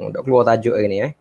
Hmm, keluar tajuk hari ni eh.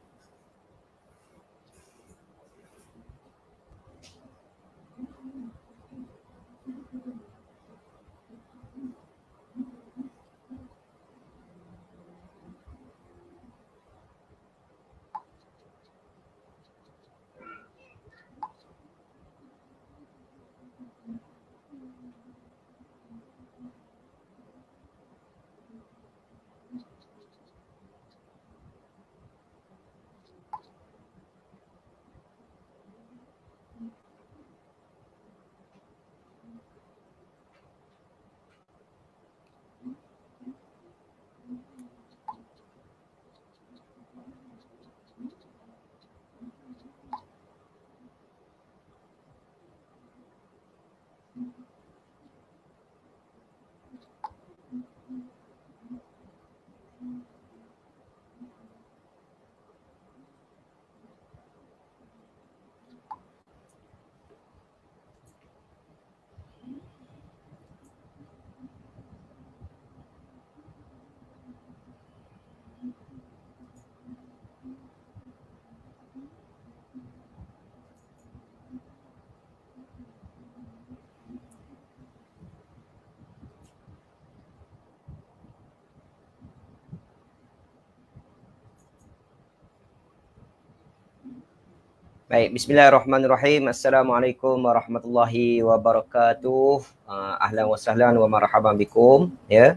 Baik, bismillahirrahmanirrahim. Assalamualaikum warahmatullahi wabarakatuh. Uh, ahlan wa sahlan wa marhaban bikum, ya. Yeah.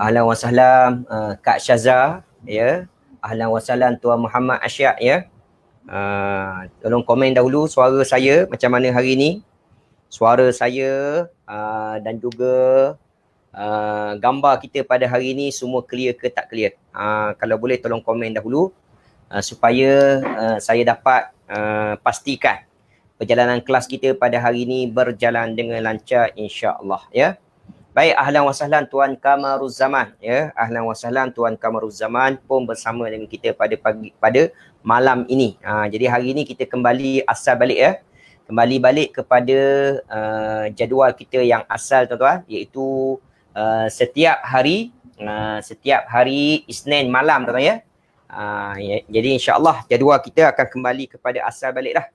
Ahlan wa sahlan uh, Kak Syaza, ya. Yeah. Ahlan wa sahlan Tuan Muhammad Asyak, ya. Yeah. Uh, tolong komen dahulu suara saya macam mana hari ini. Suara saya uh, dan juga uh, gambar kita pada hari ini semua clear ke tak clear. Uh, kalau boleh tolong komen dahulu uh, supaya uh, saya dapat Eh, pastikan perjalanan kelas kita pada hari ini berjalan dengan lancar insya-Allah ya. Baik ahlan wasahlan tuan Kamaruzaman ya. Ahlan wasahlan tuan Kamaruzaman pun bersama dengan kita pada pagi pada malam ini. Ha, jadi hari ini kita kembali asal balik ya. Kembali balik kepada uh, jadual kita yang asal tuan-tuan iaitu uh, setiap hari uh, setiap hari Isnin malam tuan-tuan ya. Uh, ya, jadi insyaAllah jadual kita akan kembali kepada asal balik lah.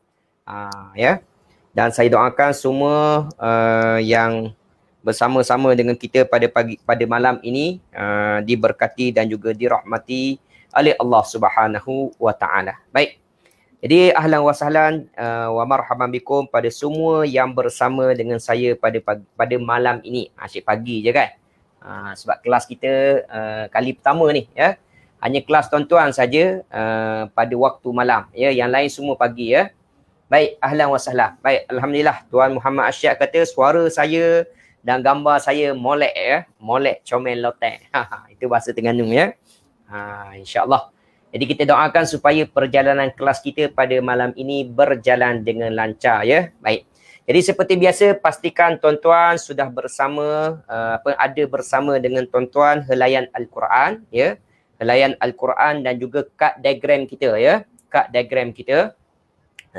Uh, ah, ya. Yeah. Dan saya doakan semua uh, yang bersama-sama dengan kita pada pagi pada malam ini uh, diberkati dan juga dirahmati oleh Allah Subhanahu wa taala. Baik. Jadi ahlan wa sahlan uh, wa marhaban bikum pada semua yang bersama dengan saya pada pagi, pada malam ini. Asyik pagi je kan. Uh, sebab kelas kita uh, kali pertama ni ya. Yeah hanya kelas tuan-tuan saja uh, pada waktu malam ya yang lain semua pagi ya baik ahlan wa sahlan baik alhamdulillah tuan Muhammad Asyad kata suara saya dan gambar saya molek ya molek comel lotek ha, ha, itu bahasa Terengganu ya ha insyaallah jadi kita doakan supaya perjalanan kelas kita pada malam ini berjalan dengan lancar ya baik jadi seperti biasa pastikan tuan-tuan sudah bersama uh, apa ada bersama dengan tuan-tuan helayan al-Quran ya yeah helaian Al-Quran dan juga kad diagram kita ya. Kad diagram kita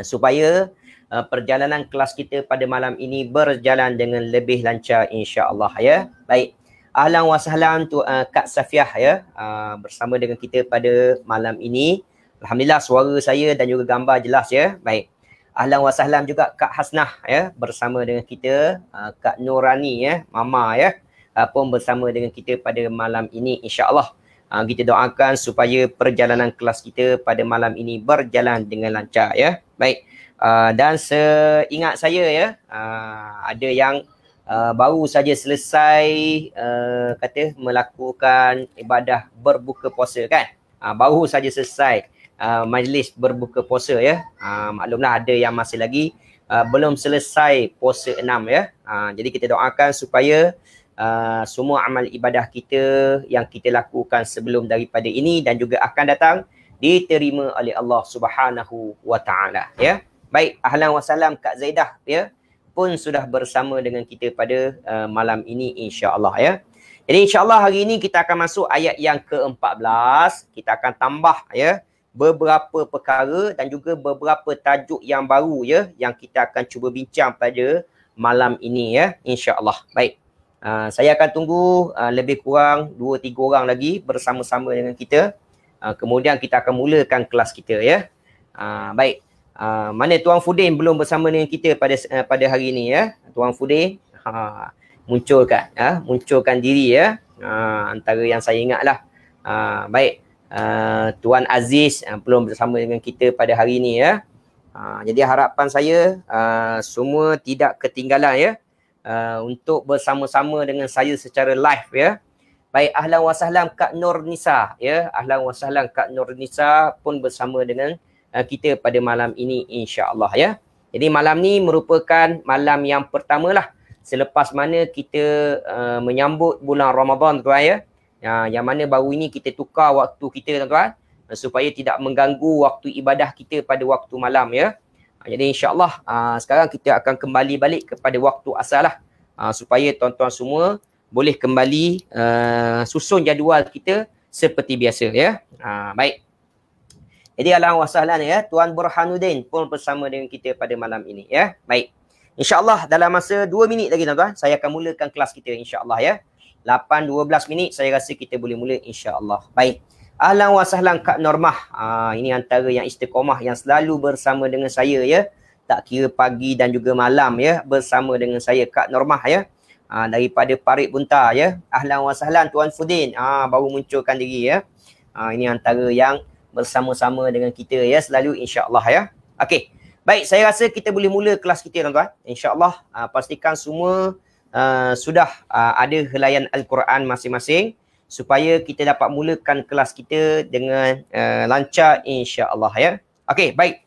supaya uh, perjalanan kelas kita pada malam ini berjalan dengan lebih lancar insya-Allah ya. Baik. Ahlan wa sahlan tu uh, Kak Safiah ya uh, bersama dengan kita pada malam ini. Alhamdulillah suara saya dan juga gambar jelas ya. Baik. Ahlan wa sahlan juga Kak Hasnah ya bersama dengan kita uh, Kak Nurani ya mama ya uh, pun bersama dengan kita pada malam ini insya-Allah uh, kita doakan supaya perjalanan kelas kita pada malam ini berjalan dengan lancar ya. Baik. Uh, dan seingat saya ya, uh, ada yang uh, baru saja selesai uh, kata melakukan ibadah berbuka puasa kan? Uh, baru saja selesai uh, majlis berbuka puasa ya. Uh, maklumlah ada yang masih lagi uh, belum selesai puasa enam ya. Uh, jadi kita doakan supaya Uh, semua amal ibadah kita yang kita lakukan sebelum daripada ini dan juga akan datang diterima oleh Allah Subhanahu wa taala ya. Baik, ahlan wa salam Kak Zaidah ya pun sudah bersama dengan kita pada uh, malam ini insya-Allah ya. Jadi insya-Allah hari ini kita akan masuk ayat yang ke-14, kita akan tambah ya beberapa perkara dan juga beberapa tajuk yang baru ya yang kita akan cuba bincang pada malam ini ya insya-Allah. Baik. Uh, saya akan tunggu uh, lebih kurang 2-3 orang lagi bersama-sama dengan kita. Uh, kemudian kita akan mulakan kelas kita ya. Uh, baik. Uh, mana Tuan Fudin belum bersama dengan kita pada uh, pada hari ini ya. Tuan Fudin ha, munculkan, uh, munculkan diri ya. Uh, antara yang saya ingatlah. Uh, baik. Uh, Tuan Aziz uh, belum bersama dengan kita pada hari ini ya. Uh, jadi harapan saya uh, semua tidak ketinggalan ya uh, untuk bersama-sama dengan saya secara live ya. Baik ahlan wasahlan Kak Nur Nisa ya. Ahlan wasahlan Kak Nur Nisa pun bersama dengan uh, kita pada malam ini insya-Allah ya. Jadi malam ni merupakan malam yang pertama lah selepas mana kita uh, menyambut bulan Ramadan tuan ya. uh, yang mana baru ini kita tukar waktu kita tuan-tuan uh, supaya tidak mengganggu waktu ibadah kita pada waktu malam ya. Ah, jadi insyaAllah uh, sekarang kita akan kembali balik kepada waktu asal lah uh, supaya tuan-tuan semua boleh kembali uh, susun jadual kita seperti biasa ya. Uh, baik. Jadi alam wasalan ya Tuan Burhanuddin pun bersama dengan kita pada malam ini ya. Baik. InsyaAllah dalam masa 2 minit lagi tuan-tuan saya akan mulakan kelas kita insyaAllah ya. 8-12 minit saya rasa kita boleh mula insyaAllah. Baik. Ahlan wa Kak Normah. Ah, uh, ini antara yang istiqomah yang selalu bersama dengan saya ya. Tak kira pagi dan juga malam ya bersama dengan saya Kak Normah ya. Uh, daripada Parit Bunta ya. Ahlan wa Tuan Fudin. Ah baru munculkan diri ya. Ah uh, ini antara yang bersama-sama dengan kita ya selalu insyaallah ya. Okey. Baik, saya rasa kita boleh mula kelas kita tuan-tuan. insya ah, pastikan semua uh, sudah uh, ada helayan al-Quran masing-masing supaya kita dapat mulakan kelas kita dengan uh, lancar insya-Allah ya. Okey, baik.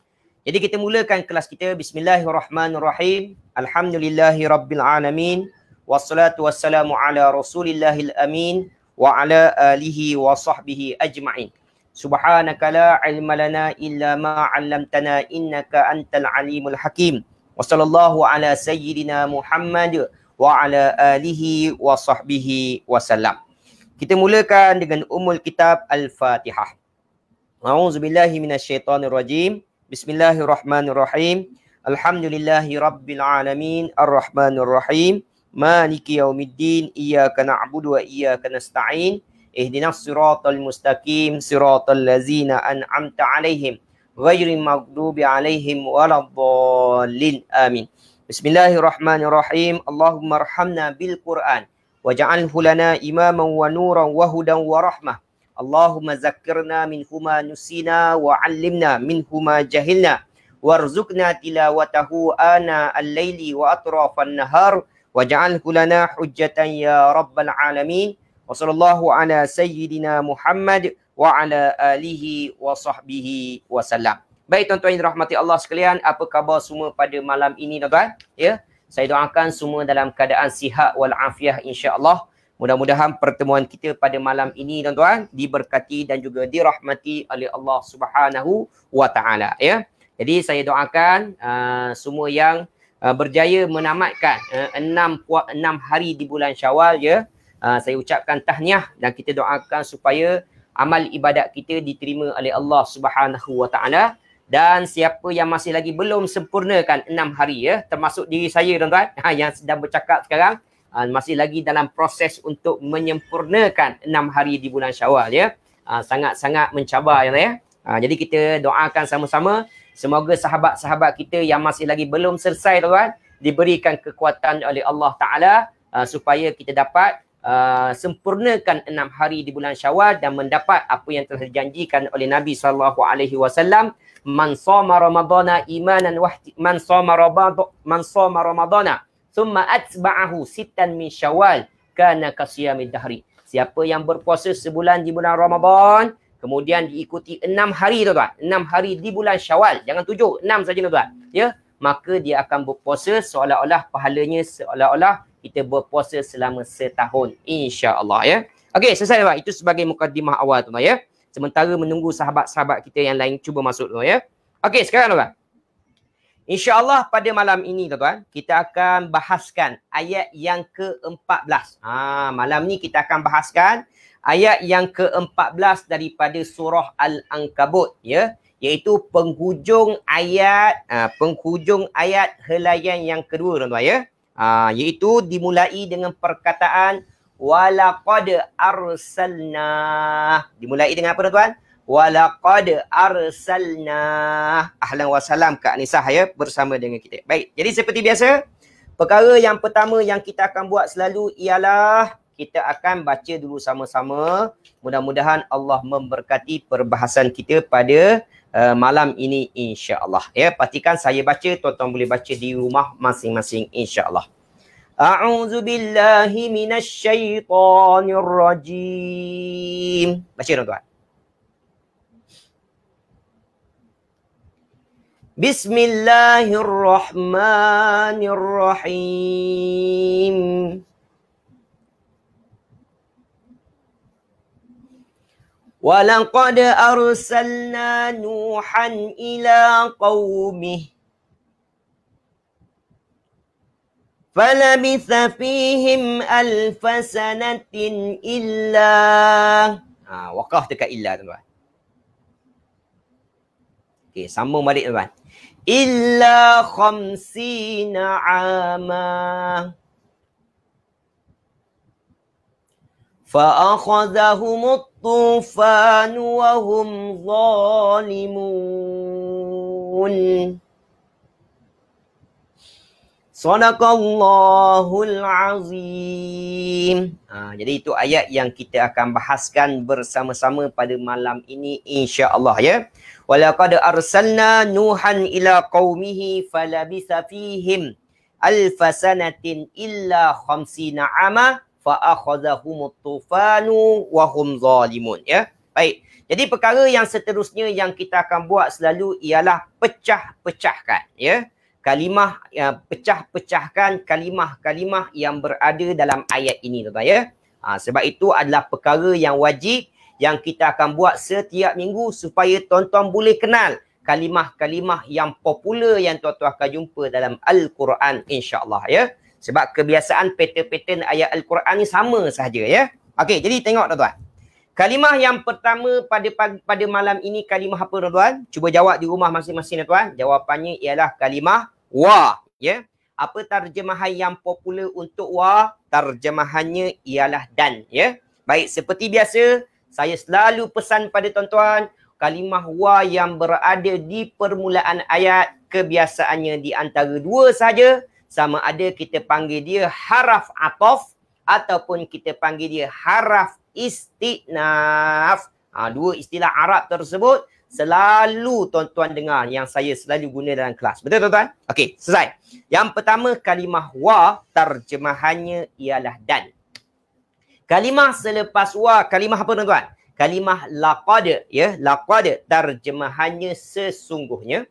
Jadi kita mulakan kelas kita bismillahirrahmanirrahim. Alhamdulillahi rabbil alamin. Wassalatu wassalamu ala rasulillahil amin wa ala alihi wa sahbihi ajma'in. Subhanaka la ilma lana illa ma 'allamtana innaka antal alimul hakim. Wa ala sayyidina Muhammad wa ala alihi wa sahbihi wasallam. Kita mulakan dengan umul kitab Al-Fatihah. A'udzubillahi minasyaitonirrajim. Bismillahirrahmanirrahim. Alhamdulillahi rabbil alamin arrahmanir rahim maliki yaumiddin iyyaka na'budu wa iyyaka nasta'in ihdinas siratal mustaqim siratal ladzina an'amta 'alaihim ghairil maghdubi 'alaihim waladdallin amin bismillahirrahmanirrahim allahumma arhamna bil qur'an واجعله لنا إماما ونورا وهدى ورحمة اللهم ذكرنا منهما نسينا وعلمنا منهما جهلنا وارزقنا تلاوته آناء الليل وأطراف النهار واجعله لنا حجة يا رب العالمين وصلى الله على سيدنا محمد وعلى آله وصحبه وسلم Baik tuan-tuan yang dirahmati Allah sekalian, apa khabar semua pada malam ini tuan-tuan? Ya. Yeah? Saya doakan semua dalam keadaan sihat wal afiah insya-Allah. Mudah-mudahan pertemuan kita pada malam ini tuan-tuan diberkati dan juga dirahmati oleh Allah Subhanahu wa taala ya. Jadi saya doakan uh, semua yang uh, berjaya menamatkan uh, puak enam hari di bulan Syawal ya. Uh, saya ucapkan tahniah dan kita doakan supaya amal ibadat kita diterima oleh Allah Subhanahu wa taala dan siapa yang masih lagi belum sempurnakan enam hari ya termasuk diri saya tuan-tuan ha, yang sedang bercakap sekarang ha, masih lagi dalam proses untuk menyempurnakan enam hari di bulan Syawal ya ha, sangat-sangat mencabar ya, ya. jadi kita doakan sama-sama semoga sahabat-sahabat kita yang masih lagi belum selesai tuan-tuan diberikan kekuatan oleh Allah taala supaya kita dapat Uh, sempurnakan enam hari di bulan Syawal dan mendapat apa yang telah dijanjikan oleh Nabi saw man soma ramadana imanan wahdi man soma ramadana man soma ramadana thumma atba'ahu sittan min syawal kana kasiyami dahri siapa yang berpuasa sebulan di bulan ramadan kemudian diikuti enam hari tu tuan enam hari di bulan syawal jangan tujuh enam saja tu tuan ya maka dia akan berpuasa seolah-olah pahalanya seolah-olah kita berpuasa selama setahun insya-Allah ya okey selesai tuan itu sebagai mukadimah awal tuan ya sementara menunggu sahabat-sahabat kita yang lain cuba masuk dulu ya. Okey, sekarang tuan. Insya-Allah pada malam ini tuan, kita akan bahaskan ayat yang ke-14. Ha, malam ni kita akan bahaskan ayat yang ke-14 daripada surah Al-Ankabut ya, iaitu penghujung ayat ha, penghujung ayat helaian yang kedua tuan-tuan ya. Ha, iaitu dimulai dengan perkataan walaqad arsalna. Dimulai dengan apa tuan? Walaqad arsalna. Ahlan wa salam Kak Nisah ya bersama dengan kita. Baik, jadi seperti biasa perkara yang pertama yang kita akan buat selalu ialah kita akan baca dulu sama-sama. Mudah-mudahan Allah memberkati perbahasan kita pada Uh, malam ini insya-Allah ya pastikan saya baca tuan-tuan boleh baca di rumah masing-masing insya-Allah أعوذ بالله من الشيطان الرجيم بسم الله الرحمن الرحيم ولقد أرسلنا نوحا إلى قومه فلبث فيهم ألف سنة إلا ها وقف dekat illa tuan-tuan okey sambung balik tuan-tuan illa khamsina ama فأخذهم الطوفان وهم ظالمون Sadaqallahul azim. Ha, jadi itu ayat yang kita akan bahaskan bersama-sama pada malam ini insya-Allah ya. Walaqad arsalna Nuhan ila qaumihi falabitha fihim alfasanatin illa khamsina ama fa akhadhahumut tufanu wa hum zalimun ya. Baik. Jadi perkara yang seterusnya yang kita akan buat selalu ialah pecah-pecahkan ya kalimah uh, pecah-pecahkan kalimah-kalimah yang berada dalam ayat ini tuan-tuan ya. Ha, sebab itu adalah perkara yang wajib yang kita akan buat setiap minggu supaya tuan-tuan boleh kenal kalimah-kalimah yang popular yang tuan-tuan akan jumpa dalam Al-Quran insya-Allah ya. Sebab kebiasaan pattern-pattern ayat Al-Quran ni sama sahaja ya. Okey, jadi tengok tuan-tuan. Kalimah yang pertama pada pada malam ini kalimah apa tuan-tuan? Cuba jawab di rumah masing-masing tuan-tuan. Jawapannya ialah kalimah wa ya apa terjemahan yang popular untuk wa terjemahannya ialah dan ya baik seperti biasa saya selalu pesan pada tuan-tuan kalimah wa yang berada di permulaan ayat kebiasaannya di antara dua saja sama ada kita panggil dia haraf ataf ataupun kita panggil dia haraf istinaf ha, dua istilah Arab tersebut selalu tuan-tuan dengar yang saya selalu guna dalam kelas. Betul tuan-tuan? Okey, selesai. Yang pertama kalimah wa terjemahannya ialah dan. Kalimah selepas wa, kalimah apa tuan-tuan? Kalimah laqad, ya, laqad terjemahannya sesungguhnya.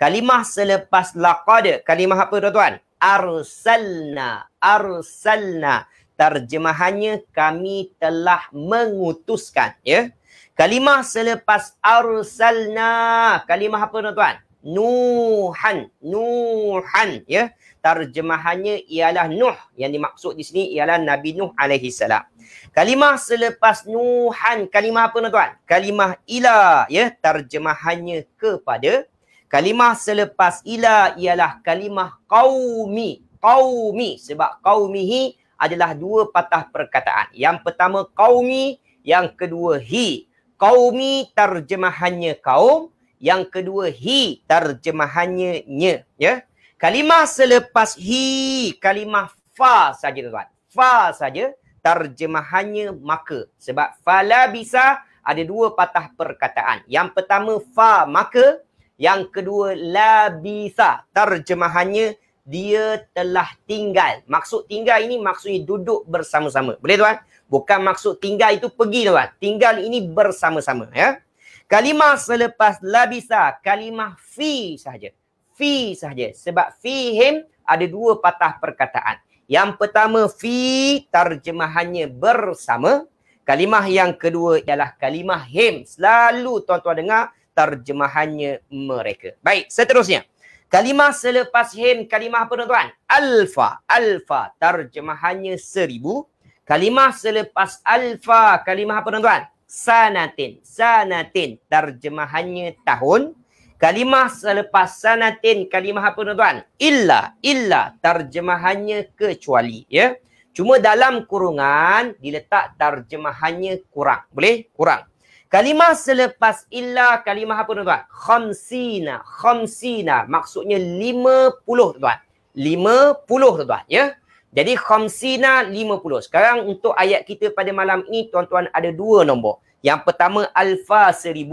Kalimah selepas laqad, kalimah apa tuan-tuan? Arsalna, arsalna terjemahannya kami telah mengutuskan ya Kalimah selepas arsalna. Kalimah apa tuan-tuan? Nuhan. Nuhan. Ya. Terjemahannya ialah Nuh. Yang dimaksud di sini ialah Nabi Nuh alaihi salam. Kalimah selepas Nuhan. Kalimah apa tuan-tuan? Kalimah ilah. Ya. Terjemahannya kepada. Kalimah selepas ilah ialah kalimah qawmi. Qawmi. Sebab qawmihi adalah dua patah perkataan. Yang pertama qawmi. Yang kedua hi qaumi terjemahannya kaum yang kedua hi terjemahannya nya ya kalimah selepas hi kalimah fa saja tuan fa saja terjemahannya maka sebab fa la bisa ada dua patah perkataan yang pertama fa maka yang kedua la bisa terjemahannya dia telah tinggal maksud tinggal ini maksudnya duduk bersama-sama boleh tuan Bukan maksud tinggal itu pergi tuan. Tinggal ini bersama-sama ya. Kalimah selepas labisa, kalimah fi sahaja. Fi sahaja. Sebab fi fihim ada dua patah perkataan. Yang pertama fi terjemahannya bersama. Kalimah yang kedua ialah kalimah him. Selalu tuan-tuan dengar terjemahannya mereka. Baik, seterusnya. Kalimah selepas him, kalimah apa tuan-tuan? Alfa. Alfa terjemahannya seribu. Kalimah selepas alfa, kalimah apa tuan-tuan? Sanatin. Sanatin. Terjemahannya tahun. Kalimah selepas sanatin, kalimah apa tuan-tuan? Illa. Illa. Terjemahannya kecuali. Ya. Cuma dalam kurungan, diletak terjemahannya kurang. Boleh? Kurang. Kalimah selepas illa, kalimah apa tuan-tuan? Khamsina. Khamsina. Maksudnya lima puluh tuan-tuan. Lima puluh tuan-tuan. Ya. Jadi khamsina 50. Sekarang untuk ayat kita pada malam ini tuan-tuan ada dua nombor. Yang pertama alfa 1000,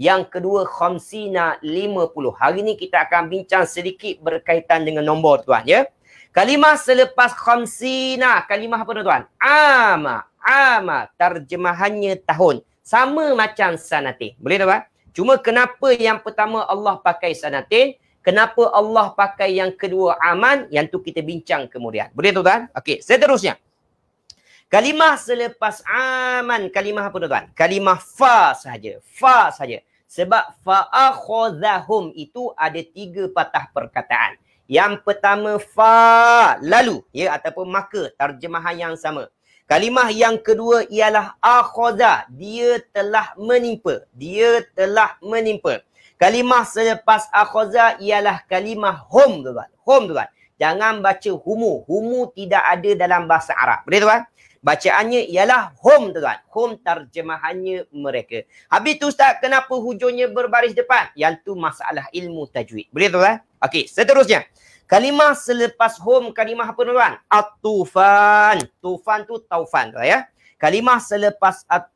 yang kedua khamsina 50. Hari ini kita akan bincang sedikit berkaitan dengan nombor tuan ya. Kalimah selepas khamsina, kalimah apa tuan? Ama, ama terjemahannya tahun. Sama macam sanatin. Boleh tak? Cuma kenapa yang pertama Allah pakai sanatin? Kenapa Allah pakai yang kedua aman? Yang tu kita bincang kemudian. Boleh tuan-tuan? Okey, seterusnya. Kalimah selepas aman. Kalimah apa tu tuan Kalimah fa saja. Fa saja. Sebab fa'akhozahum itu ada tiga patah perkataan. Yang pertama fa lalu ya ataupun maka terjemahan yang sama. Kalimah yang kedua ialah akhoza. Dia telah menimpa. Dia telah menimpa. Kalimah selepas akhaza ialah kalimah hum tuan. Hum tuan. Jangan baca humu. Humu tidak ada dalam bahasa Arab. Boleh tuan? Bacaannya ialah hum tuan. Hum terjemahannya mereka. Habis tu ustaz kenapa hujungnya berbaris depan? Yang tu masalah ilmu tajwid. Boleh tuan? Okey, seterusnya. Kalimah selepas hum kalimah apa tuan? At-tufan. Tufan tu taufan tuan ya. Kalimah selepas at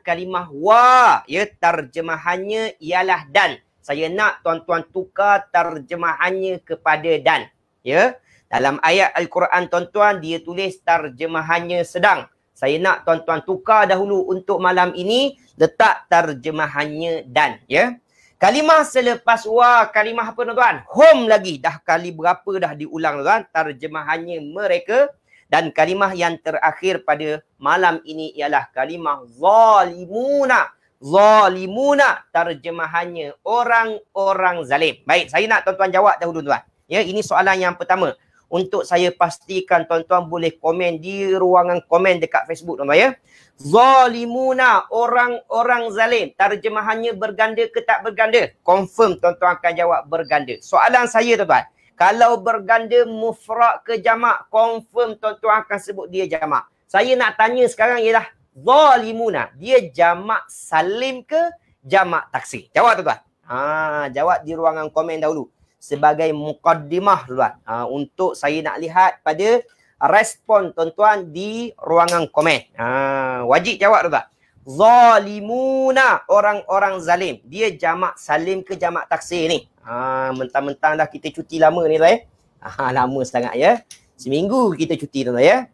kalimah wa, ya, terjemahannya ialah dan. Saya nak tuan-tuan tukar terjemahannya kepada dan. Ya, dalam ayat Al-Quran tuan-tuan, dia tulis terjemahannya sedang. Saya nak tuan-tuan tukar dahulu untuk malam ini, letak terjemahannya dan. Ya, Kalimah selepas wa, kalimah apa tuan-tuan? Home lagi. Dah kali berapa dah diulang tuan-tuan? Terjemahannya mereka dan kalimah yang terakhir pada malam ini ialah kalimah zalimuna zalimuna terjemahannya orang-orang zalim baik saya nak tuan-tuan jawab dahulu tuan ya ini soalan yang pertama untuk saya pastikan tuan-tuan boleh komen di ruangan komen dekat Facebook tuan-tuan ya zalimuna orang-orang zalim terjemahannya berganda ke tak berganda confirm tuan-tuan akan jawab berganda soalan saya tuan-tuan kalau berganda mufrak ke jamak, confirm tuan-tuan akan sebut dia jamak. Saya nak tanya sekarang ialah zalimuna. Dia jamak salim ke jamak taksi? Jawab tuan-tuan. Ha, jawab di ruangan komen dahulu. Sebagai mukaddimah tuan Ha, untuk saya nak lihat pada respon tuan-tuan di ruangan komen. Ha, wajib jawab tuan-tuan zalimuna orang-orang zalim dia jamak salim ke jamak taksir ni ha mentang-mentang dah kita cuti lama ni tuan ya ha lama sangat ya seminggu kita cuti tuan ya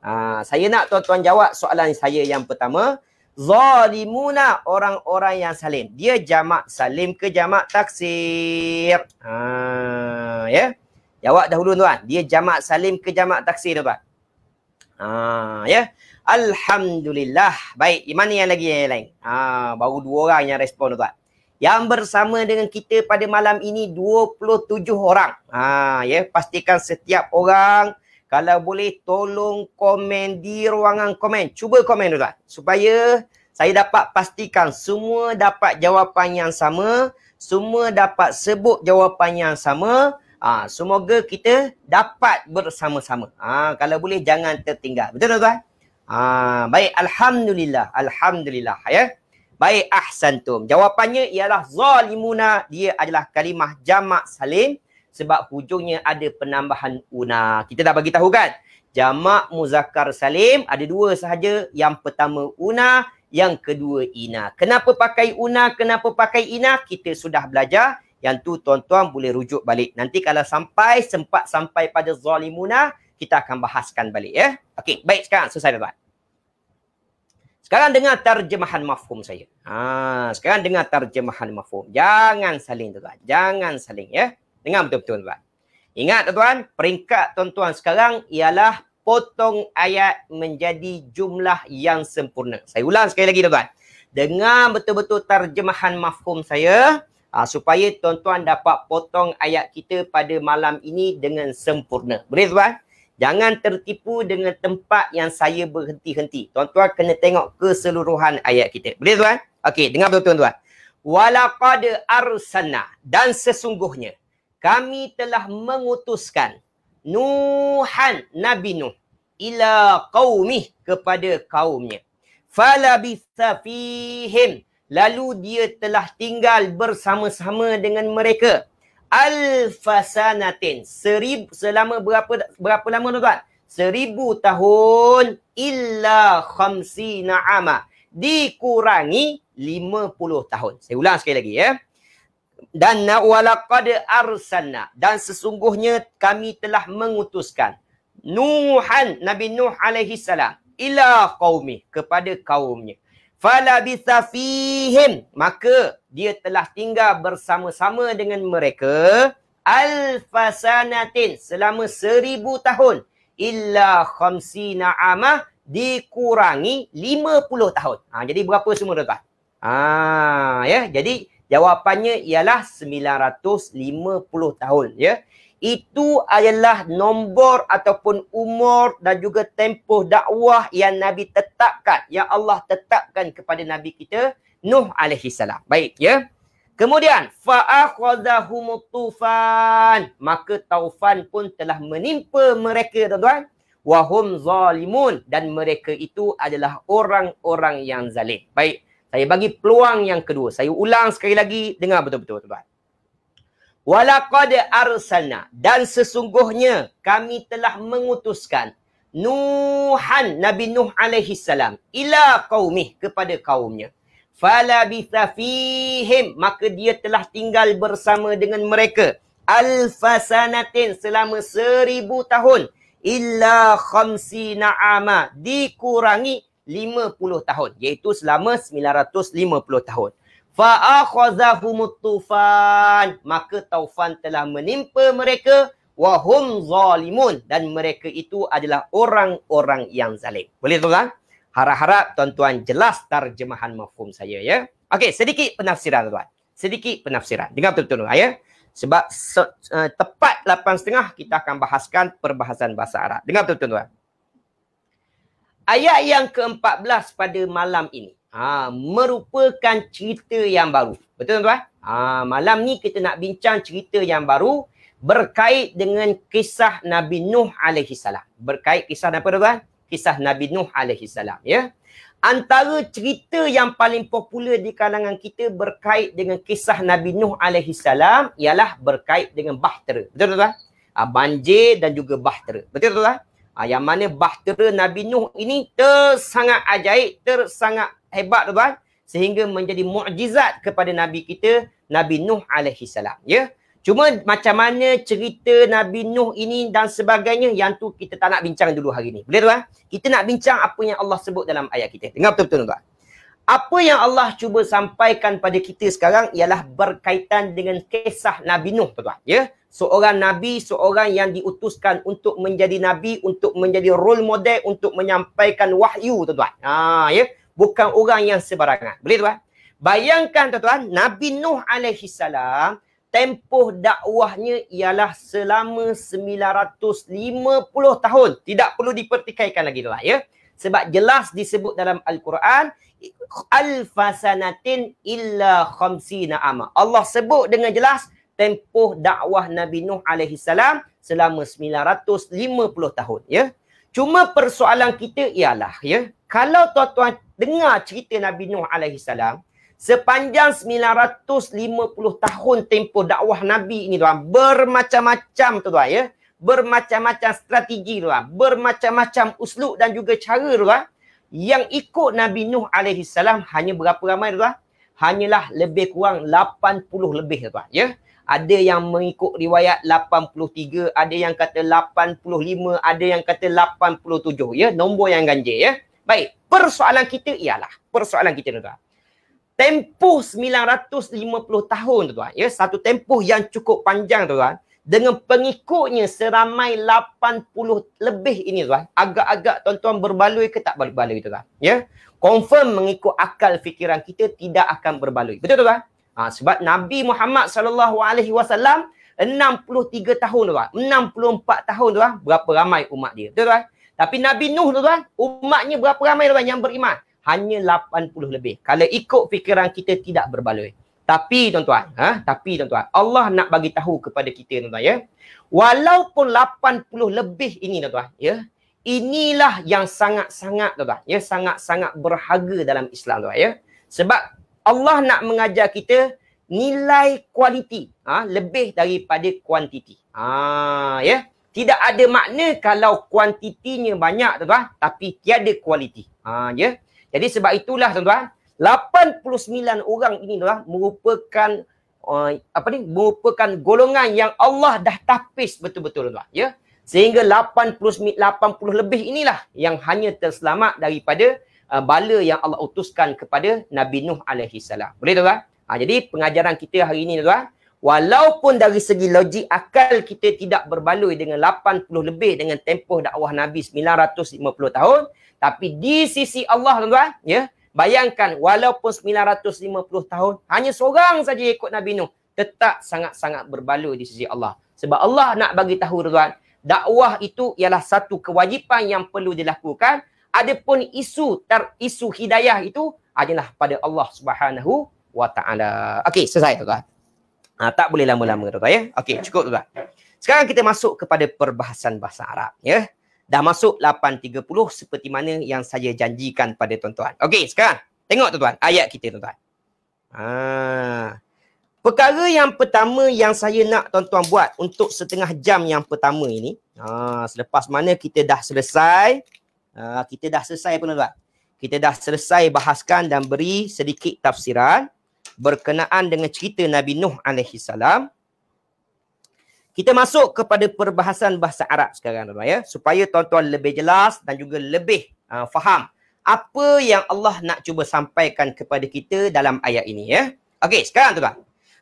ha saya nak tuan-tuan jawab soalan saya yang pertama zalimuna orang-orang yang salim dia jamak salim ke jamak taksir ha ya jawab dahulu tuan dia jamak salim ke jamak taksir tuan ha ya Alhamdulillah. Baik, mana yang lagi yang lain? Ha, baru dua orang yang respon tuan. Yang bersama dengan kita pada malam ini 27 orang. Ha, ya, pastikan setiap orang kalau boleh tolong komen di ruangan komen. Cuba komen tuan. Supaya saya dapat pastikan semua dapat jawapan yang sama. Semua dapat sebut jawapan yang sama. Ha, semoga kita dapat bersama-sama. Ha, kalau boleh jangan tertinggal. Betul tuan? Ah, baik, alhamdulillah. Alhamdulillah ya. Baik, ahsantum. Jawapannya ialah zalimuna dia adalah kalimah jama salim sebab hujungnya ada penambahan una. Kita dah bagi tahu kan? Jamak muzakkar salim ada dua sahaja. Yang pertama una, yang kedua ina. Kenapa pakai una, kenapa pakai ina? Kita sudah belajar. Yang tu tuan-tuan boleh rujuk balik. Nanti kalau sampai, sempat sampai pada zalimunah, kita akan bahaskan balik ya. Okey, baik sekarang selesai tuan. Sekarang dengar terjemahan mafhum saya. Ha, sekarang dengar terjemahan mafhum. Jangan saling tuan. Jangan saling ya. Dengar betul-betul tuan. Ingat tuan, peringkat tuan-tuan sekarang ialah potong ayat menjadi jumlah yang sempurna. Saya ulang sekali lagi tuan. Dengar betul-betul terjemahan mafhum saya ha, supaya tuan-tuan dapat potong ayat kita pada malam ini dengan sempurna. Boleh tuan? Jangan tertipu dengan tempat yang saya berhenti-henti. Tuan-tuan kena tengok keseluruhan ayat kita. Boleh tuan? Okey, dengar betul tuan-tuan. Walaqad arsalna dan sesungguhnya kami telah mengutuskan Nuhan Nabi Nuh ila qaumih kepada kaumnya. Falabitha fihim lalu dia telah tinggal bersama-sama dengan mereka alfasanatin serib selama berapa berapa lama tu kan seribu tahun illa khamsina ama dikurangi lima puluh tahun saya ulang sekali lagi ya dan na walaqad arsalna dan sesungguhnya kami telah mengutuskan nuhan nabi nuh alaihi salam ila qaumi kepada kaumnya falabitha fihim maka dia telah tinggal bersama-sama dengan mereka alfasanatin selama seribu tahun illa khamsina amah dikurangi lima puluh tahun. Ha, jadi berapa semua tuan? Ah ha, ya, jadi jawapannya ialah sembilan ratus lima puluh tahun ya. Itu adalah nombor ataupun umur dan juga tempoh dakwah yang Nabi tetapkan, yang Allah tetapkan kepada Nabi kita Nuh alaihi salam. Baik ya. Kemudian fa akhadhahumut tufan maka taufan pun telah menimpa mereka tuan-tuan wahum zalimun dan mereka itu adalah orang-orang yang zalim. Baik, saya bagi peluang yang kedua. Saya ulang sekali lagi dengar betul-betul tuan-tuan. Walaqad arsalna dan sesungguhnya kami telah mengutuskan Nuhan Nabi Nuh alaihi salam ila qaumih kepada kaumnya. Fala fihim maka dia telah tinggal bersama dengan mereka alfasanatin selama seribu tahun illa khamsina ama dikurangi puluh tahun iaitu selama sembilan ratus lima puluh tahun fa akhazahumut tufan maka taufan telah menimpa mereka wahum zalimun dan mereka itu adalah orang-orang yang zalim boleh tuan-tuan Harap-harap tuan-tuan jelas terjemahan mafhum saya ya. Okey, sedikit penafsiran tuan. Sedikit penafsiran. Dengar betul-betul ya. Sebab se- uh, tepat 8.30 kita akan bahaskan perbahasan bahasa Arab. Dengar betul-betul tuan. Ayat yang ke-14 pada malam ini. Ha, merupakan cerita yang baru. Betul tuan-tuan? Ha, malam ni kita nak bincang cerita yang baru berkait dengan kisah Nabi Nuh alaihi salam. Berkait kisah apa tuan? kisah Nabi Nuh alaihi salam ya. Antara cerita yang paling popular di kalangan kita berkait dengan kisah Nabi Nuh alaihi salam ialah berkait dengan bahtera. Betul tak? Ah banjir dan juga bahtera. Betul tak? Ah yang mana bahtera Nabi Nuh ini tersangat ajaib, tersangat hebat tuan sehingga menjadi mukjizat kepada nabi kita Nabi Nuh alaihi salam ya. Yeah? Cuma macam mana cerita Nabi Nuh ini dan sebagainya yang tu kita tak nak bincang dulu hari ni. Boleh tu eh? Kita nak bincang apa yang Allah sebut dalam ayat kita. Dengar betul-betul tuan-tuan. Apa yang Allah cuba sampaikan pada kita sekarang ialah berkaitan dengan kisah Nabi Nuh betul tuan Ya? Seorang Nabi, seorang yang diutuskan untuk menjadi Nabi, untuk menjadi role model, untuk menyampaikan wahyu betul tuan Ha, ya? Bukan orang yang sebarangan. Boleh tuan-tuan? Eh? Bayangkan tuan-tuan, Nabi Nuh alaihi salam tempoh dakwahnya ialah selama 950 tahun. Tidak perlu dipertikaikan lagi lah ya. Sebab jelas disebut dalam Al-Quran Al-Fasanatin illa khamsina amat. Allah sebut dengan jelas tempoh dakwah Nabi Nuh alaihi salam selama 950 tahun ya. Cuma persoalan kita ialah ya, kalau tuan-tuan dengar cerita Nabi Nuh alaihi salam, sepanjang 950 tahun tempoh dakwah Nabi ini tuan bermacam-macam tu tuan ya bermacam-macam strategi tuan bermacam-macam uslub dan juga cara tuan yang ikut Nabi Nuh alaihi salam hanya berapa ramai tuan hanyalah lebih kurang 80 lebih tuan ya ada yang mengikut riwayat 83 ada yang kata 85 ada yang kata 87 ya nombor yang ganjil ya baik persoalan kita ialah persoalan kita tuan tempuh 950 tahun tuan ya satu tempuh yang cukup panjang tuan dengan pengikutnya seramai 80 lebih ini tuan agak-agak tuan-tuan berbaloi ke tak berbaloi tuan ya confirm mengikut akal fikiran kita tidak akan berbaloi betul tuan ha, sebab Nabi Muhammad sallallahu alaihi wasallam 63 tahun tuan 64 tahun tuan berapa ramai umat dia betul tuan tapi Nabi Nuh tuan umatnya berapa ramai tuan yang beriman hanya 80 lebih. Kalau ikut fikiran kita tidak berbaloi. Tapi tuan-tuan, ha? tapi tuan-tuan, Allah nak bagi tahu kepada kita tuan-tuan ya. Walaupun 80 lebih ini tuan-tuan ya. Inilah yang sangat-sangat tuan-tuan ya. Sangat-sangat berharga dalam Islam tuan-tuan ya. Sebab Allah nak mengajar kita nilai kualiti ha? lebih daripada kuantiti. Ha, ya. Tidak ada makna kalau kuantitinya banyak tuan-tuan tapi tiada kualiti. Ha, ya. Jadi sebab itulah tuan-tuan, 89 orang ini tuan merupakan uh, apa ni? merupakan golongan yang Allah dah tapis betul-betul tuan-tuan, ya. Sehingga 80 80 lebih inilah yang hanya terselamat daripada uh, bala yang Allah utuskan kepada Nabi Nuh alaihi salam. Boleh tuan-tuan? Ha, jadi pengajaran kita hari ini tuan walaupun dari segi logik akal kita tidak berbaloi dengan 80 lebih dengan tempoh dakwah Nabi 950 tahun, tapi di sisi Allah tuan-tuan, ya, bayangkan walaupun 950 tahun hanya seorang saja ikut Nabi Nuh, tetap sangat-sangat berbaloi di sisi Allah. Sebab Allah nak bagi tahu tuan-tuan, dakwah itu ialah satu kewajipan yang perlu dilakukan. Adapun isu ter isu hidayah itu adalah pada Allah Subhanahu wa taala. Okey, selesai tuan-tuan. Ha, tak boleh lama-lama tuan-tuan ya. Okey, cukup tuan-tuan. Sekarang kita masuk kepada perbahasan bahasa Arab ya dah masuk 8.30 seperti mana yang saya janjikan pada tuan-tuan. Okey, sekarang tengok tuan-tuan ayat kita tuan-tuan. Ha. Perkara yang pertama yang saya nak tuan-tuan buat untuk setengah jam yang pertama ini, ha, selepas mana kita dah selesai, ha, kita dah selesai pun tuan-tuan. Kita dah selesai bahaskan dan beri sedikit tafsiran berkenaan dengan cerita Nabi Nuh alaihi salam. Kita masuk kepada perbahasan bahasa Arab sekarang tuan-tuan ya supaya tuan-tuan lebih jelas dan juga lebih uh, faham apa yang Allah nak cuba sampaikan kepada kita dalam ayat ini ya. Okey, sekarang tuan-tuan.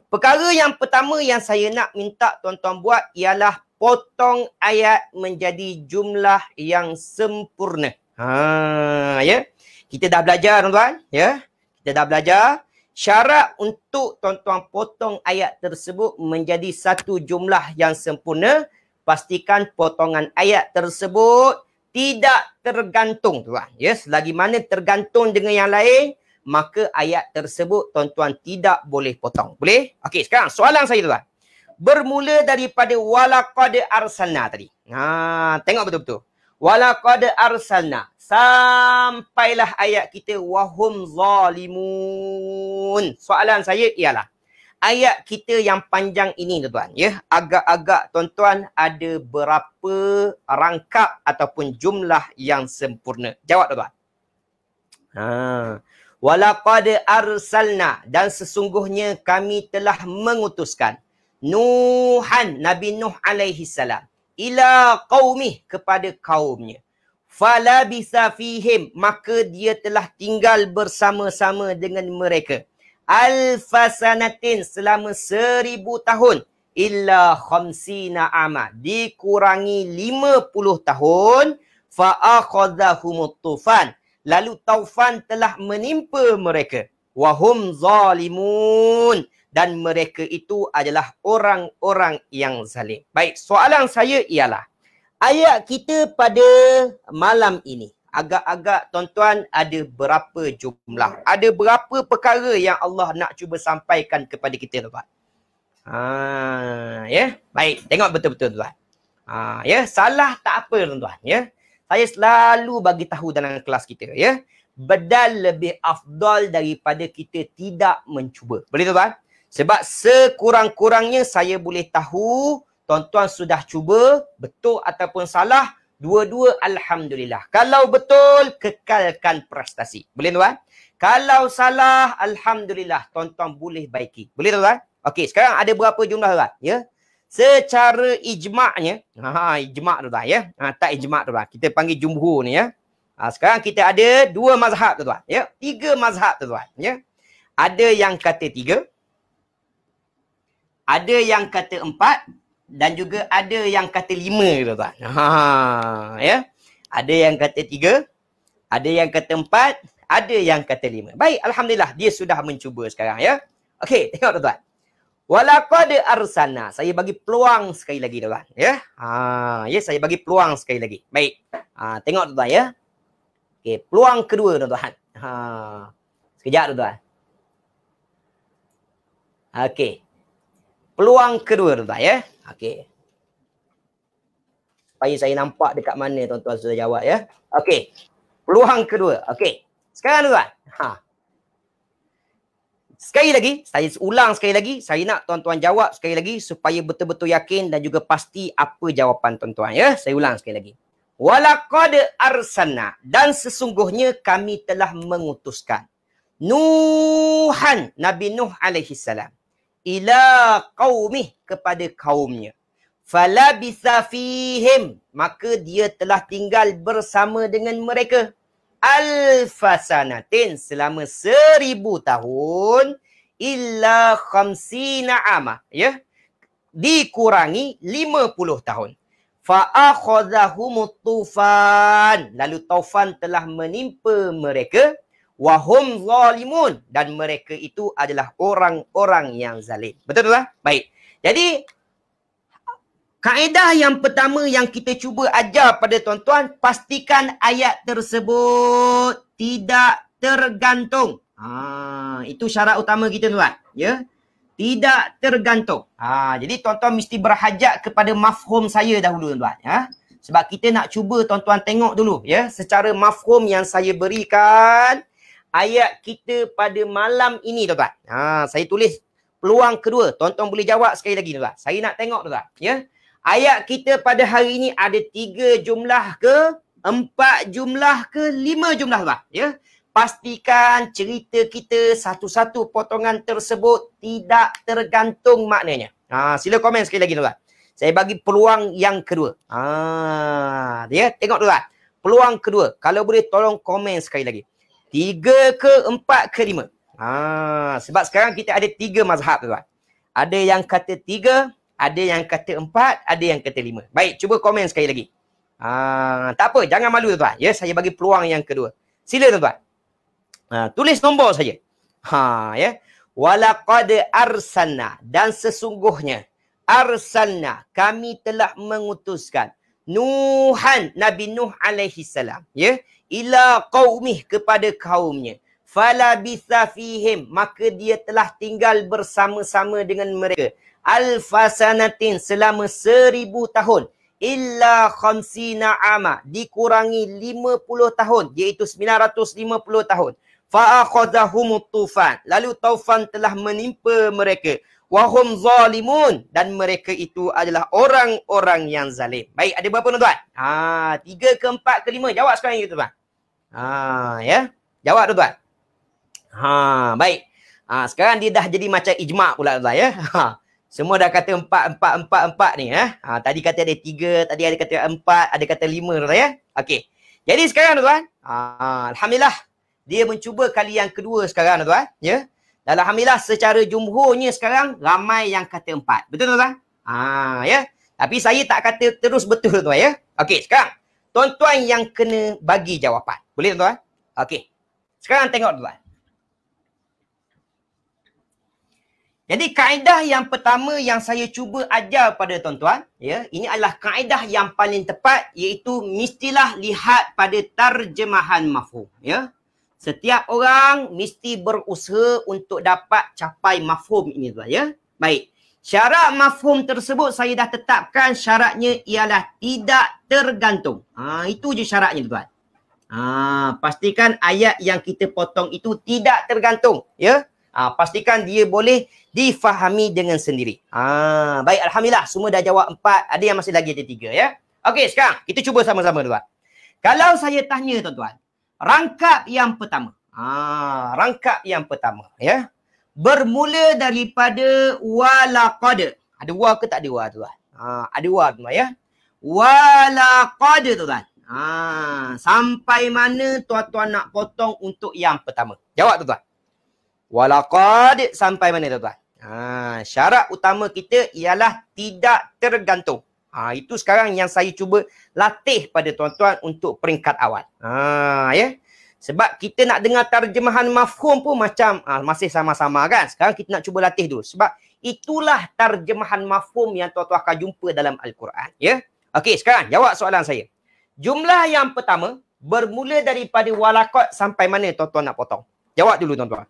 Perkara yang pertama yang saya nak minta tuan-tuan buat ialah potong ayat menjadi jumlah yang sempurna. Ha ya. Kita dah belajar tuan-tuan ya. Kita dah belajar syarat untuk tuan-tuan potong ayat tersebut menjadi satu jumlah yang sempurna pastikan potongan ayat tersebut tidak tergantung tuan ya yes. lagi mana tergantung dengan yang lain maka ayat tersebut tuan-tuan tidak boleh potong boleh okey sekarang soalan saya tuan bermula daripada walaqad arsalna tadi ha tengok betul-betul Walaqad arsalna. Sampailah ayat kita wahum zalimun. Soalan saya ialah ayat kita yang panjang ini tuan-tuan ya. Agak-agak tuan-tuan ada berapa rangkap ataupun jumlah yang sempurna? Jawab tuan-tuan. Ha. Walaqad arsalna dan sesungguhnya kami telah mengutuskan Nuhan Nabi Nuh alaihi salam ila qaumih kepada kaumnya fala bisa fihim maka dia telah tinggal bersama-sama dengan mereka alfasanatin selama seribu tahun illa khamsina ama dikurangi lima puluh tahun fa akhadhahumut tufan lalu taufan telah menimpa mereka wahum zalimun dan mereka itu adalah orang-orang yang zalim. Baik, soalan saya ialah ayat kita pada malam ini agak-agak tuan-tuan ada berapa jumlah? Ada berapa perkara yang Allah nak cuba sampaikan kepada kita tuan-tuan? Ha, ya. Yeah? Baik, tengok betul-betul tuan. Ha, ya, yeah? salah tak apa tuan-tuan, ya. Yeah? Saya selalu bagi tahu dalam kelas kita, ya. Yeah? Bedal lebih afdal daripada kita tidak mencuba. Boleh tuan-tuan? Sebab sekurang-kurangnya saya boleh tahu tuan-tuan sudah cuba betul ataupun salah dua-dua alhamdulillah. Kalau betul kekalkan prestasi. Boleh tuan? Kalau salah alhamdulillah tuan-tuan boleh baiki. Boleh tuan? Okey, sekarang ada berapa jumlah tuan? Ya. Secara ijmaknya, ha, ha ijmak tu ya. Ha tak ijmak tu Kita panggil jumhur ni ya. Ha, sekarang kita ada dua mazhab tu tuan, ya. Tiga mazhab tu tuan, ya. Ada yang kata tiga, ada yang kata empat dan juga ada yang kata lima tu tak? Ha, ha, ha, ya. Ada yang kata tiga, ada yang kata empat, ada yang kata lima. Baik, Alhamdulillah dia sudah mencuba sekarang ya. Okey, tengok tuan-tuan. Walakada arsana. Saya bagi peluang sekali lagi tuan-tuan. Ya, ha, ya saya bagi peluang sekali lagi. Baik, ha, tengok tuan-tuan ya. Okey, peluang kedua tuan-tuan. Ha, sekejap tuan-tuan. Okey, Peluang kedua tuan-tuan ya. Okey. Supaya saya nampak dekat mana tuan-tuan sudah jawab ya. Okey. Peluang kedua. Okey. Sekarang tuan-tuan. Ha. Sekali lagi, saya ulang sekali lagi. Saya nak tuan-tuan jawab sekali lagi supaya betul-betul yakin dan juga pasti apa jawapan tuan-tuan ya. Saya ulang sekali lagi. Walaqad arsana dan sesungguhnya kami telah mengutuskan Nuhan Nabi Nuh alaihi salam ila qaumi kepada kaumnya fala bisafihim maka dia telah tinggal bersama dengan mereka alfasanatin selama seribu tahun illa khamsina ama ya dikurangi lima puluh tahun fa akhadhahum tufan lalu taufan telah menimpa mereka wahum zalimun dan mereka itu adalah orang-orang yang zalim. Betul tak? Baik. Jadi kaedah yang pertama yang kita cuba ajar pada tuan-tuan pastikan ayat tersebut tidak tergantung. Ha, itu syarat utama kita tuan. Ya. Tidak tergantung. Ha, jadi tuan-tuan mesti berhajat kepada mafhum saya dahulu tuan-tuan. Ha? Sebab kita nak cuba tuan-tuan tengok dulu ya secara mafhum yang saya berikan ayat kita pada malam ini tuan tak? Ha, saya tulis peluang kedua. Tonton boleh jawab sekali lagi tuan tak? Saya nak tengok tuan tak? Ya? Ayat kita pada hari ini ada tiga jumlah ke empat jumlah ke lima jumlah tuan-tuan. Ya? Pastikan cerita kita satu-satu potongan tersebut tidak tergantung maknanya. Ha, sila komen sekali lagi tuan tak? Saya bagi peluang yang kedua. Ha, ya? Tengok tuan tak? Peluang kedua. Kalau boleh tolong komen sekali lagi tiga ke empat ke lima. Ha, sebab sekarang kita ada tiga mazhab tuan. Ada yang kata tiga, ada yang kata empat, ada yang kata lima. Baik, cuba komen sekali lagi. Ha, tak apa, jangan malu tuan. Ya, saya bagi peluang yang kedua. Sila tuan. Ha, tulis nombor saja. Ha, ya. Walaqad arsalna dan sesungguhnya arsalna kami telah mengutuskan Nuhan Nabi Nuh alaihi salam ya ila qaumih kepada kaumnya fala bisafihim maka dia telah tinggal bersama-sama dengan mereka alfasanatin selama seribu tahun illa khamsina ama dikurangi 50 tahun iaitu 950 tahun fa akhadhahum tufan lalu taufan telah menimpa mereka wahum zalimun dan mereka itu adalah orang-orang yang zalim baik ada berapa tuan ha ah, 3 ke 4 ke 5 jawab sekarang you tuan Ha, ya. Jawab tu tuan. Ha, baik. Ha, sekarang dia dah jadi macam ijma' pula tuan ya. Ha. Semua dah kata empat, empat, empat, empat ni. ya. Ha, tadi kata ada tiga, tadi ada kata empat, ada kata lima tuan ya. Okey. Jadi sekarang tuan, ha, Alhamdulillah, dia mencuba kali yang kedua sekarang tuan. Ya. Dan Alhamdulillah secara jumhurnya sekarang ramai yang kata empat. Betul tuan? Ha, ya. Tapi saya tak kata terus betul tuan ya. Okey sekarang. Tuan-tuan yang kena bagi jawapan. Boleh tuan-tuan? Okey. Sekarang tengok tuan-tuan. Jadi kaedah yang pertama yang saya cuba ajar pada tuan-tuan, ya, ini adalah kaedah yang paling tepat iaitu mestilah lihat pada terjemahan mafhum, ya. Setiap orang mesti berusaha untuk dapat capai mafum ini tuan, ya. Baik. Syarat mafhum tersebut saya dah tetapkan syaratnya ialah tidak tergantung. Ha, itu je syaratnya tuan. Ha, pastikan ayat yang kita potong itu tidak tergantung. Ya? Ha, pastikan dia boleh difahami dengan sendiri. Ha, baik, Alhamdulillah. Semua dah jawab empat. Ada yang masih lagi ada tiga. Ya? Okey, sekarang kita cuba sama-sama tuan. Kalau saya tanya tuan-tuan, rangkap yang pertama. Ha, rangkap yang pertama. Ya? bermula daripada walaqad. Ada wa ke tak ada wa tuan? Ha, ada wa tuan ya. Walaqad tuan. Ha, sampai mana tuan-tuan nak potong untuk yang pertama? Jawab tuan-tuan. Walaqad sampai mana tuan-tuan? Ha, syarat utama kita ialah tidak tergantung. Ha, itu sekarang yang saya cuba latih pada tuan-tuan untuk peringkat awal. Ha, ya. Yeah? Sebab kita nak dengar terjemahan mafhum pun macam ah, masih sama-sama kan. Sekarang kita nak cuba latih dulu. Sebab itulah terjemahan mafhum yang tuan-tuan akan jumpa dalam Al-Quran. Ya? Okey, sekarang jawab soalan saya. Jumlah yang pertama bermula daripada walakot sampai mana tuan-tuan nak potong? Jawab dulu tuan-tuan.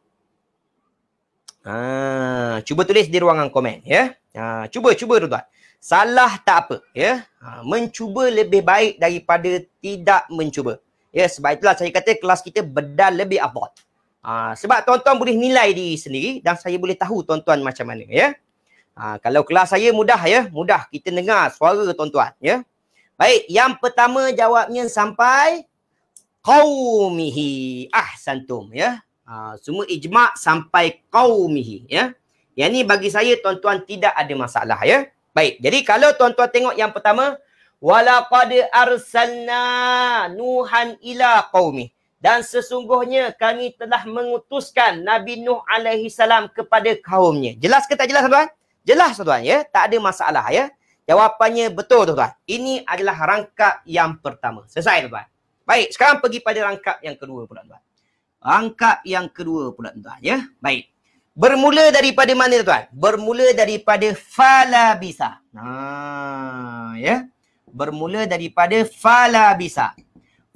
Ha, cuba tulis di ruangan komen. Ya? Ha, cuba, cuba tuan-tuan. Salah tak apa. Ya? Ha, mencuba lebih baik daripada tidak mencuba. Ya, sebab itulah saya kata kelas kita bedah lebih abot. Ha, sebab tuan-tuan boleh nilai diri sendiri dan saya boleh tahu tuan-tuan macam mana, ya. Ha, kalau kelas saya mudah, ya. Mudah kita dengar suara tuan-tuan, ya. Baik, yang pertama jawabnya sampai qaumihi. Ya. Ah, santum, ya. Ha, semua ijma' sampai qaumihi, ya. Yang ni bagi saya tuan-tuan tidak ada masalah, ya. Baik, jadi kalau tuan-tuan tengok yang pertama, Walaqad arsalna Nuhan ila qaumi. Dan sesungguhnya kami telah mengutuskan Nabi Nuh alaihi salam kepada kaumnya. Jelas ke tak jelas tuan? Jelas tuan ya. Tak ada masalah ya. Jawapannya betul tuan. Ini adalah rangkap yang pertama. Selesai tuan. Baik, sekarang pergi pada rangkap yang kedua pula tuan. Rangkap yang kedua pula tuan ya. Baik. Bermula daripada mana tuan? Bermula daripada falabisa. Ha, ya bermula daripada fala bisa.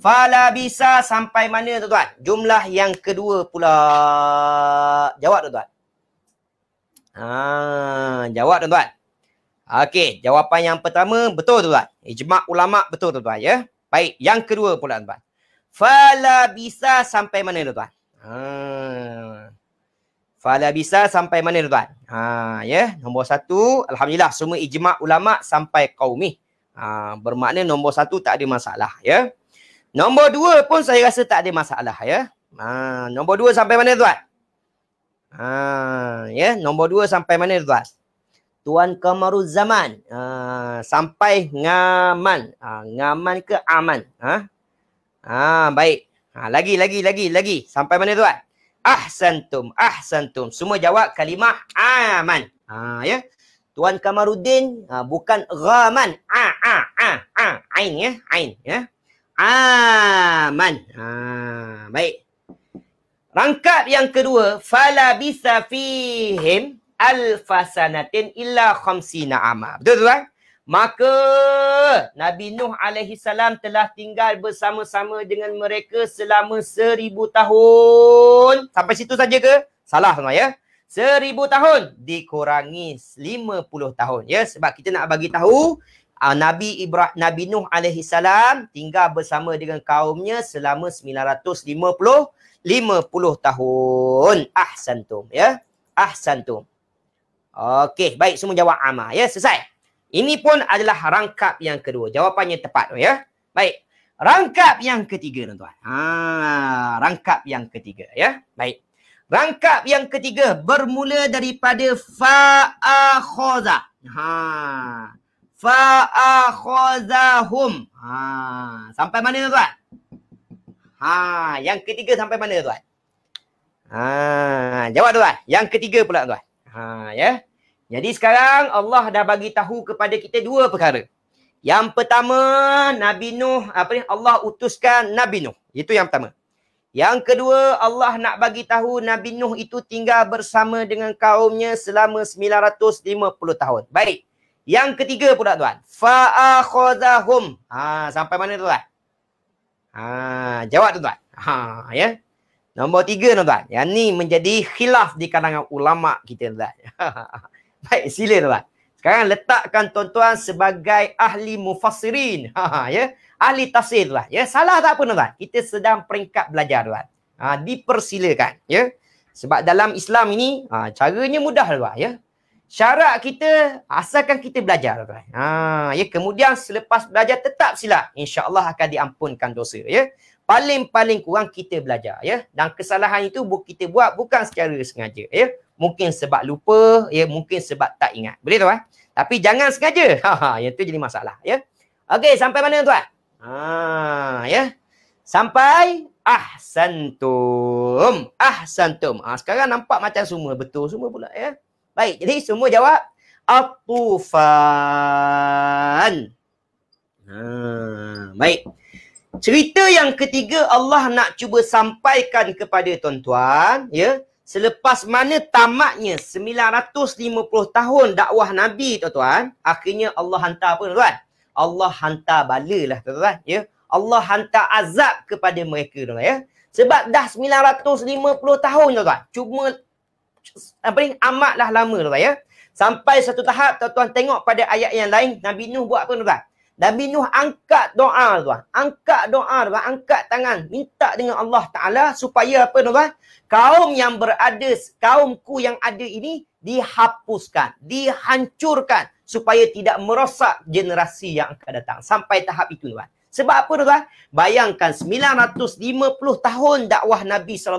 Fala bisa sampai mana tuan-tuan? Jumlah yang kedua pula. Jawab tuan-tuan. Ha, jawab tuan-tuan. Okey, jawapan yang pertama betul tuan-tuan. Ijma' ulama betul tuan-tuan ya. Baik, yang kedua pula tuan-tuan. Fala bisa sampai mana tuan-tuan? Ha. Fala bisa sampai mana tuan-tuan? Ha, ya. Nombor satu, Alhamdulillah semua ijma' ulama sampai kaumih. Ha, bermakna nombor satu tak ada masalah ya. Nombor dua pun saya rasa tak ada masalah ya. Ha, nombor dua sampai mana tuan? Ha, ya, nombor dua sampai mana tuan? Tuan Kamaruz Zaman. Ha, sampai ngaman. Ha, ngaman ke aman? Ha? Ha, baik. Ha, lagi, lagi, lagi, lagi. Sampai mana tuan? Ahsantum, ahsantum. Semua jawab kalimah aman. Ha, ya. Tuan Kamarudin ha, bukan raman, Ah a ah, ain ya ain ya aman ha baik rangkap yang kedua fala bisa fihim alfasanatin illa khamsina ama betul tuan maka nabi nuh alaihi salam telah tinggal bersama-sama dengan mereka selama seribu tahun sampai situ saja ke salah semua ya seribu tahun dikurangi lima puluh tahun ya sebab kita nak bagi tahu uh, Nabi Ibrahim Nabi Nuh alaihi salam tinggal bersama dengan kaumnya selama 950 50 tahun. Ahsantum ya. Ahsantum. Okey, baik semua jawab amal ya. Selesai. Ini pun adalah rangkap yang kedua. Jawapannya tepat ya. Baik. Rangkap yang ketiga tuan-tuan. Ha, rangkap yang ketiga ya. Baik. Rangkap yang ketiga bermula daripada fa'akhadha. Ha fa'akhazahum. Ha, sampai mana tuan? Ha, yang ketiga sampai mana tuan? Ha, jawab tuan. Yang ketiga pula tuan. Ha, ya. Jadi sekarang Allah dah bagi tahu kepada kita dua perkara. Yang pertama Nabi Nuh apa ni Allah utuskan Nabi Nuh. Itu yang pertama. Yang kedua Allah nak bagi tahu Nabi Nuh itu tinggal bersama dengan kaumnya selama 950 tahun. Baik. Yang ketiga pula tuan. Fa'akhazahum. Ha, sampai mana tuan? Ha, jawab tuan. Ha, ya. Nombor tiga tuan. Yang ni menjadi khilaf di kalangan ulama kita tuan. Baik, sila tuan. Sekarang letakkan tuan-tuan sebagai ahli mufassirin. Ha, ya. Ahli tafsir tuan. Ya, salah tak apa tuan. Kita sedang peringkat belajar tuan. Ha, dipersilakan. Ya. Sebab dalam Islam ini, ha, caranya mudah tuan. Ya syarat kita asalkan kita belajar tuan-tuan. Ha ya kemudian selepas belajar tetap silap insya-Allah akan diampunkan dosa ya. Paling-paling kurang kita belajar ya dan kesalahan itu kita buat bukan secara sengaja ya. Mungkin sebab lupa ya mungkin sebab tak ingat. Boleh tuan? Eh? Tapi jangan sengaja. Ha ha yang tu jadi masalah ya. Okey sampai mana tuan? Ha ya. Sampai ahsantum. Ahsantum. Ah ha, sekarang nampak macam semua betul semua pula ya. Baik, jadi semua jawab At-Tufan. Ha, baik. Cerita yang ketiga Allah nak cuba sampaikan kepada tuan-tuan, ya. Selepas mana tamatnya 950 tahun dakwah Nabi tuan-tuan, akhirnya Allah hantar apa tuan-tuan? Allah hantar bala lah tuan-tuan, ya. Allah hantar azab kepada mereka tuan-tuan, ya. Sebab dah 950 tahun tuan-tuan. Paling amatlah lama tuan ya. Sampai satu tahap tuan-tuan tengok pada ayat yang lain Nabi Nuh buat apa tuan? Nabi Nuh angkat doa tuan. Angkat doa tuan, angkat tangan minta dengan Allah Taala supaya apa tuan? Kaum yang berada, kaumku yang ada ini dihapuskan, dihancurkan supaya tidak merosak generasi yang akan datang. Sampai tahap itu tuan. Sebab apa tuan? Bayangkan 950 tahun dakwah Nabi saw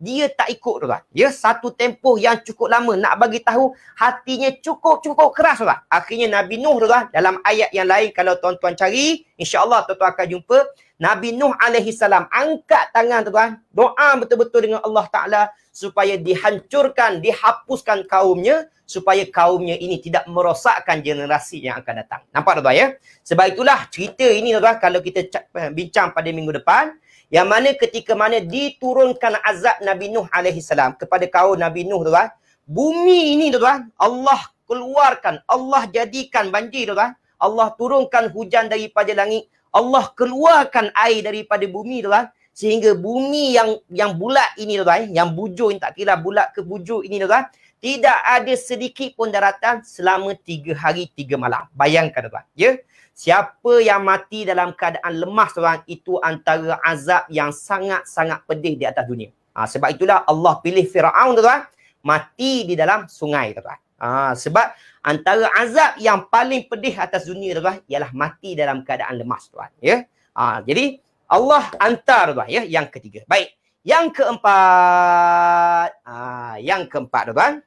dia tak ikut tuan. Ya, satu tempoh yang cukup lama nak bagi tahu hatinya cukup-cukup keras tuan. Akhirnya Nabi Nuh tuan dalam ayat yang lain kalau tuan-tuan cari, insya-Allah tuan-tuan akan jumpa Nabi Nuh alaihi salam angkat tangan tuan, doa betul-betul dengan Allah Taala supaya dihancurkan, dihapuskan kaumnya supaya kaumnya ini tidak merosakkan generasi yang akan datang. Nampak tuan ya? Sebab itulah cerita ini tuan kalau kita bincang pada minggu depan yang mana ketika mana diturunkan azab Nabi Nuh AS kepada kaum Nabi Nuh tuan. Bumi ini tuan, Allah keluarkan, Allah jadikan banjir tuan. Allah turunkan hujan daripada langit. Allah keluarkan air daripada bumi tuan. Sehingga bumi yang yang bulat ini tuan, yang bujur ini tak kira bulat ke bujur ini tuan. Tidak ada sedikit pun daratan selama tiga hari, tiga malam. Bayangkan tuan. Ya? Yeah? Siapa yang mati dalam keadaan lemah tuan itu antara azab yang sangat-sangat pedih di atas dunia. Ha, sebab itulah Allah pilih Fir'aun tuan mati di dalam sungai tuan Ha, sebab antara azab yang paling pedih atas dunia tuan ialah mati dalam keadaan lemah tuan. Ya? Ha, jadi Allah antar tuan ya yang ketiga. Baik. Yang keempat. Ha, yang keempat tuan-tuan.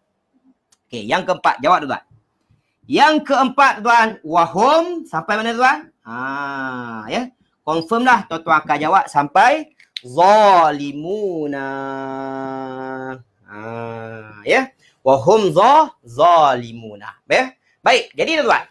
Okay, yang keempat jawab tuan yang keempat tuan, wahum sampai mana tuan? Ha, ya. Confirm lah tuan-tuan akan jawab sampai zalimuna. Ha, ya. Wahum za zalimuna. Ya. Baik, jadi tuan-tuan.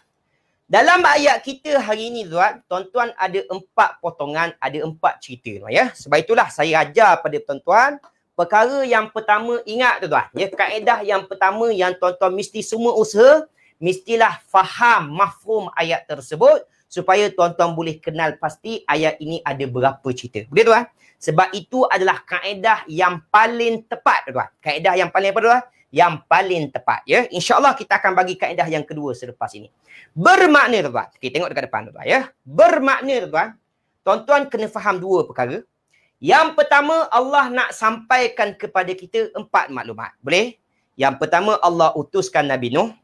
Dalam ayat kita hari ini tuan, tuan-tuan ada empat potongan, ada empat cerita tuan ya. Sebab itulah saya ajar pada tuan-tuan perkara yang pertama ingat tuan-tuan. Ya, kaedah yang pertama yang tuan-tuan mesti semua usaha mestilah faham mafhum ayat tersebut supaya tuan-tuan boleh kenal pasti ayat ini ada berapa cerita. Begitu kan? Sebab itu adalah kaedah yang paling tepat tuan-tuan. Kaedah yang paling apa tuan Yang paling tepat ya. InsyaAllah kita akan bagi kaedah yang kedua selepas ini. Bermakna tuan-tuan. Okay, tengok dekat depan tuan-tuan ya. Bermakna tuan-tuan. Tuan-tuan kena faham dua perkara. Yang pertama Allah nak sampaikan kepada kita empat maklumat. Boleh? Yang pertama Allah utuskan Nabi Nuh.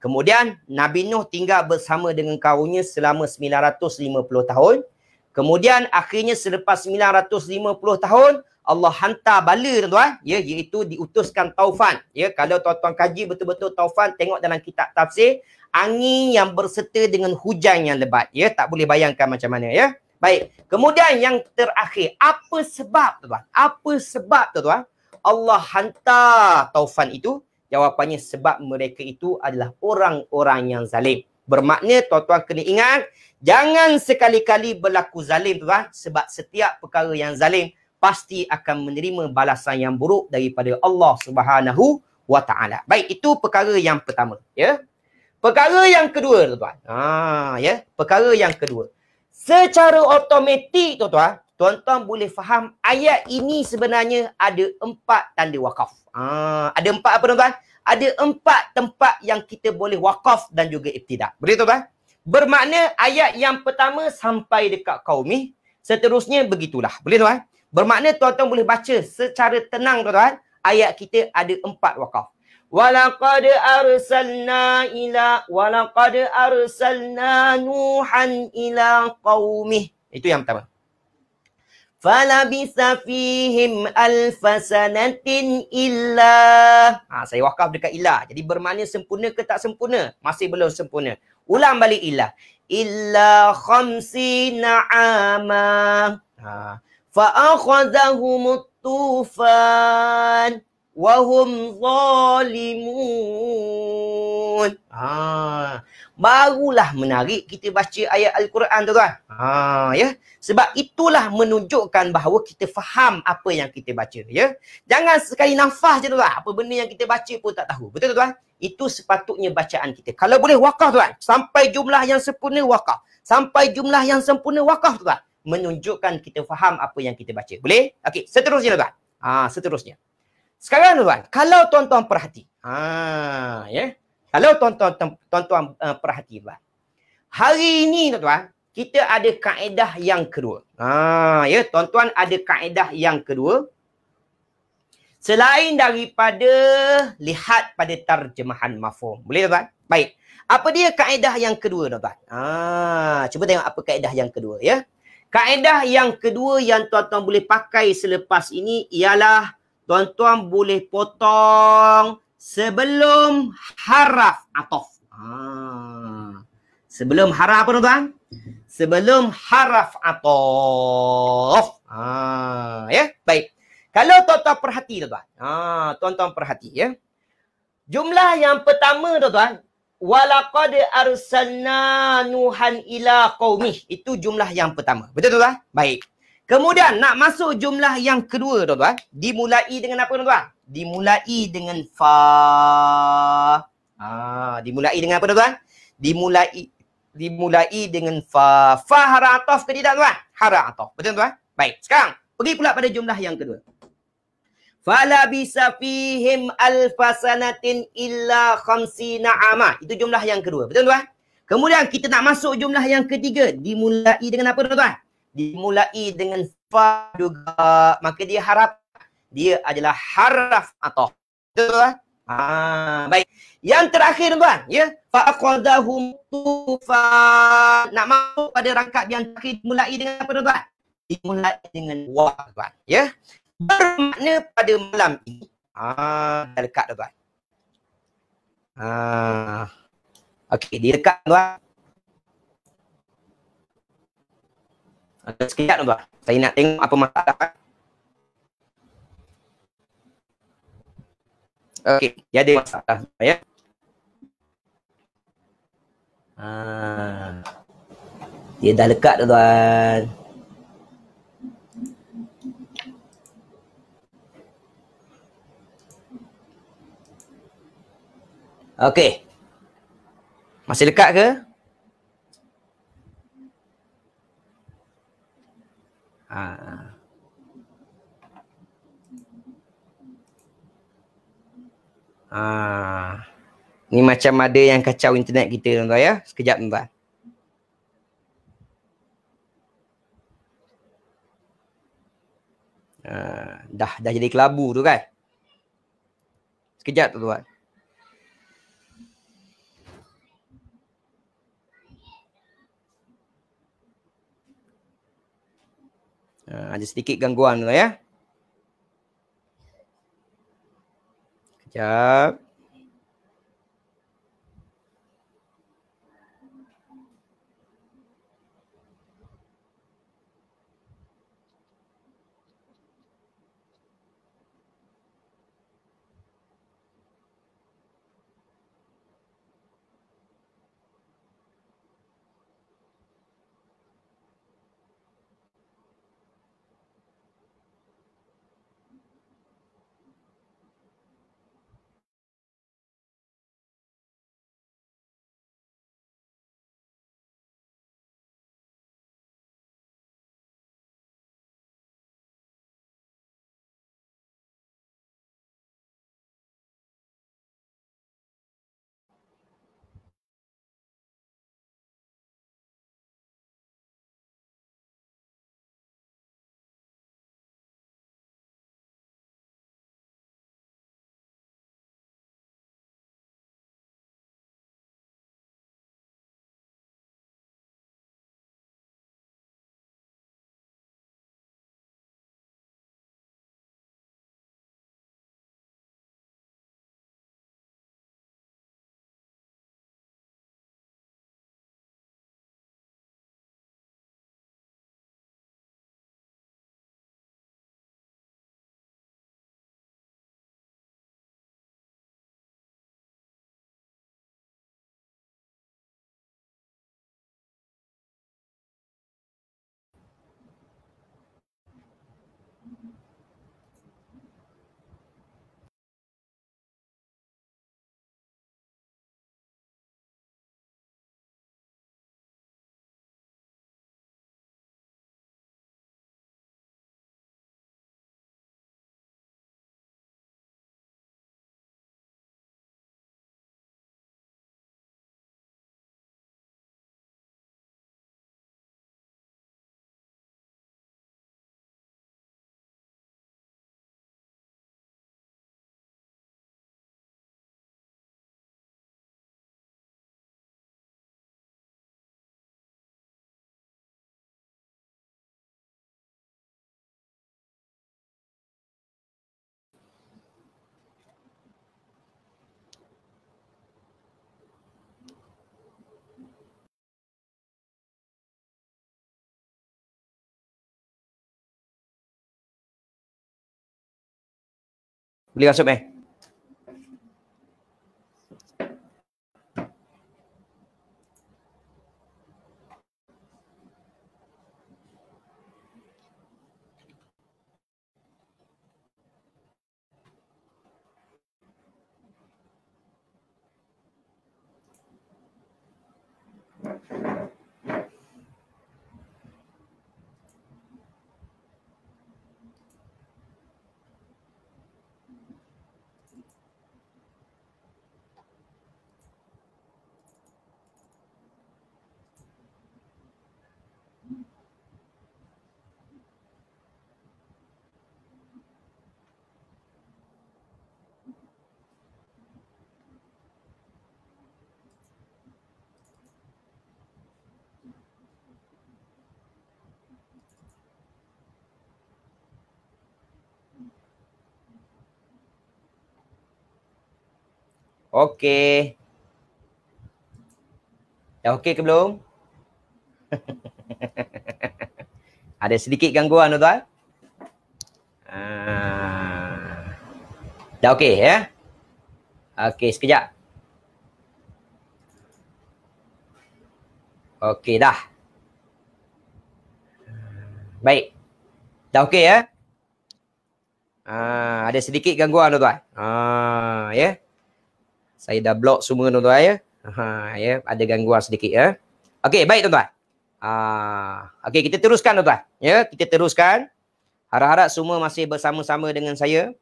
Kemudian Nabi Nuh tinggal bersama dengan kaumnya selama 950 tahun. Kemudian akhirnya selepas 950 tahun Allah hantar bala tuan-tuan ya iaitu diutuskan taufan ya kalau tuan-tuan kaji betul-betul taufan tengok dalam kitab tafsir angin yang berserta dengan hujan yang lebat ya tak boleh bayangkan macam mana ya baik kemudian yang terakhir apa sebab tuan-tuan apa sebab tuan-tuan Allah hantar taufan itu Jawapannya sebab mereka itu adalah orang-orang yang zalim. Bermakna tuan-tuan kena ingat jangan sekali-kali berlaku zalim tuan sebab setiap perkara yang zalim pasti akan menerima balasan yang buruk daripada Allah Subhanahu wa taala. Baik itu perkara yang pertama ya. Perkara yang kedua tuan-tuan. Ha ya, perkara yang kedua. Secara automatik tuan-tuan, tuan-tuan boleh faham ayat ini sebenarnya ada empat tanda wakaf. Ah, ada empat apa tuan-tuan? Ada empat tempat yang kita boleh wakaf dan juga ibtidak. Boleh tuan-tuan? Bermakna ayat yang pertama sampai dekat kaum Seterusnya begitulah. Boleh tuan-tuan? Bermakna tuan-tuan boleh baca secara tenang tuan-tuan. Ayat kita ada empat wakaf. Walaqad arsalna ila walaqad arsalna nuhan ila qaumih. Itu yang pertama. Fala falabisa fihim alfasanatin illa ha saya wakaf dekat illa jadi bermakna sempurna ke tak sempurna masih belum sempurna ulang balik illa illa khamsina ama ha fa tufan wa zalimun ha barulah menarik kita baca ayat al-Quran tuan. Ha ya. Sebab itulah menunjukkan bahawa kita faham apa yang kita baca ya. Jangan sekali nafas je tuan. Apa benda yang kita baca pun tak tahu. Betul tuan? Itu sepatutnya bacaan kita. Kalau boleh wakaf tuan, sampai jumlah yang sempurna wakaf. Sampai jumlah yang sempurna wakaf tuan. Menunjukkan kita faham apa yang kita baca. Boleh? Okey, seterusnya tuan. Ha seterusnya. Sekarang tuan, kalau tuan-tuan perhati. Ha ya. Yeah. Kalau tuan-tuan tuan-tuan uh, eh, perhati bah. Hari ini tuan-tuan, kita ada kaedah yang kedua. Ha ya, tuan-tuan ada kaedah yang kedua. Selain daripada lihat pada terjemahan mafhum. Boleh tak, Baik. Apa dia kaedah yang kedua tuan-tuan? Ha cuba tengok apa kaedah yang kedua ya. Kaedah yang kedua yang tuan-tuan boleh pakai selepas ini ialah tuan-tuan boleh potong sebelum haraf atof. Ha. Ah. Sebelum haraf apa tuan? Sebelum haraf atof. Ha. Ah, ya, baik. Kalau tuan-tuan perhati tuan-tuan. Ha, tuan-tuan perhati ya. Jumlah yang pertama tuan-tuan, walaqad arsalna nuhan ila qaumih. Itu jumlah yang pertama. Betul tuan-tuan? Baik. Kemudian nak masuk jumlah yang kedua tuan-tuan, dimulai dengan apa tuan-tuan? dimulai dengan fa. Ah, dimulai dengan apa tuan? Dimulai dimulai dengan fa. Fa hara ataf ke tidak tuan? Hara Betul tuan? Baik. Sekarang pergi pula pada jumlah yang kedua. Fala bisa fihim alfasanatin illa khamsina ama. Itu jumlah yang kedua. Betul tuan? Kemudian kita nak masuk jumlah yang ketiga. Dimulai dengan apa tuan? Dimulai dengan fa juga. Maka dia harap dia adalah haraf atau betul ah ha, baik yang terakhir tuan ya faqadahum tufa nak masuk pada rangkap yang terakhir mulai dengan apa tuan dimulai dengan wa tuan ya bermakna pada malam ini ah ha, dekat tuan ah ha, okey dia dekat tuan ada sekejap tuan saya nak tengok apa masalah Okey, dia ada masalah lah ya. Ah. Dia dah lekat tuan. Okey. Masih lekat ke? Ah. Ah. Ni macam ada yang kacau internet kita tuan-tuan ya. Sekejap tuan-tuan. Uh, dah dah jadi kelabu tu kan sekejap tu tuan uh, ah, ada sedikit gangguan tuan. ya 好。你干什么？Okey. Dah okey ke belum? Ada sedikit gangguan tuan-tuan. Ah. Dah okey ya? Okey, sekejap. Okey, dah. Baik. Dah okey ya? Ah, ada sedikit gangguan tuan-tuan. Ah, ya. Yeah? Saya dah block semua tuan-tuan ya. Ha, ya. Ada gangguan sedikit ya. Okey, baik tuan-tuan. Ah, okey kita teruskan tuan-tuan. Ya, kita teruskan. Harap-harap semua masih bersama-sama dengan saya.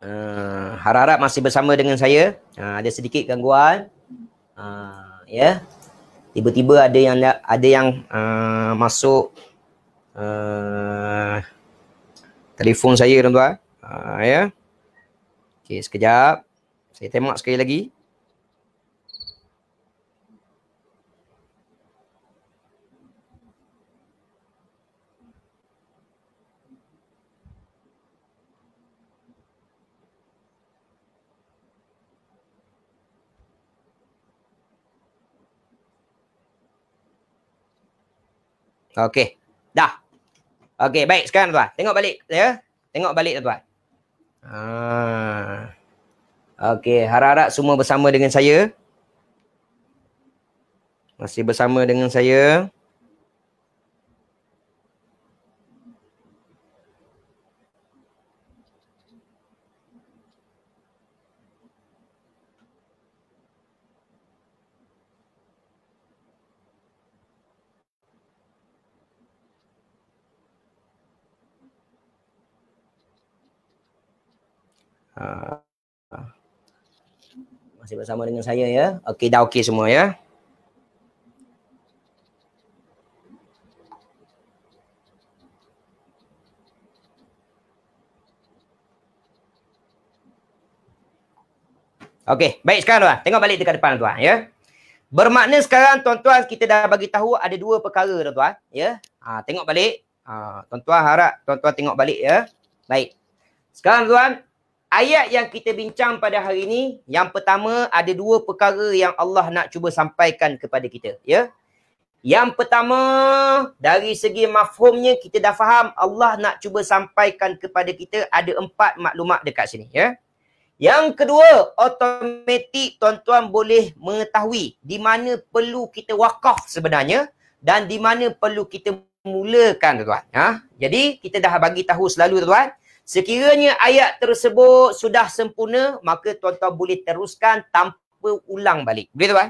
Uh, harap-harap masih bersama dengan saya. Uh, ada sedikit gangguan. Uh, ya. Tiba-tiba ada yang ada yang uh, masuk uh, telefon saya tuan-tuan. Uh, ya. Yeah. Okey, sekejap. Saya temak sekali lagi. Okey. Dah. Okey, baik sekarang tuan. Tengok balik ya. Tengok balik tuan. Ah. Okey, harap-harap semua bersama dengan saya. Masih bersama dengan saya. Masih bersama dengan saya ya. Okey dah okey semua ya. Okey, baik sekarang tuan. Tengok balik dekat depan tuan ya. Bermakna sekarang tuan-tuan kita dah bagi tahu ada dua perkara tuan-tuan ya. Ha, tengok balik. Ha, tuan-tuan harap tuan-tuan tengok balik ya. Baik. Sekarang tuan, Ayat yang kita bincang pada hari ini, yang pertama ada dua perkara yang Allah nak cuba sampaikan kepada kita, ya. Yang pertama, dari segi mafhumnya kita dah faham Allah nak cuba sampaikan kepada kita ada empat maklumat dekat sini, ya. Yang kedua, automatik tuan-tuan boleh mengetahui di mana perlu kita wakaf sebenarnya dan di mana perlu kita mulakan tuan-tuan. Ha? Jadi kita dah bagi tahu selalu tuan-tuan, Sekiranya ayat tersebut sudah sempurna, maka tuan-tuan boleh teruskan tanpa ulang balik. Boleh tuan?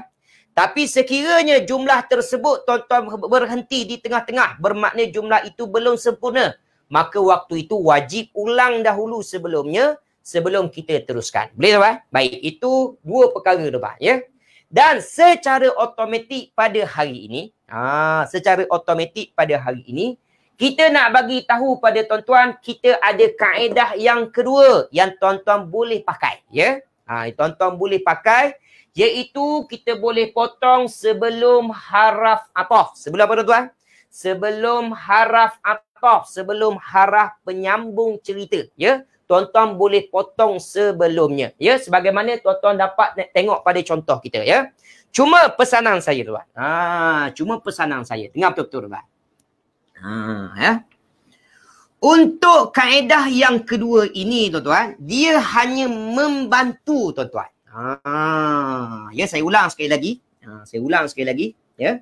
Tapi sekiranya jumlah tersebut tuan-tuan berhenti di tengah-tengah, bermakna jumlah itu belum sempurna, maka waktu itu wajib ulang dahulu sebelumnya, sebelum kita teruskan. Boleh tuan? Baik, itu dua perkara tuan. Ya? Dan secara otomatik pada hari ini, ah, secara otomatik pada hari ini, kita nak bagi tahu pada tuan-tuan kita ada kaedah yang kedua yang tuan-tuan boleh pakai ya yeah? ha tuan-tuan boleh pakai iaitu kita boleh potong sebelum haraf ataf sebelum apa tuan-tuan sebelum haraf ataf sebelum haraf penyambung cerita ya yeah? tuan-tuan boleh potong sebelumnya ya sebagaimana tuan-tuan dapat tengok pada contoh kita ya cuma pesanan saya tuan ha cuma pesanan saya dengar betul-betul tuan Ha, ya. Untuk kaedah yang kedua ini tuan-tuan, dia hanya membantu tuan-tuan. Ha, ya saya ulang sekali lagi. Ha, saya ulang sekali lagi, ya.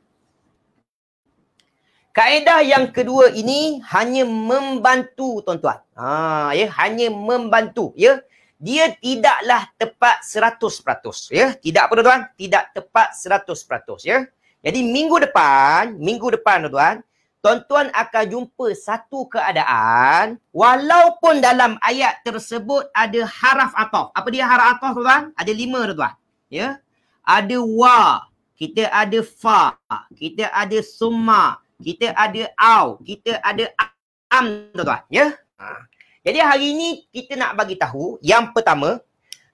Kaedah yang kedua ini hanya membantu tuan-tuan. Ha, ya hanya membantu, ya. Dia tidaklah tepat seratus peratus. ya. Tidak apa tuan-tuan, tidak tepat seratus peratus. ya. Jadi minggu depan, minggu depan tuan-tuan, tuan-tuan akan jumpa satu keadaan walaupun dalam ayat tersebut ada haraf ataf. Apa dia haraf ataf tuan-tuan? Ada lima tuan-tuan. Ya? Ada wa, kita ada fa, kita ada summa, kita ada au, kita ada am tuan-tuan. Ya? Ha. Jadi hari ini kita nak bagi tahu yang pertama,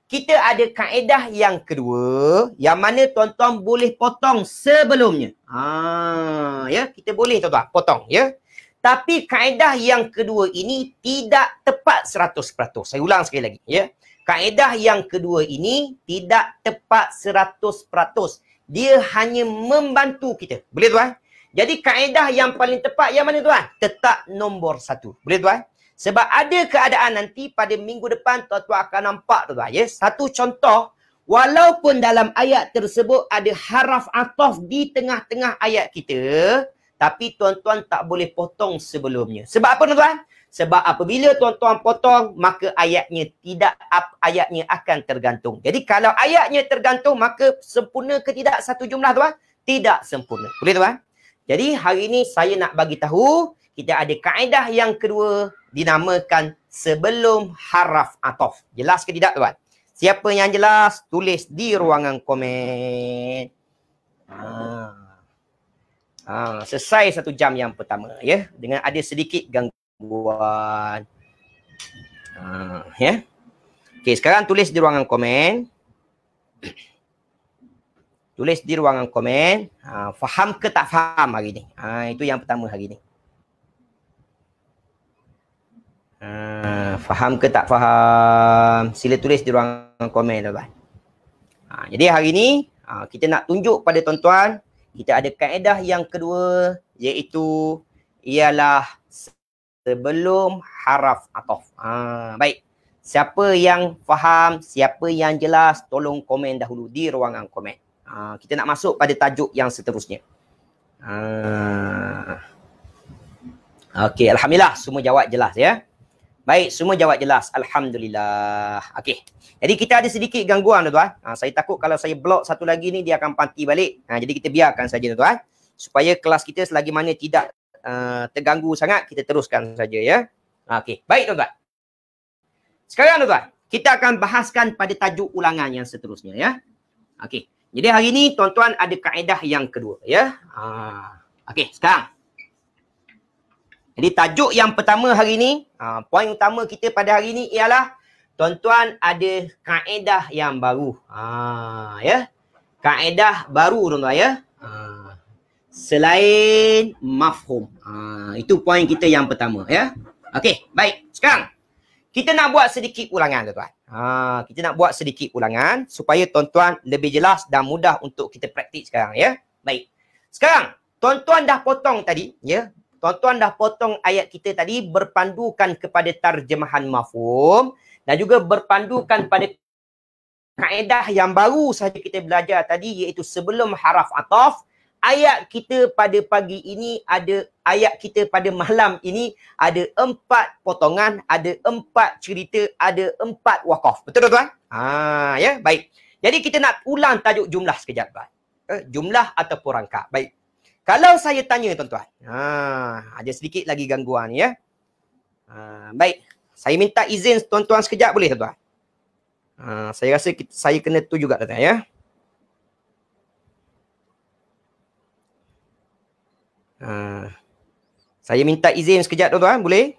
kita ada kaedah yang kedua yang mana tuan-tuan boleh potong sebelumnya. Ha ya, kita boleh tuan-tuan potong ya. Tapi kaedah yang kedua ini tidak tepat 100%. Saya ulang sekali lagi ya. Kaedah yang kedua ini tidak tepat 100%. Dia hanya membantu kita. Boleh tuan? Jadi kaedah yang paling tepat yang mana tuan? Tetap nombor satu. Boleh tuan? Sebab ada keadaan nanti pada minggu depan tuan-tuan akan nampak tuan-tuan. Ya? Satu contoh, walaupun dalam ayat tersebut ada haraf ataf di tengah-tengah ayat kita. Tapi tuan-tuan tak boleh potong sebelumnya. Sebab apa tuan-tuan? Sebab apabila tuan-tuan potong, maka ayatnya tidak ayatnya akan tergantung. Jadi kalau ayatnya tergantung, maka sempurna ke tidak satu jumlah tuan? Tidak sempurna. Boleh tuan? Jadi hari ini saya nak bagi tahu kita ada kaedah yang kedua dinamakan sebelum haraf atof. Jelas ke tidak tuan? Siapa yang jelas tulis di ruangan komen. Ah. Ah, selesai satu jam yang pertama ya dengan ada sedikit gangguan. Ah, ya. Okey, sekarang tulis di ruangan komen. Tulis di ruangan komen. Ah, faham ke tak faham hari ni? Ah, itu yang pertama hari ni. Uh, faham ke tak faham? Sila tulis di ruang komen tuan-tuan. Ha, jadi hari ni ha, kita nak tunjuk pada tuan-tuan kita ada kaedah yang kedua iaitu ialah sebelum haraf atau ha, baik siapa yang faham siapa yang jelas tolong komen dahulu di ruangan komen ha, kita nak masuk pada tajuk yang seterusnya ha. okey alhamdulillah semua jawab jelas ya Baik, semua jawab jelas. Alhamdulillah. Okey. Jadi kita ada sedikit gangguan tuan-tuan. Ha, saya takut kalau saya blok satu lagi ni dia akan panti balik. Ha, jadi kita biarkan saja tuan-tuan. Supaya kelas kita selagi mana tidak uh, terganggu sangat, kita teruskan saja ya. Ha, okey. Baik tuan-tuan. Sekarang tuan-tuan, kita akan bahaskan pada tajuk ulangan yang seterusnya ya. Okey. Jadi hari ni tuan-tuan ada kaedah yang kedua ya. Ha. Okey, sekarang. Jadi tajuk yang pertama hari ini, uh, ha, poin utama kita pada hari ini ialah tuan-tuan ada kaedah yang baru. Uh, ya. Yeah? Kaedah baru tuan-tuan ya. Yeah? Ha, uh, selain mafhum. Uh, itu poin kita yang pertama ya. Yeah? Okey, baik. Sekarang kita nak buat sedikit ulangan tuan-tuan. Uh, kita nak buat sedikit ulangan supaya tuan-tuan lebih jelas dan mudah untuk kita praktik sekarang ya. Baik. Sekarang Tuan-tuan dah potong tadi, ya tuan-tuan dah potong ayat kita tadi berpandukan kepada terjemahan mafhum dan juga berpandukan pada kaedah yang baru sahaja kita belajar tadi iaitu sebelum haraf ataf ayat kita pada pagi ini ada ayat kita pada malam ini ada empat potongan ada empat cerita ada empat wakaf betul tak tuan ha ya baik jadi kita nak ulang tajuk jumlah sekejap tuan eh, jumlah ataupun rangka baik kalau saya tanya tuan-tuan, ha, ada sedikit lagi gangguan ya. Ha, baik, saya minta izin tuan-tuan sekejap boleh tuan-tuan? Ha, saya rasa kita, saya kena tu juga tuan-tuan ya. Ha, saya minta izin sekejap tuan-tuan, boleh?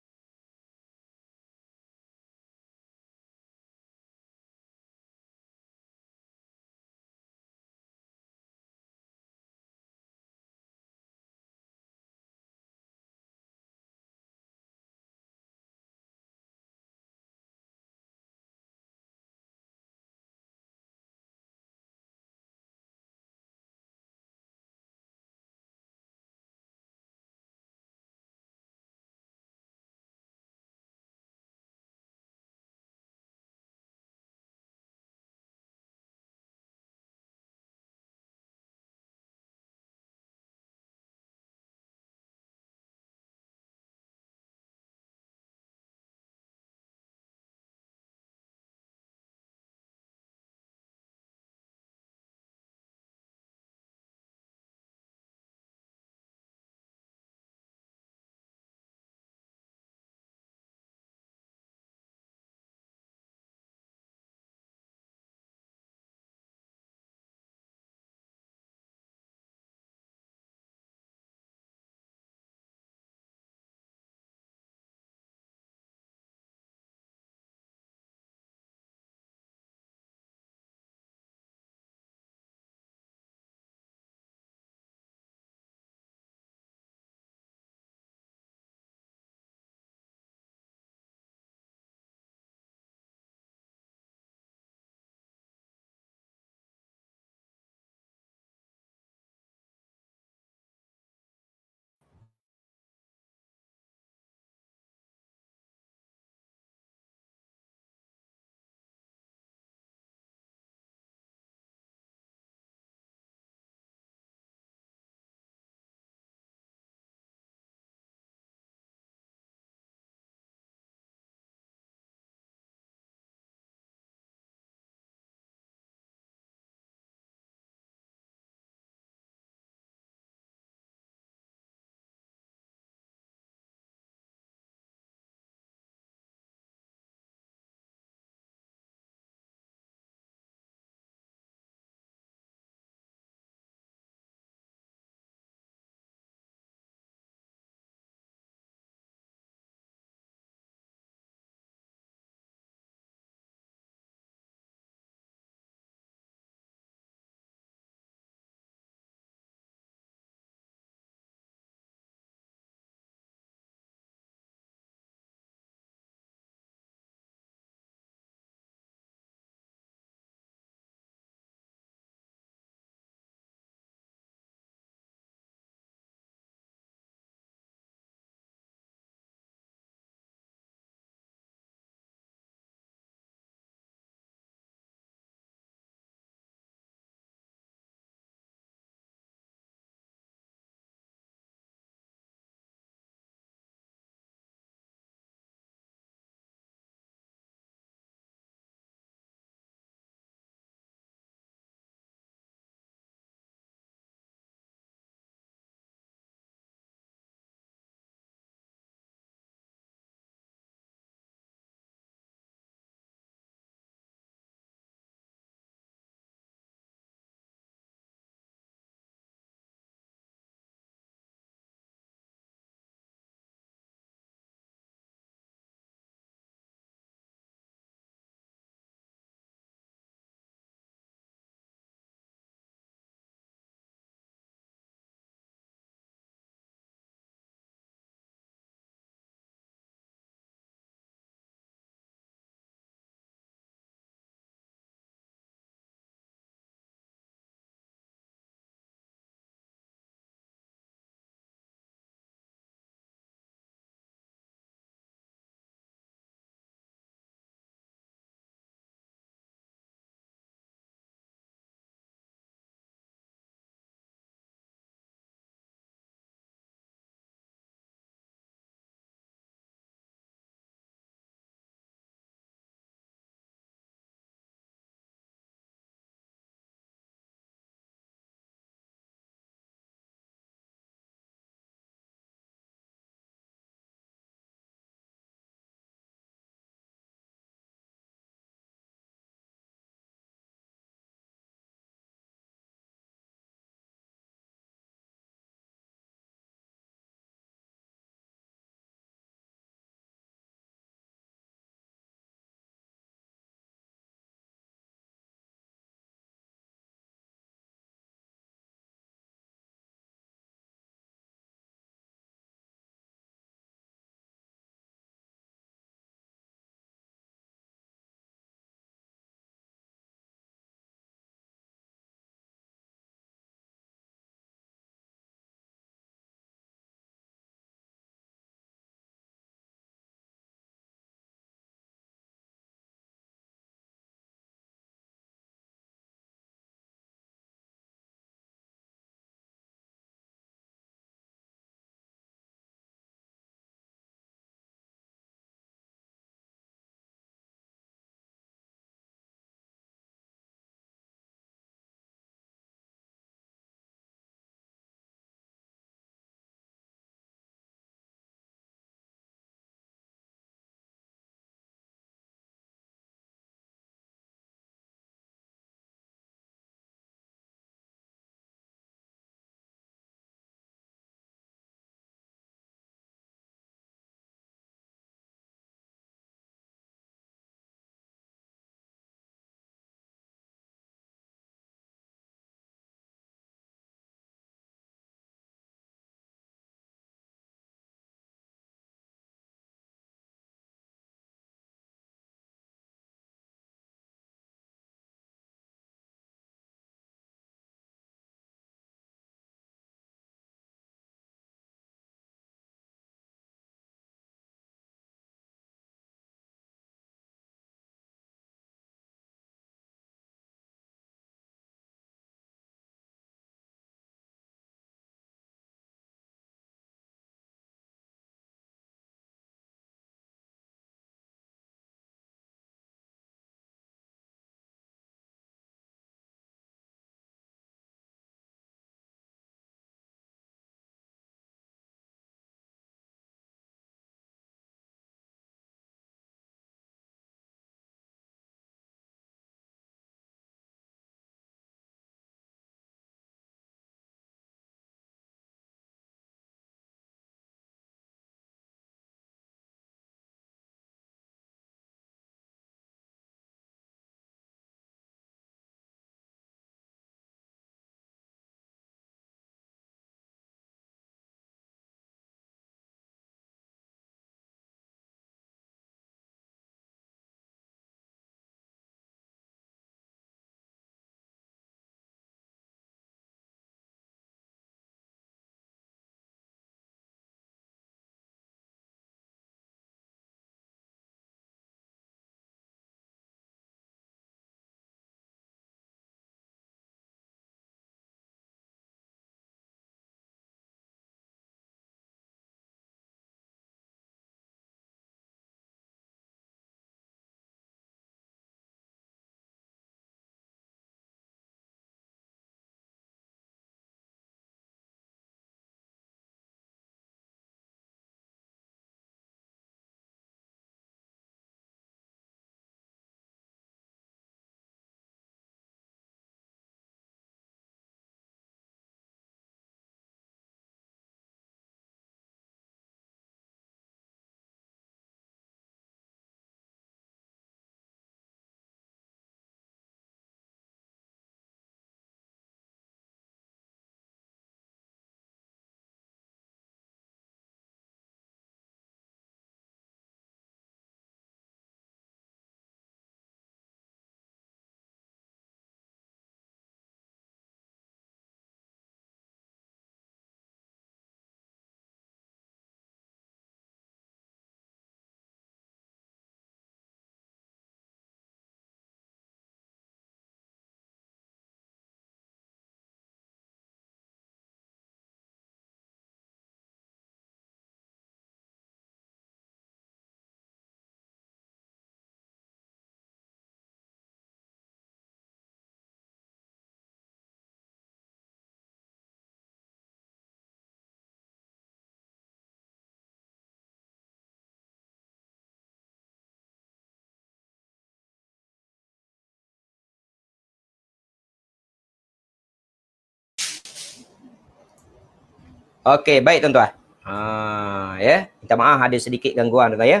Okey, baik tuan-tuan. Ha, ah, ya. Yeah. Minta maaf ada sedikit gangguan tuan-tuan ya.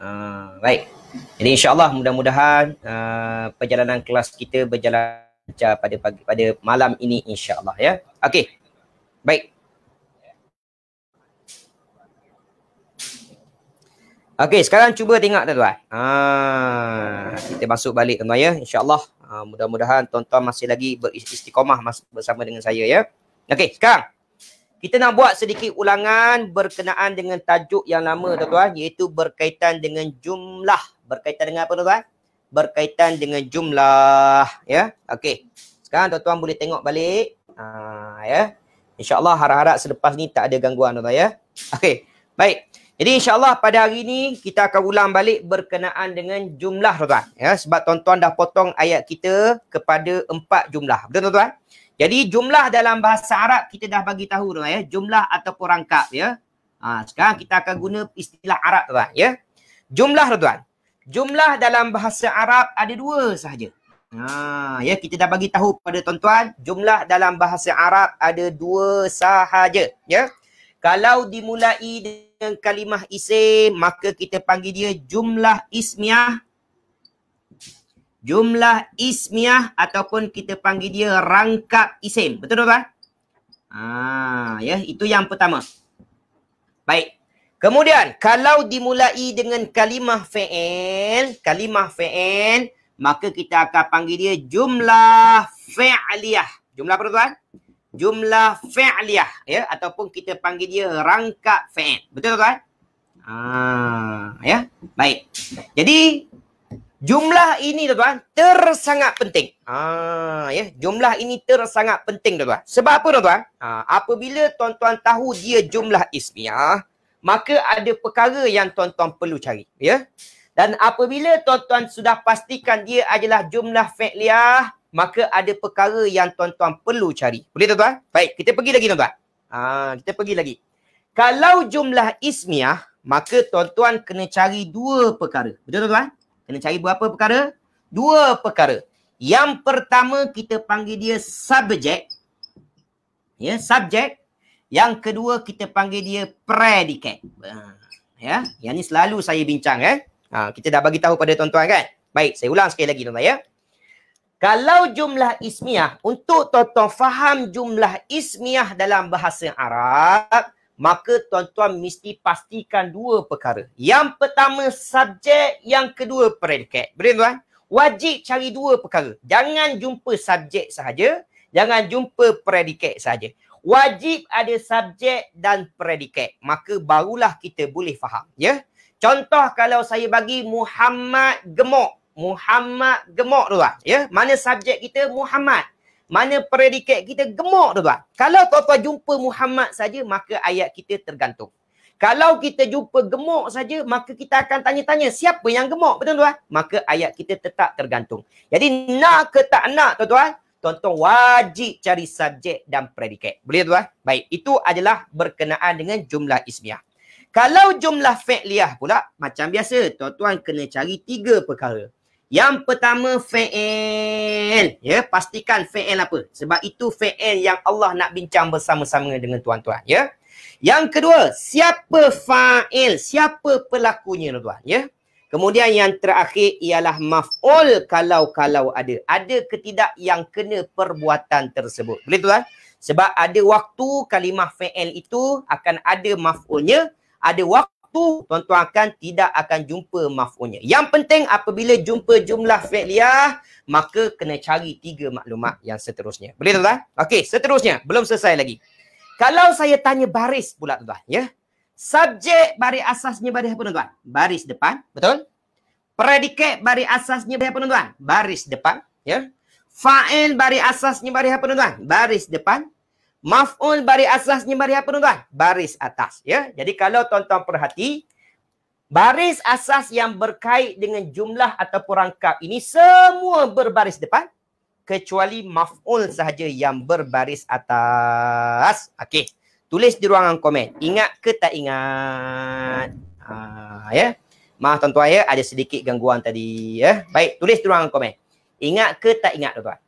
Yeah. baik. Jadi insya-Allah mudah-mudahan uh, perjalanan kelas kita berjalan lancar pada pagi, pada malam ini insya-Allah ya. Okey. Baik. Okey, sekarang cuba tengok tuan-tuan. Ha, kita masuk balik tuan-tuan ya. InsyaAllah, uh, mudah-mudahan tuan-tuan masih lagi beristiqomah bersama dengan saya ya. Okey, sekarang. Kita nak buat sedikit ulangan berkenaan dengan tajuk yang lama tuan-tuan iaitu berkaitan dengan jumlah. Berkaitan dengan apa tuan-tuan? Berkaitan dengan jumlah. Ya, okey. Sekarang tuan-tuan boleh tengok balik. Ha, ya. InsyaAllah harap-harap selepas ni tak ada gangguan tuan-tuan ya. Okey, baik. Jadi insyaAllah pada hari ni kita akan ulang balik berkenaan dengan jumlah tuan-tuan. Ya, sebab tuan-tuan dah potong ayat kita kepada empat jumlah. Betul tuan-tuan? Jadi jumlah dalam bahasa Arab kita dah bagi tahu tu ya, jumlah ataupun rangkap ya. Ha, sekarang kita akan guna istilah Arab tu ya. Jumlah tuan. Jumlah dalam bahasa Arab ada dua sahaja. Ha, ya kita dah bagi tahu pada tuan-tuan, jumlah dalam bahasa Arab ada dua sahaja ya. Kalau dimulai dengan kalimah isim maka kita panggil dia jumlah ismiah jumlah ismiah ataupun kita panggil dia rangkap isim. Betul tak? Ah, ha, ya, itu yang pertama. Baik. Kemudian, kalau dimulai dengan kalimah fi'il, kalimah fi'il, maka kita akan panggil dia jumlah fi'liyah. Jumlah apa tuan? Jumlah fi'liyah. Ya? Ataupun kita panggil dia rangkap fi'il. Betul tuan? Ah, ha, ya? Baik. Jadi, Jumlah ini tuan-tuan tersangat penting. ah, ya, jumlah ini tersangat penting tuan-tuan. Sebab apa tuan-tuan? Ha apabila tuan-tuan tahu dia jumlah ismiah, maka ada perkara yang tuan-tuan perlu cari, ya. Dan apabila tuan-tuan sudah pastikan dia adalah jumlah fi'liyah, maka ada perkara yang tuan-tuan perlu cari. Boleh tuan-tuan? Baik, kita pergi lagi tuan-tuan. Ha ah, kita pergi lagi. Kalau jumlah ismiah, maka tuan-tuan kena cari dua perkara. Betul tuan-tuan? Kena cari berapa perkara? Dua perkara. Yang pertama kita panggil dia subjek, Ya, yeah, subject. Yang kedua kita panggil dia predikat, ha, Ya, yeah. yang ni selalu saya bincang kan. Ha, kita dah bagi tahu pada tuan-tuan kan. Baik, saya ulang sekali lagi tuan-tuan ya. Kalau jumlah ismiah, untuk tuan-tuan faham jumlah ismiah dalam bahasa Arab, maka tuan-tuan mesti pastikan dua perkara. Yang pertama subjek, yang kedua peringkat. Boleh tuan? Wajib cari dua perkara. Jangan jumpa subjek sahaja, jangan jumpa predikat sahaja. Wajib ada subjek dan predikat. Maka barulah kita boleh faham. Ya? Contoh kalau saya bagi Muhammad Gemok. Muhammad gemuk tuan. Ya? Mana subjek kita? Muhammad mana predikat kita gemuk tuan-tuan. Kalau tuan-tuan jumpa Muhammad saja maka ayat kita tergantung. Kalau kita jumpa gemuk saja maka kita akan tanya-tanya siapa yang gemuk betul tuan? Maka ayat kita tetap tergantung. Jadi nak ke tak nak tuan-tuan, tuan-tuan wajib cari subjek dan predikat. Boleh tuan? Baik, itu adalah berkenaan dengan jumlah ismiah. Kalau jumlah fi'liyah pula macam biasa tuan-tuan kena cari tiga perkara. Yang pertama fa'il. Ya, pastikan fa'il apa. Sebab itu fa'il yang Allah nak bincang bersama-sama dengan tuan-tuan, ya. Yang kedua, siapa fa'il? Siapa pelakunya, tuan-tuan, ya? Kemudian yang terakhir ialah maf'ul kalau-kalau ada. Ada ketidak yang kena perbuatan tersebut. Boleh tuan? Sebab ada waktu kalimah fa'il itu akan ada maf'ulnya, ada waktu mampu tuan-tuan akan tidak akan jumpa mafunya. Yang penting apabila jumpa jumlah fi'liyah maka kena cari tiga maklumat yang seterusnya. Boleh tak? tuan Okey, seterusnya. Belum selesai lagi. Kalau saya tanya baris pula tuan-tuan, ya. Subjek baris asasnya baris apa tuan-tuan? Baris depan, betul? Predikat baris asasnya baris apa tuan-tuan? Baris depan, ya. Fa'il baris asasnya baris apa tuan-tuan? Baris depan maf'ul baris asasnya baris apa tuan-tuan? Baris atas ya. Jadi kalau tuan-tuan perhati baris asas yang berkait dengan jumlah ataupun rangkap ini semua berbaris depan kecuali maf'ul sahaja yang berbaris atas. Okey. Tulis di ruangan komen. Ingat ke tak ingat? Ha, ya. Maaf tuan-tuan ya, ada sedikit gangguan tadi ya. Baik, tulis di ruangan komen. Ingat ke tak ingat tuan-tuan?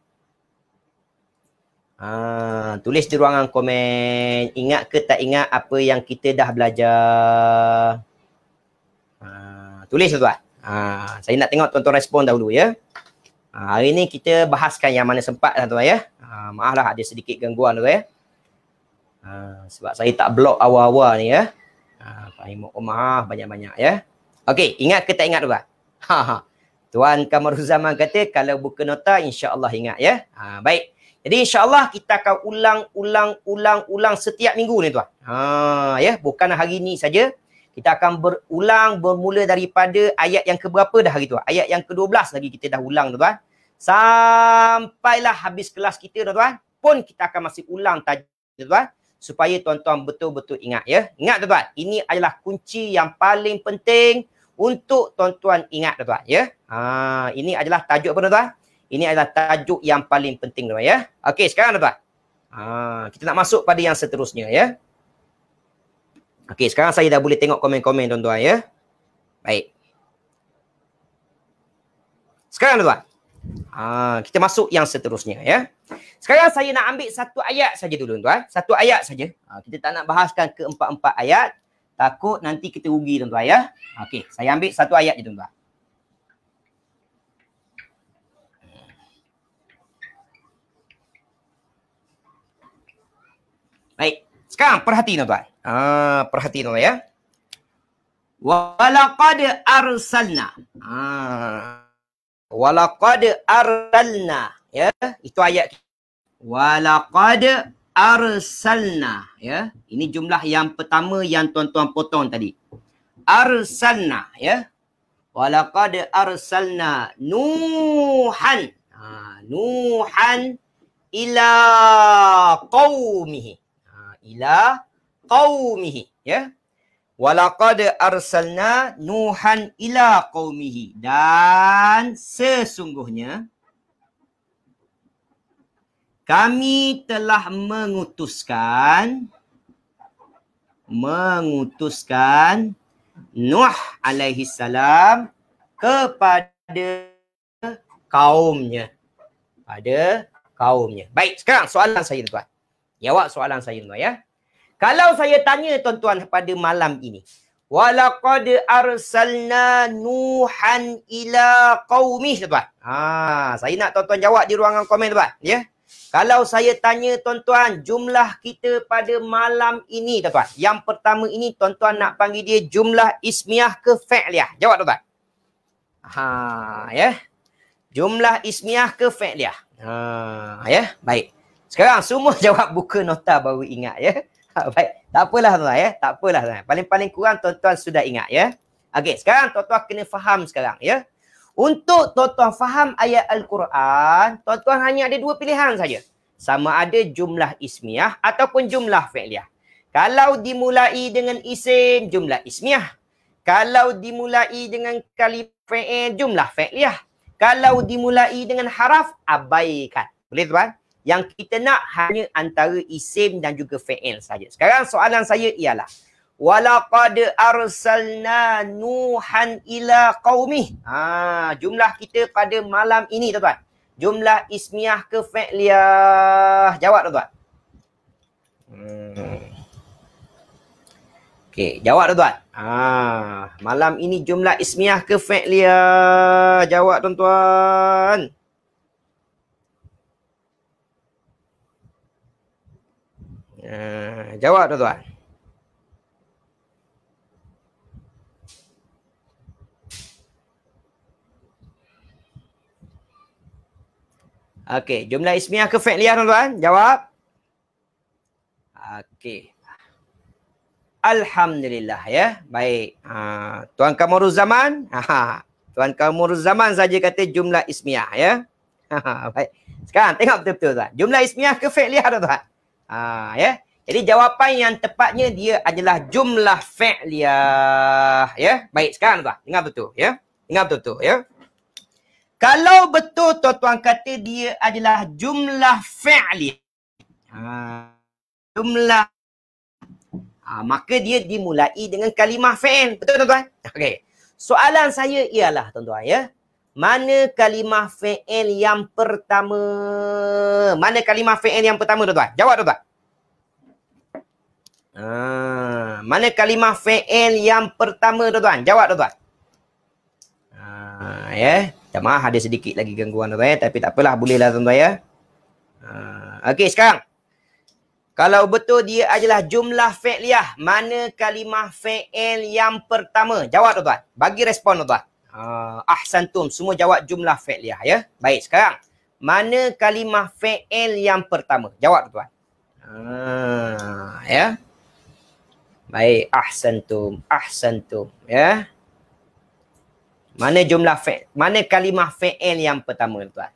Ha, tulis di ruangan komen. Ingat ke tak ingat apa yang kita dah belajar? Ha, tulis tuan-tuan. Lah, ha, saya nak tengok tuan-tuan respon dahulu ya. Ha, hari ni kita bahaskan yang mana sempat lah tuan-tuan ya. Ha, maaf lah ada sedikit gangguan tuan-tuan ya. Ha, sebab saya tak blok awal-awal ni ya. Ha, Fahim maaf banyak-banyak ya. Okey, ingat ke tak ingat tuan-tuan? Ha, ha. Tuan Kamaruzaman kata kalau buka nota insya-Allah ingat ya. Ha, baik. Jadi insyaAllah kita akan ulang, ulang, ulang, ulang setiap minggu ni tuan. Ha, ya? Bukan hari ni saja. Kita akan berulang bermula daripada ayat yang keberapa dah hari tu. Ayat yang ke-12 lagi kita dah ulang tuan. Sampailah habis kelas kita tuan. Pun kita akan masih ulang tajuk tuan. Supaya tuan-tuan betul-betul ingat ya. Ingat tuan. Ini adalah kunci yang paling penting untuk tuan-tuan ingat tuan. Ya. Ha, ini adalah tajuk apa tuan? Ini adalah tajuk yang paling penting tuan ya. Okey, sekarang tuan. Ha, kita nak masuk pada yang seterusnya ya. Okey, sekarang saya dah boleh tengok komen-komen tuan-tuan ya. Baik. Sekarang tuan. Ha, kita masuk yang seterusnya ya. Sekarang saya nak ambil satu ayat saja dulu tuan. Satu ayat saja. Ha, kita tak nak bahaskan keempat-empat ayat. Takut nanti kita rugi tuan-tuan ya. Okey, saya ambil satu ayat je tuan-tuan. Sekarang perhati tuan. Ah, ha, perhati tuan ya. Walakad arsalna. Ah. Walaqad arsalna, ya. Itu ayat. Walakad arsalna, ya. Ini jumlah yang pertama yang tuan-tuan potong tadi. Arsalna, ya. Walakad arsalna Nuhan. Ah, Nuhan ila qaumihi ila qaumihi ya walaqad arsalna nuhan ila qaumihi dan sesungguhnya kami telah mengutuskan mengutuskan nuh alaihi salam kepada kaumnya pada kaumnya baik sekarang soalan saya tuan Jawab soalan saya tuan ya. Kalau saya tanya tuan-tuan pada malam ini. Walaqad arsalna nuhan ila qaumih tuan-tuan. Ha, saya nak tuan-tuan jawab di ruangan komen tuan-tuan. Ya. Kalau saya tanya tuan-tuan jumlah kita pada malam ini tuan-tuan. Yang pertama ini tuan-tuan nak panggil dia jumlah ismiah ke fa'liyah. Jawab tuan-tuan. Ha, ya. Jumlah ismiah ke fa'liyah. Ha, ya. Baik. Sekarang semua jawab buka nota baru ingat ya. Ha, baik. Tak apalah tuan-tuan ya. Tak apalah tuan-tuan. Paling-paling kurang tuan-tuan sudah ingat ya. Okey, sekarang tuan-tuan kena faham sekarang ya. Untuk tuan-tuan faham ayat Al-Quran, tuan-tuan hanya ada dua pilihan saja. Sama ada jumlah ismiah ataupun jumlah fi'liyah. Kalau dimulai dengan isim, jumlah ismiah. Kalau dimulai dengan kalif fi'il, jumlah fi'liyah. Kalau dimulai dengan haraf, abaikan. Boleh tuan? Yang kita nak hanya antara isim dan juga fi'il saja. Sekarang soalan saya ialah Walaqad arsalna nuhan ila qaumih. Ha, jumlah kita pada malam ini tuan-tuan. Jumlah ismiah ke fi'liyah? Jawab tuan-tuan. Hmm. Okey, jawab tuan-tuan. Ha, malam ini jumlah ismiah ke fi'liyah? Jawab tuan-tuan. Ah, jawab tuan-tuan. Okey, jumlah ismiah ke fi'liyah tuan-tuan? Jawab. Okey. Alhamdulillah ya. Baik. Ha, tuan Kamurul Zaman. Ha, tuan Kamurul Zaman saja kata jumlah ismiah ya. Ha, baik. Sekarang tengok betul-betul tuan. Jumlah ismiah ke fi'liyah tuan-tuan? Ha, ya. Jadi jawapan yang tepatnya dia adalah jumlah fa'liyah. Ya. Baik sekarang tuan. Dengar betul ya. Dengar betul tu ya. Kalau betul tuan-tuan kata dia adalah jumlah fa'liyah. Ha, jumlah ha, maka dia dimulai dengan kalimah fa'il. Betul tuan-tuan? Okey. Soalan saya ialah tuan-tuan ya. Mana kalimah fi'il yang pertama? Mana kalimah fi'il yang pertama tuan-tuan? Jawab tuan-tuan. Ha, mana kalimah fi'il yang pertama tuan-tuan? Jawab tuan-tuan. Ha, ya. Jamaah ada sedikit lagi gangguan tuan-tuan ya. Tapi tak apalah. Bolehlah tuan-tuan ya. Ha, Okey sekarang. Kalau betul dia adalah jumlah fi'liyah, mana kalimah fi'il yang pertama? Jawab tuan-tuan. Bagi respon tuan-tuan. Uh, ahsantum. Semua jawab jumlah fa'liyah ya. Baik sekarang. Mana kalimah fa'il yang pertama? Jawab tuan. Uh, ya. Baik. Ahsantum. Ahsantum. Ya. Mana jumlah fa'il? Mana kalimah fa'il yang pertama tuan?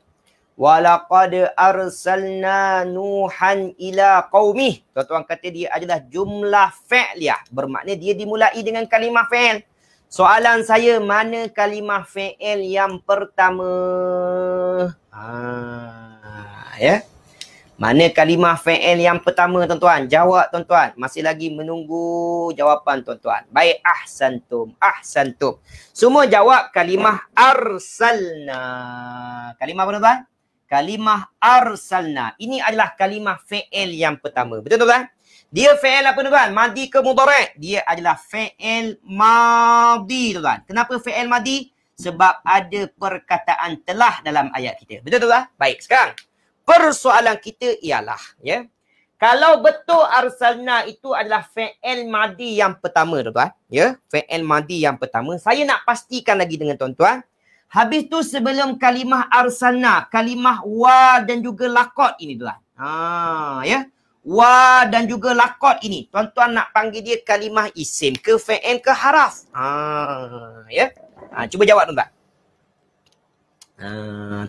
Walaqad arsalna nuhan ila qaumih. Tuan-tuan kata dia adalah jumlah fa'liyah. Bermakna dia dimulai dengan kalimah fa'il. Soalan saya mana kalimah fi'il yang pertama? Ah, ya. Mana kalimah fi'il yang pertama tuan-tuan? Jawab tuan-tuan. Masih lagi menunggu jawapan tuan-tuan. Baik ahsantum, ahsantum. Semua jawab kalimah arsalna. Kalimah apa tuan-tuan? Kalimah arsalna. Ini adalah kalimah fi'il yang pertama. Betul tuan-tuan? Dia fa'il apa tuan? Madi ke mudarat? Dia adalah fa'il madi tuan. Kenapa fa'il madi? Sebab ada perkataan telah dalam ayat kita. Betul tuan? Baik, sekarang. Persoalan kita ialah, ya. Yeah, kalau betul arsalna itu adalah fa'il madi yang pertama tuan-tuan. Ya, yeah, fa'il madi yang pertama. Saya nak pastikan lagi dengan tuan-tuan. Habis tu sebelum kalimah arsalna, kalimah wa dan juga lakot ini tuan. Ha, ya. Yeah wa dan juga lakot ini. Tuan-tuan nak panggil dia kalimah isim ke fa'il ke haraf? Ha, ya. Ha, cuba jawab tuan-tuan. Ha,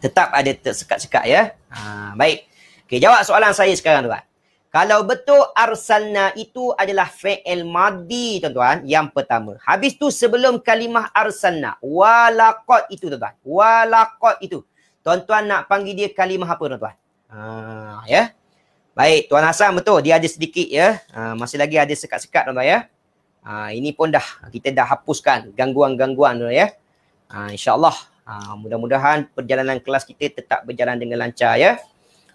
tetap ada tersekat-sekat ya. Ha, baik. Okey, jawab soalan saya sekarang tuan-tuan. Kalau betul arsalna itu adalah fa'il madi tuan-tuan yang pertama. Habis tu sebelum kalimah arsalna, walakot itu tuan-tuan. Walakot itu. Tuan-tuan nak panggil dia kalimah apa tuan-tuan? Ha, ya. Baik, Tuan Hassan betul dia ada sedikit ya. Uh, masih lagi ada sekat-sekat tuan ya. Uh, ini pun dah kita dah hapuskan gangguan-gangguan tuan ya. Uh, InsyaAllah uh, mudah-mudahan perjalanan kelas kita tetap berjalan dengan lancar ya.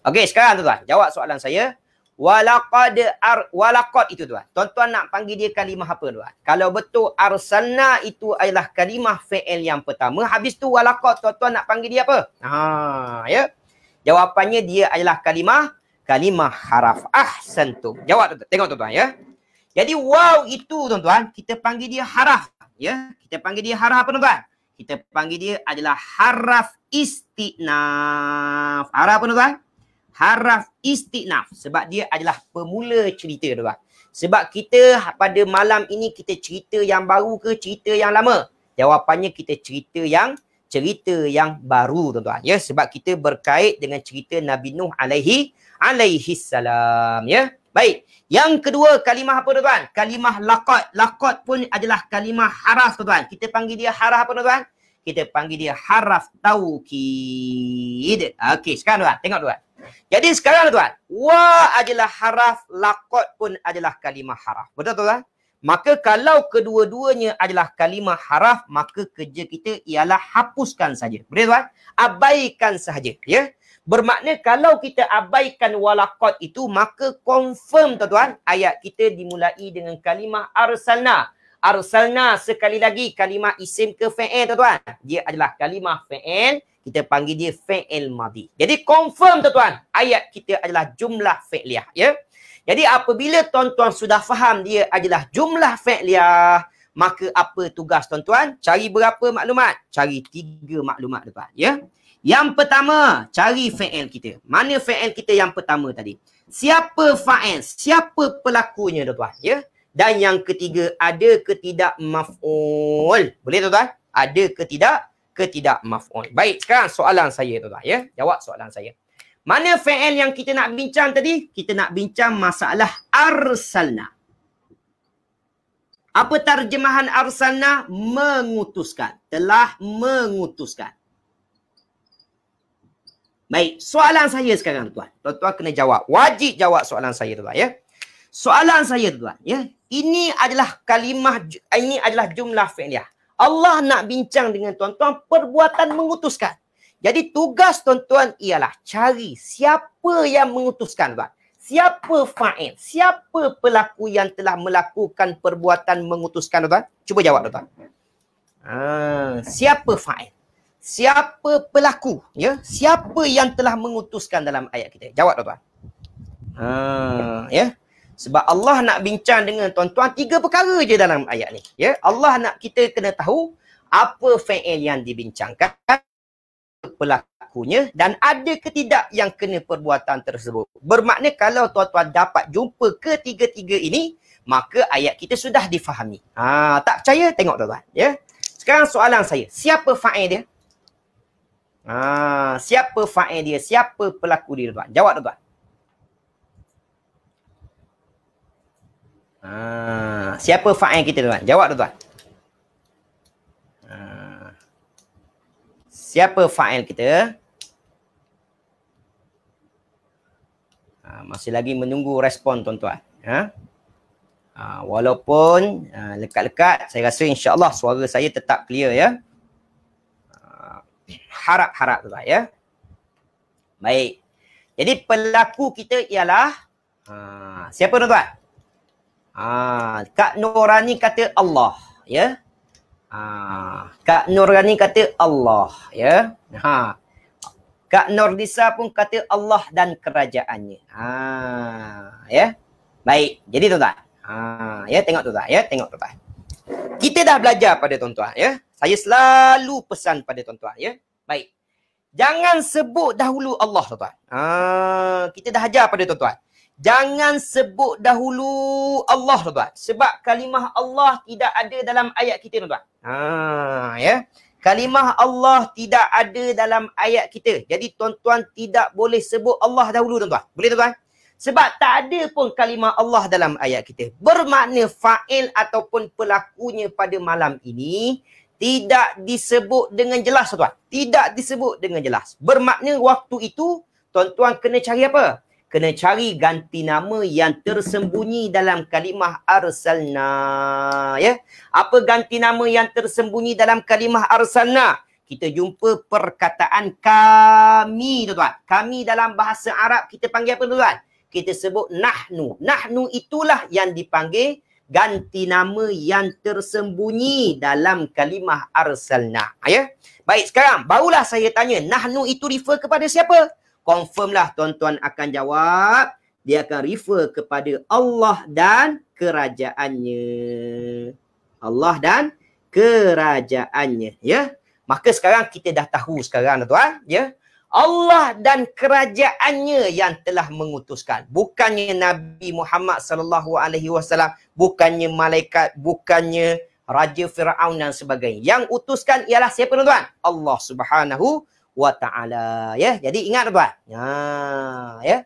Okey, sekarang tuan-tuan jawab soalan saya. Walaqad ar walaqad itu tuan. Tuan-tuan nak panggil dia kalimah apa tuan? Kalau betul arsalna itu adalah kalimah fi'il yang pertama, habis tu walaqad tuan-tuan nak panggil dia apa? Ha, ya. Jawapannya dia adalah kalimah kalimah haraf ahsantum. Jawab tuan-tuan. Tengok tuan-tuan ya. Jadi wow itu tuan-tuan kita panggil dia haraf ya. Kita panggil dia haraf apa tuan-tuan? Kita panggil dia adalah haraf istinaf. Haraf apa tuan-tuan? Haraf istinaf sebab dia adalah pemula cerita tuan-tuan. Sebab kita pada malam ini kita cerita yang baru ke cerita yang lama? Jawapannya kita cerita yang cerita yang baru tuan-tuan. Ya sebab kita berkait dengan cerita Nabi Nuh alaihi alaihi salam ya baik yang kedua kalimah apa tuan kalimah lakot lakot pun adalah kalimah haraf tuan kita panggil dia haraf apa tuan kita panggil dia haraf taukid okey sekarang tuan tengok tuan jadi sekarang tuan wa adalah haraf lakot pun adalah kalimah haraf betul tuan Maka kalau kedua-duanya adalah kalimah haraf, maka kerja kita ialah hapuskan saja. betul tuan? Abaikan saja Ya? Bermakna kalau kita abaikan walakot itu, maka confirm tuan-tuan, ayat kita dimulai dengan kalimah arsalna. Arsalna sekali lagi kalimah isim ke fa'il tuan-tuan. Dia adalah kalimah fa'il, kita panggil dia fa'il madhi. Jadi confirm tuan-tuan, ayat kita adalah jumlah fa'liyah. Ya? Jadi apabila tuan-tuan sudah faham dia adalah jumlah fa'liyah, maka apa tugas tuan-tuan? Cari berapa maklumat? Cari tiga maklumat depan. Ya? Yang pertama, cari fa'il kita. Mana fa'il kita yang pertama tadi? Siapa fa'il? Siapa pelakunya tuan-tuan? Ya? Dan yang ketiga, ada ketidak maf'ul. Boleh tuan-tuan? Ada ketidak ketidak maf'ul. Baik, sekarang soalan saya tuan-tuan. Ya? Jawab soalan saya. Mana fa'il yang kita nak bincang tadi? Kita nak bincang masalah arsalna. Apa terjemahan arsalna? Mengutuskan. Telah mengutuskan. Baik, soalan saya sekarang tuan. Tuan-tuan kena jawab. Wajib jawab soalan saya tuan ya. Soalan saya tuan ya. Ini adalah kalimah eh, ini adalah jumlah fi'liyah. Allah nak bincang dengan tuan-tuan perbuatan mengutuskan. Jadi tugas tuan-tuan ialah cari siapa yang mengutuskan tuan. Siapa fa'il? Siapa pelaku yang telah melakukan perbuatan mengutuskan tuan? Cuba jawab tuan. Ah, siapa fa'il? siapa pelaku ya siapa yang telah mengutuskan dalam ayat kita jawab tuan-tuan ha ya sebab Allah nak bincang dengan tuan-tuan tiga perkara je dalam ayat ni ya Allah nak kita kena tahu apa fa'il yang dibincangkan pelakunya dan ada ketidak yang kena perbuatan tersebut bermakna kalau tuan-tuan dapat jumpa ketiga-tiga ini maka ayat kita sudah difahami ha tak percaya tengok tuan-tuan ya sekarang soalan saya siapa fa'il dia Ha, siapa fa'il dia? Siapa pelaku dia, tuan? Jawab, tuan. Ha, siapa fa'il kita, tuan? Jawab, tuan. Ha, siapa fa'il kita? Ha, masih lagi menunggu respon, tuan-tuan. Ha? Ha, walaupun ha, lekat-lekat, saya rasa insyaAllah suara saya tetap clear, Ya harap-harap tu lah ya. Baik. Jadi pelaku kita ialah ha. siapa tuan-tuan? Ha. Kak Nurani kata Allah ya. Ha. Kak Nurani kata Allah ya. Ha. Kak Nordisa pun kata Allah dan kerajaannya. Ha. Ya. Baik. Jadi tuan-tuan. Ha. Ya tengok tuan-tuan ya. Tengok tuan-tuan. Kita dah belajar pada tuan-tuan ya. Saya selalu pesan pada tuan-tuan ya. Baik. Jangan sebut dahulu Allah tuan-tuan. Ha, kita dah ajar pada tuan-tuan. Jangan sebut dahulu Allah tuan-tuan. Sebab kalimah Allah tidak ada dalam ayat kita tuan-tuan. Ha, ya. Kalimah Allah tidak ada dalam ayat kita. Jadi tuan-tuan tidak boleh sebut Allah dahulu tuan-tuan. Boleh tuan-tuan? Sebab tak ada pun kalimah Allah dalam ayat kita. Bermakna fa'il ataupun pelakunya pada malam ini tidak disebut dengan jelas tuan. Tidak disebut dengan jelas. Bermakna waktu itu tuan-tuan kena cari apa? Kena cari ganti nama yang tersembunyi dalam kalimah arsalna. Ya? Apa ganti nama yang tersembunyi dalam kalimah arsalna? Kita jumpa perkataan kami tuan-tuan. Kami dalam bahasa Arab kita panggil apa tuan-tuan? Kita sebut nahnu. Nahnu itulah yang dipanggil ganti nama yang tersembunyi dalam kalimah arsalna. Ah, ya. Baik, sekarang barulah saya tanya, nahnu itu refer kepada siapa? Confirmlah tuan-tuan akan jawab, dia akan refer kepada Allah dan kerajaannya. Allah dan kerajaannya, ya. Maka sekarang kita dah tahu sekarang tuan, ya. Allah dan kerajaannya yang telah mengutuskan bukannya Nabi Muhammad sallallahu alaihi wasallam bukannya malaikat bukannya raja Firaun dan sebagainya yang utuskan ialah siapa tuan Allah Subhanahu wa taala ya jadi ingat tuan ha ya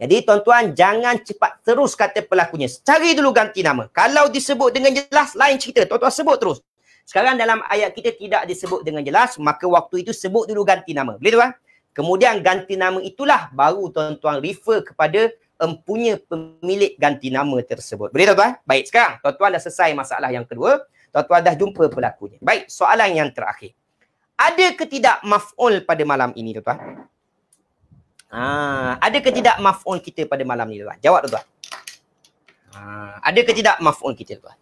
jadi tuan-tuan jangan cepat terus kata pelakunya cari dulu ganti nama kalau disebut dengan jelas lain cerita tuan-tuan sebut terus sekarang dalam ayat kita tidak disebut dengan jelas maka waktu itu sebut dulu ganti nama boleh tuan Kemudian ganti nama itulah baru tuan-tuan refer kepada empunya pemilik ganti nama tersebut. Boleh tuan-tuan? Baik, sekarang tuan-tuan dah selesai masalah yang kedua. Tuan-tuan dah jumpa pelakunya. Baik, soalan yang terakhir. Ada ketidak maf'ul pada malam ini tuan-tuan? Ha, ada ketidak maf'ul kita pada malam ini tuan-tuan? Jawab tuan-tuan. Ha, ada ketidak maf'ul kita tuan-tuan?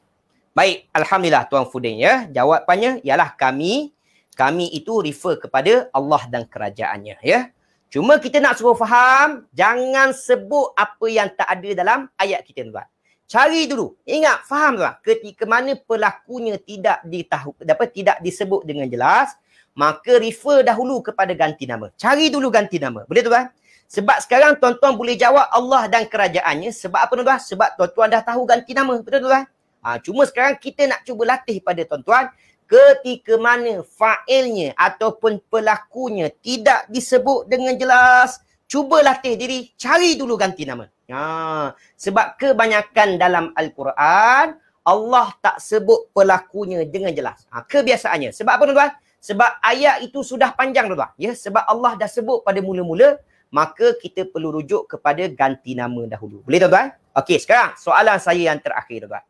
Baik, alhamdulillah tuan Fudin ya. Jawapannya ialah kami kami itu refer kepada Allah dan kerajaannya ya cuma kita nak suruh faham jangan sebut apa yang tak ada dalam ayat kita tuan cari dulu ingat faham tuan ketika mana pelakunya tidak ditahu apa tidak disebut dengan jelas maka refer dahulu kepada ganti nama cari dulu ganti nama boleh tuan sebab sekarang tuan-tuan boleh jawab Allah dan kerajaannya sebab apa tuan sebab tuan-tuan dah tahu ganti nama betul tuan Ha, cuma sekarang kita nak cuba latih pada tuan-tuan ketika mana failnya ataupun pelakunya tidak disebut dengan jelas, cuba teh diri cari dulu ganti nama. Ha, sebab kebanyakan dalam Al-Quran, Allah tak sebut pelakunya dengan jelas. Ha, kebiasaannya. Sebab apa tuan-tuan? Sebab ayat itu sudah panjang tuan-tuan. Ya, sebab Allah dah sebut pada mula-mula, maka kita perlu rujuk kepada ganti nama dahulu. Boleh tuan-tuan? Okey, sekarang soalan saya yang terakhir tuan-tuan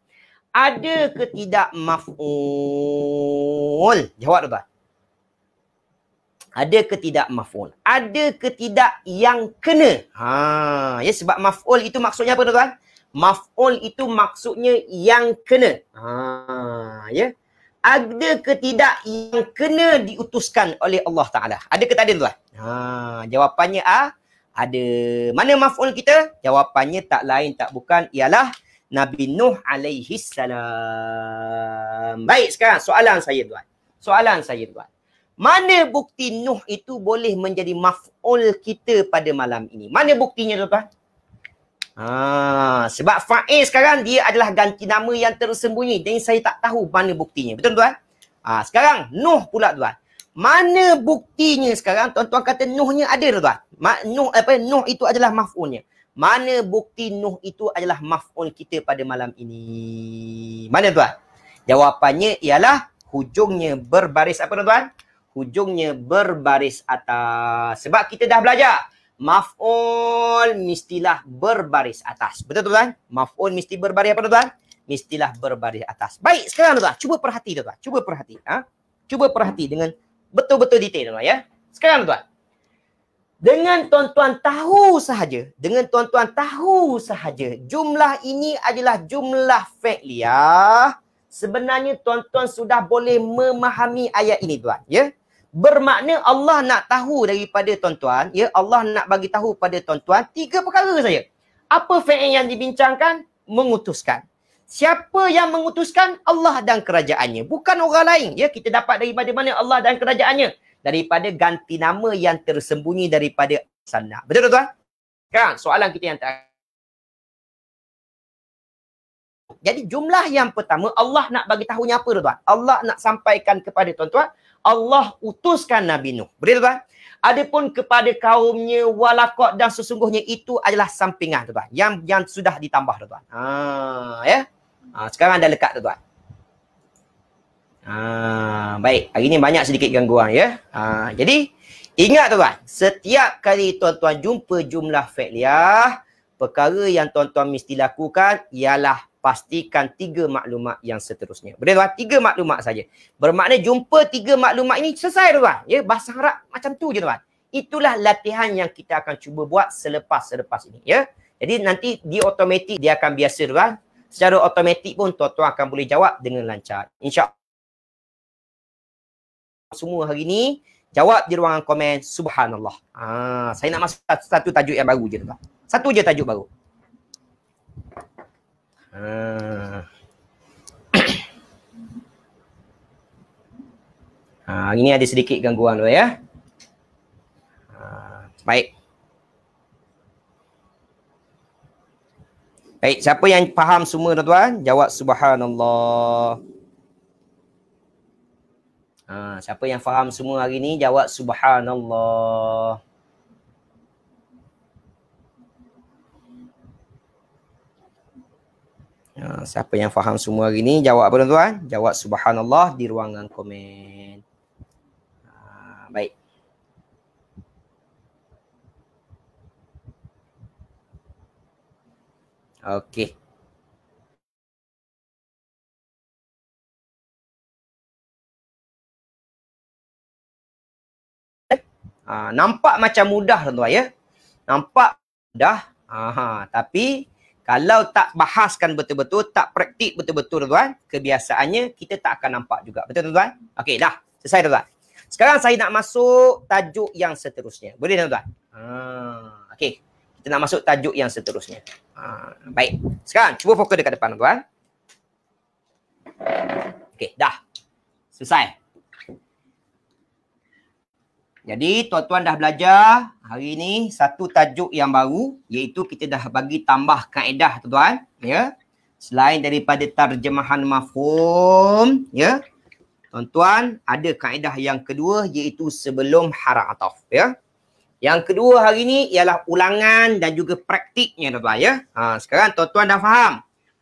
ada ke tidak maf'ul? Jawab tuan. Ada ke tidak maf'ul? Ada ke tidak yang kena? Ha, ya sebab maf'ul itu maksudnya apa tuan? Maf'ul itu maksudnya yang kena. Ha, ya. Ada ke tidak yang kena diutuskan oleh Allah Taala? Ada ke tak ada tuan? Ha, jawapannya A. Ada. Mana maf'ul kita? Jawapannya tak lain tak bukan ialah Nabi Nuh alaihi salam. Baik sekarang soalan saya tuan. Soalan saya tuan. Mana bukti Nuh itu boleh menjadi maf'ul kita pada malam ini? Mana buktinya tuan? Ha, sebab Faiz sekarang dia adalah ganti nama yang tersembunyi. dan saya tak tahu mana buktinya. Betul tuan? Ha, sekarang Nuh pula tuan. Mana buktinya sekarang tuan-tuan kata Nuhnya ada tuan? Nuh, apa, Nuh itu adalah maf'ulnya mana bukti Nuh itu adalah maf'ul kita pada malam ini? Mana tuan? Jawapannya ialah hujungnya berbaris apa tuan? Hujungnya berbaris atas. Sebab kita dah belajar. Maf'ul mestilah berbaris atas. Betul tuan? Maf'ul mesti berbaris apa tuan? Mestilah berbaris atas. Baik, sekarang tuan. Cuba perhati tuan. Cuba perhati. Ha? Cuba perhati dengan betul-betul detail tuan ya. Sekarang tuan. Dengan tuan-tuan tahu sahaja, dengan tuan-tuan tahu sahaja, jumlah ini adalah jumlah fa'liyah. Sebenarnya tuan-tuan sudah boleh memahami ayat ini tuan, ya. Bermakna Allah nak tahu daripada tuan-tuan, ya, Allah nak bagi tahu pada tuan-tuan tiga perkara saja. Apa fa'il yang dibincangkan? Mengutuskan. Siapa yang mengutuskan Allah dan kerajaannya? Bukan orang lain, ya. Kita dapat daripada mana Allah dan kerajaannya? daripada ganti nama yang tersembunyi daripada sana. Betul tuan? Sekarang soalan kita yang terakhir. Jadi jumlah yang pertama Allah nak bagi tahunya apa tuan? Allah nak sampaikan kepada tuan-tuan, Allah utuskan Nabi Nuh. Betul tuan? Adapun kepada kaumnya walakot dan sesungguhnya itu adalah sampingan tuan Yang yang sudah ditambah tuan-tuan. Ha, ya. Ha, sekarang dah lekat tuan Ah, baik, hari ni banyak sedikit gangguan ya. Ha, jadi ingat tuan, setiap kali tuan-tuan jumpa jumlah fi'liyah, perkara yang tuan-tuan mesti lakukan ialah pastikan tiga maklumat yang seterusnya. Boleh tuan, tiga maklumat saja. Bermakna jumpa tiga maklumat ini selesai tuan. Ya, bahasa Arab macam tu je tuan. Itulah latihan yang kita akan cuba buat selepas-selepas ini ya. Jadi nanti di otomatik dia akan biasa tuan. Secara otomatik pun tuan-tuan akan boleh jawab dengan lancar. InsyaAllah semua hari ni jawab di ruangan komen subhanallah. Ha, saya nak masuk satu tajuk yang baru je tuan. Satu je tajuk baru. Ha. ha ini ada sedikit gangguan tu ya. Ha, baik. Baik, siapa yang faham semua tuan-tuan? Jawab subhanallah. Ha, siapa yang faham semua hari ni jawab subhanallah. Ha, siapa yang faham semua hari ni jawab apa tuan-tuan? Jawab subhanallah di ruangan komen. Ha, baik. Okey. Ha, nampak macam mudah tuan-tuan ya. Nampak mudah. Aha, tapi kalau tak bahaskan betul-betul, tak praktik betul-betul tuan-tuan, kebiasaannya kita tak akan nampak juga. Betul tuan-tuan? Okey dah. Selesai tuan-tuan. Sekarang saya nak masuk tajuk yang seterusnya. Boleh tuan-tuan? Ha, okey. Kita nak masuk tajuk yang seterusnya. Ha, baik. Sekarang cuba fokus dekat depan tuan-tuan. Okey dah. Selesai. Jadi tuan-tuan dah belajar hari ini satu tajuk yang baru iaitu kita dah bagi tambah kaedah tuan-tuan ya. Selain daripada terjemahan mafhum ya. Tuan-tuan ada kaedah yang kedua iaitu sebelum harah ataf ya. Yang kedua hari ini ialah ulangan dan juga praktiknya tuan-tuan ya. Ha, sekarang tuan-tuan dah faham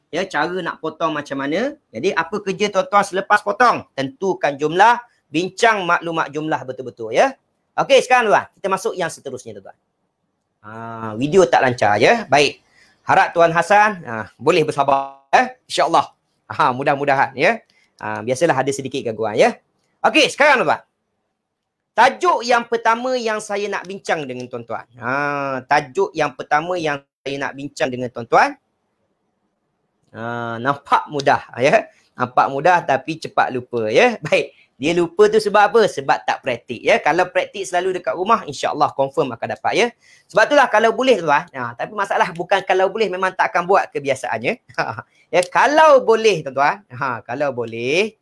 ya cara nak potong macam mana. Jadi apa kerja tuan-tuan selepas potong? Tentukan jumlah Bincang maklumat jumlah betul-betul ya. Okey, sekarang tuan, kita masuk yang seterusnya tuan. Ha, video tak lancar ya. Baik. Harap tuan Hasan ha, boleh bersabar eh. Insya-Allah. Ha, mudah-mudahan ya. Ha, biasalah ada sedikit gangguan ya. Okey, sekarang tuan. Tajuk yang pertama yang saya nak bincang dengan tuan-tuan. Ha, tajuk yang pertama yang saya nak bincang dengan tuan-tuan. Ha, nampak mudah ya. Nampak mudah tapi cepat lupa ya. Baik. Dia lupa tu sebab apa? Sebab tak praktik ya. Kalau praktik selalu dekat rumah, insya-Allah confirm akan dapat ya. Sebab itulah kalau boleh tuan-tuan. Ah. Ha, tapi masalah bukan kalau boleh memang tak akan buat kebiasaannya. ya, kalau boleh tuan-tuan. Ah. Ha, kalau boleh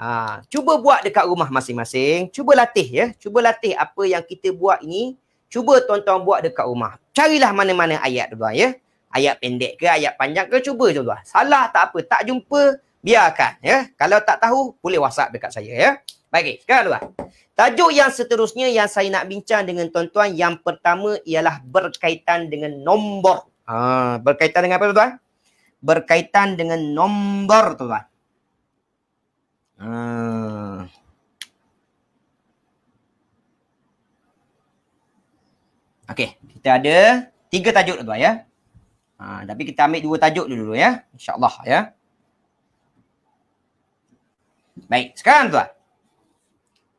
ha, cuba buat dekat rumah masing-masing. Cuba latih ya. Cuba latih apa yang kita buat ini. Cuba tuan-tuan buat dekat rumah. Carilah mana-mana ayat tuan-tuan ya. Ayat pendek ke ayat panjang ke cuba tuan-tuan. Salah tak apa. Tak jumpa biarkan ya. Kalau tak tahu boleh WhatsApp dekat saya ya. Baik, sekarang luar. Tajuk yang seterusnya yang saya nak bincang dengan tuan-tuan yang pertama ialah berkaitan dengan nombor. Ha, berkaitan dengan apa tuan-tuan? Berkaitan dengan nombor tuan-tuan. Ha. Okey, kita ada tiga tajuk tuan-tuan ya. Ha, tapi kita ambil dua tajuk dulu ya. InsyaAllah ya. Baik, sekarang tuan.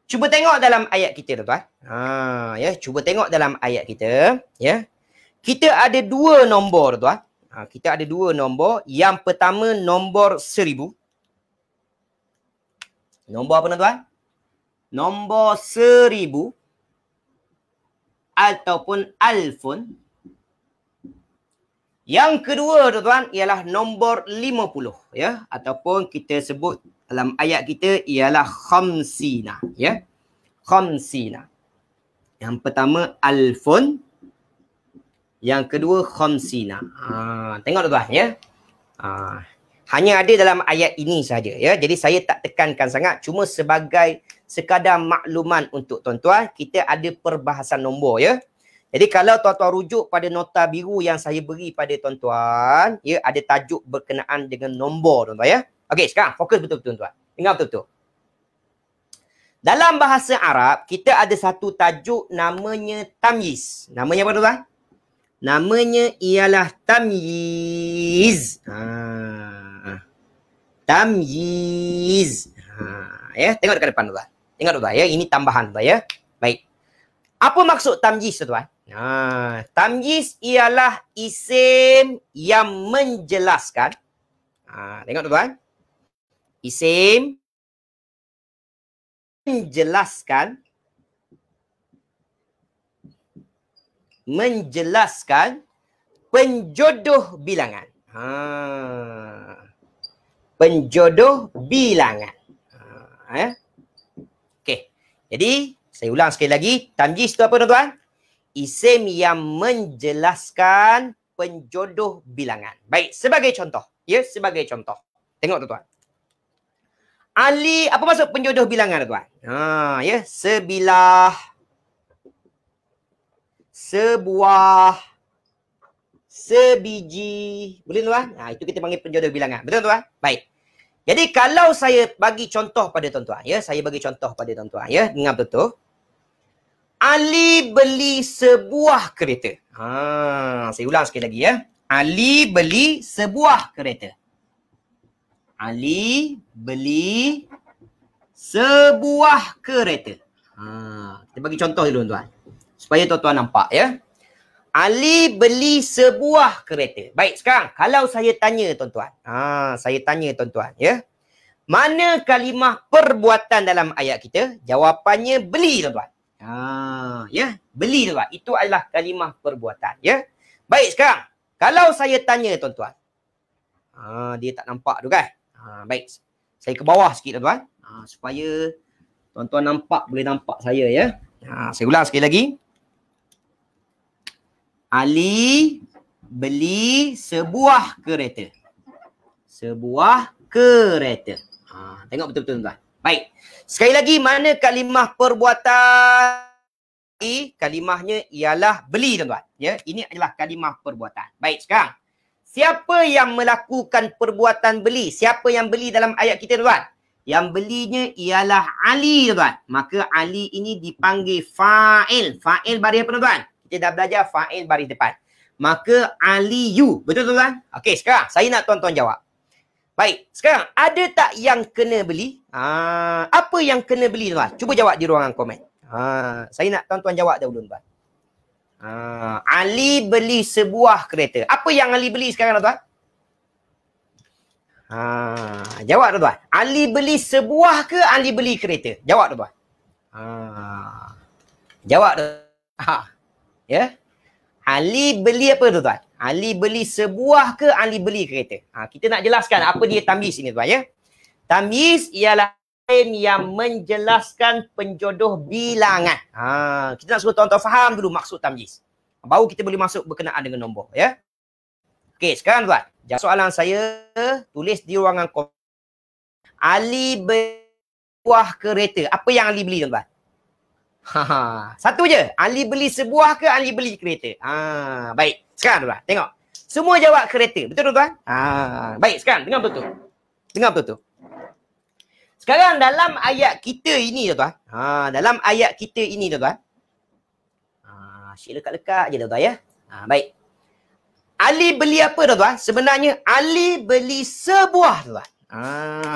Cuba tengok dalam ayat kita tuan. Ha, ya, cuba tengok dalam ayat kita, ya. Kita ada dua nombor tuan. Ha, kita ada dua nombor. Yang pertama nombor seribu. Nombor apa nak tuan? Nombor seribu ataupun alfun. Yang kedua tuan-tuan ialah nombor puluh ya ataupun kita sebut dalam ayat kita ialah khamsina ya. Khamsina. Yang pertama alfun yang kedua khamsina. Ha tengok tuan-tuan ya. Ha hanya ada dalam ayat ini saja ya. Jadi saya tak tekankan sangat cuma sebagai sekadar makluman untuk tuan-tuan kita ada perbahasan nombor ya. Jadi kalau tuan-tuan rujuk pada nota biru yang saya beri pada tuan-tuan, ya ada tajuk berkenaan dengan nombor tuan-tuan ya. Okey, sekarang fokus betul-betul tuan-tuan. Dengar betul-betul. Dalam bahasa Arab, kita ada satu tajuk namanya tamyiz. Namanya apa tuan-tuan? Namanya ialah tamyiz. Ha. Tamyiz. Ha. Ya, tengok dekat depan tuan-tuan. Tengok tuan-tuan ya, ini tambahan tuan-tuan ya. Baik. Apa maksud tamyiz tuan-tuan? Ha, tamyiz ialah isim yang menjelaskan. Ha, tengok tuan-tuan. Isim menjelaskan menjelaskan penjodoh bilangan. Ha. Penjodoh bilangan. Ha, eh. Okey. Jadi saya ulang sekali lagi, tamyiz tu apa tuan-tuan? isim yang menjelaskan penjodoh bilangan. Baik, sebagai contoh. Ya, sebagai contoh. Tengok tuan-tuan. Ali, apa maksud penjodoh bilangan tuan? Ha, ya, sebilah sebuah sebiji. Boleh tuan? Ha, itu kita panggil penjodoh bilangan. Betul tuan? Baik. Jadi kalau saya bagi contoh pada tuan-tuan, ya, saya bagi contoh pada tuan-tuan, ya, dengar betul. Ali beli sebuah kereta. Ha, saya ulang sekali lagi ya. Ali beli sebuah kereta. Ali beli sebuah kereta. Ha, saya bagi contoh dulu tuan-tuan. Supaya tuan-tuan nampak ya. Ali beli sebuah kereta. Baik, sekarang kalau saya tanya tuan-tuan. Ha, saya tanya tuan-tuan ya. Mana kalimah perbuatan dalam ayat kita? Jawapannya beli tuan-tuan. Ha, ya, beli tu Itu adalah kalimah perbuatan, ya. Baik sekarang, kalau saya tanya tuan-tuan. Ha, dia tak nampak tu kan? Ha, baik. Saya ke bawah sikit tuan-tuan. Ha, supaya tuan-tuan nampak boleh nampak saya ya. Ha, saya ulang sekali lagi. Ali beli sebuah kereta. Sebuah kereta. Ha, tengok betul-betul tuan-tuan. Baik. Sekali lagi, mana kalimah perbuatan? Kalimahnya ialah beli, tuan-tuan. Ya, ini adalah kalimah perbuatan. Baik, sekarang. Siapa yang melakukan perbuatan beli? Siapa yang beli dalam ayat kita, tuan-tuan? Yang belinya ialah Ali, tuan-tuan. Maka Ali ini dipanggil fa'il. Fa'il baris apa, tuan-tuan? Kita dah belajar fa'il baris depan. Maka Ali you. Betul, tuan-tuan? Okey, sekarang saya nak tuan-tuan jawab. Baik, sekarang ada tak yang kena beli? Ha, apa yang kena beli tuan? Cuba jawab di ruangan komen. Ha, saya nak tuan-tuan jawab dahulu tuan. Ha, Ali beli sebuah kereta. Apa yang Ali beli sekarang tuan? Ha, jawab tuan. Ali beli sebuah ke Ali beli kereta? Jawab tuan. Ha. Jawab tuan. Ha. Ya. Yeah? Ali beli apa tu tuan? Ali beli sebuah ke Ali beli kereta? Ha, kita nak jelaskan apa dia tambis ini tuan ya. Tamiz ialah lain yang menjelaskan penjodoh bilangan. Ha, kita nak suruh tuan-tuan faham dulu maksud tamiz. Baru kita boleh masuk berkenaan dengan nombor. Ya? Okey, sekarang tuan. Soalan saya tulis di ruangan komen. Ali beli buah kereta. Apa yang Ali beli tuan-tuan? Ha, ha, satu je. Ali beli sebuah ke Ali beli kereta? Ha, baik. Sekarang tuan-tuan. Tengok. Semua jawab kereta. Betul tuan-tuan? Ha, baik. Sekarang. Dengar betul-betul. Dengar betul-betul. Sekarang dalam ayat kita ini tuan-tuan. Ha, dalam ayat kita ini tuan-tuan. Ha, asyik lekat-lekat je tuan-tuan ya. Ha, baik. Ali beli apa tuan-tuan? Sebenarnya Ali beli sebuah tuan-tuan. Ha,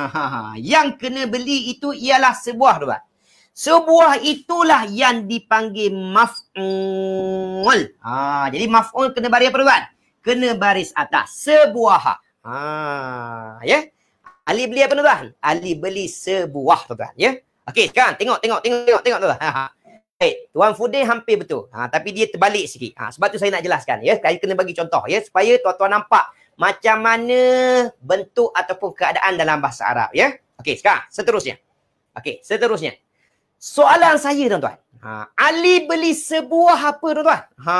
ha, ha. Yang kena beli itu ialah sebuah tuan-tuan. Sebuah itulah yang dipanggil maf'ul. Ha, jadi maf'ul kena baris apa tuan-tuan? Kena baris atas. Sebuah. Ha, ya. Yeah? Ali beli apa tuan? Ali beli sebuah tuan, ya. Okey, sekarang tengok tengok tengok tengok tengok tuan. Ha, ha. Baik, tuan Fudin hampir betul. Ha, tapi dia terbalik sikit. Ha, sebab tu saya nak jelaskan, ya. Saya kena bagi contoh, ya, supaya tuan-tuan nampak macam mana bentuk ataupun keadaan dalam bahasa Arab, ya. Okey, sekarang seterusnya. Okey, seterusnya. Soalan saya tuan-tuan. Ha, Ali beli sebuah apa tuan-tuan? Ha,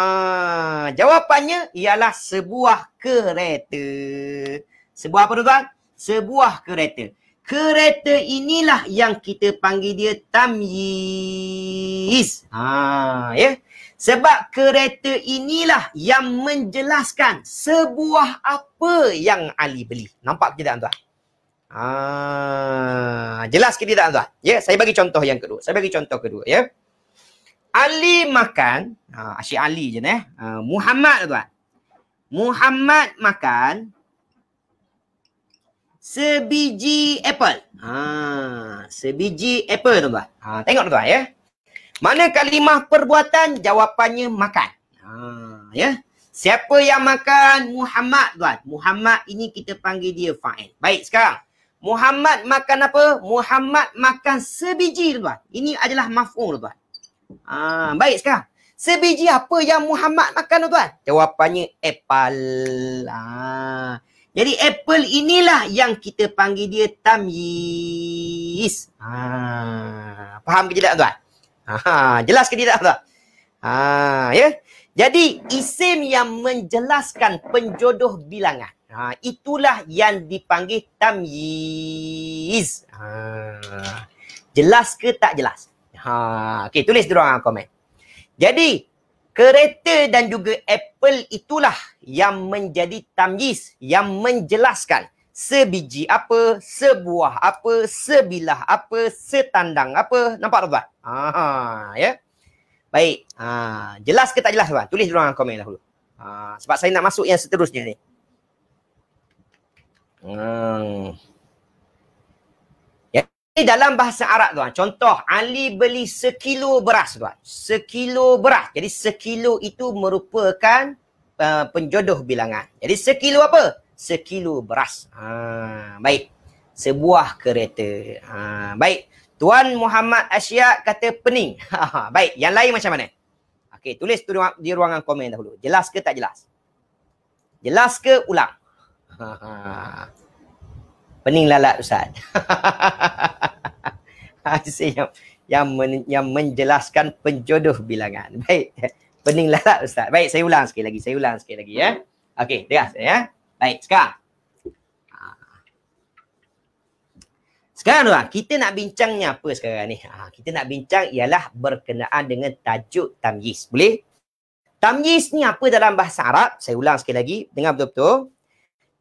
jawapannya ialah sebuah kereta. Sebuah apa tuan-tuan? sebuah kereta. Kereta inilah yang kita panggil dia tamyiz. Ha, ya. Yeah? Sebab kereta inilah yang menjelaskan sebuah apa yang Ali beli. Nampak ke tidak tuan-tuan? Ha, jelas ke tidak tuan Ya, yeah? saya bagi contoh yang kedua. Saya bagi contoh kedua, ya. Yeah? Ali makan, ha, Asyik Ali je ni, eh. Uh, Muhammad tuan. Muhammad makan, sebiji apple. Ha, sebiji apple tu, tuan Ha, tengok tuan-tuan ya. Mana kalimah perbuatan? Jawapannya makan. Ha, ya. Siapa yang makan? Muhammad tuan. Muhammad ini kita panggil dia fa'il. Baik sekarang. Muhammad makan apa? Muhammad makan sebiji tuan. Ini adalah maf'ul tuan. Ha, baik sekarang. Sebiji apa yang Muhammad makan tuan? Jawapannya apple. Ah. Jadi apple inilah yang kita panggil dia tamyiz. Ha, faham ke tidak tuan? Ha, jelas ke tidak tuan? Ha, ya. Jadi isim yang menjelaskan penjodoh bilangan. Ha, itulah yang dipanggil tamyiz. Ha. Jelas ke tak jelas? Ha, okey tulis dulu orang komen. Jadi kereta dan juga Apple itulah yang menjadi tamjis yang menjelaskan sebiji apa, sebuah apa, sebilah apa, setandang apa. Nampak tak tuan? Ha, ya. Baik. Ha, jelas ke tak jelas tuan? Tulis dulu dalam komen dahulu. Ha, sebab saya nak masuk yang seterusnya ni. Hmm. Ini dalam bahasa Arab tuan, contoh Ali beli sekilo beras tuan. Sekilo beras. Jadi sekilo itu merupakan uh, penjodoh bilangan. Jadi sekilo apa? Sekilo beras. Ha, baik. Sebuah kereta. Ha, baik. Tuan Muhammad Asyik kata pening. Ha, ha, baik. Yang lain macam mana? Okey, tulis tu di ruangan komen dahulu. Jelas ke tak jelas? Jelas ke ulang? Ha, ha pening lalat ustaz. yang yang men, yang menjelaskan penjodoh bilangan. Baik. Pening lalat ustaz. Baik, saya ulang sekali lagi. Saya ulang sekali lagi ya. Okey, dengar saya ya. Baik, sekarang. Ha. Sekarang tuan, kita nak bincangnya apa sekarang ni? Ha, kita nak bincang ialah berkenaan dengan tajuk tamyiz. Boleh? Tamyiz ni apa dalam bahasa Arab? Saya ulang sekali lagi. Dengar betul-betul.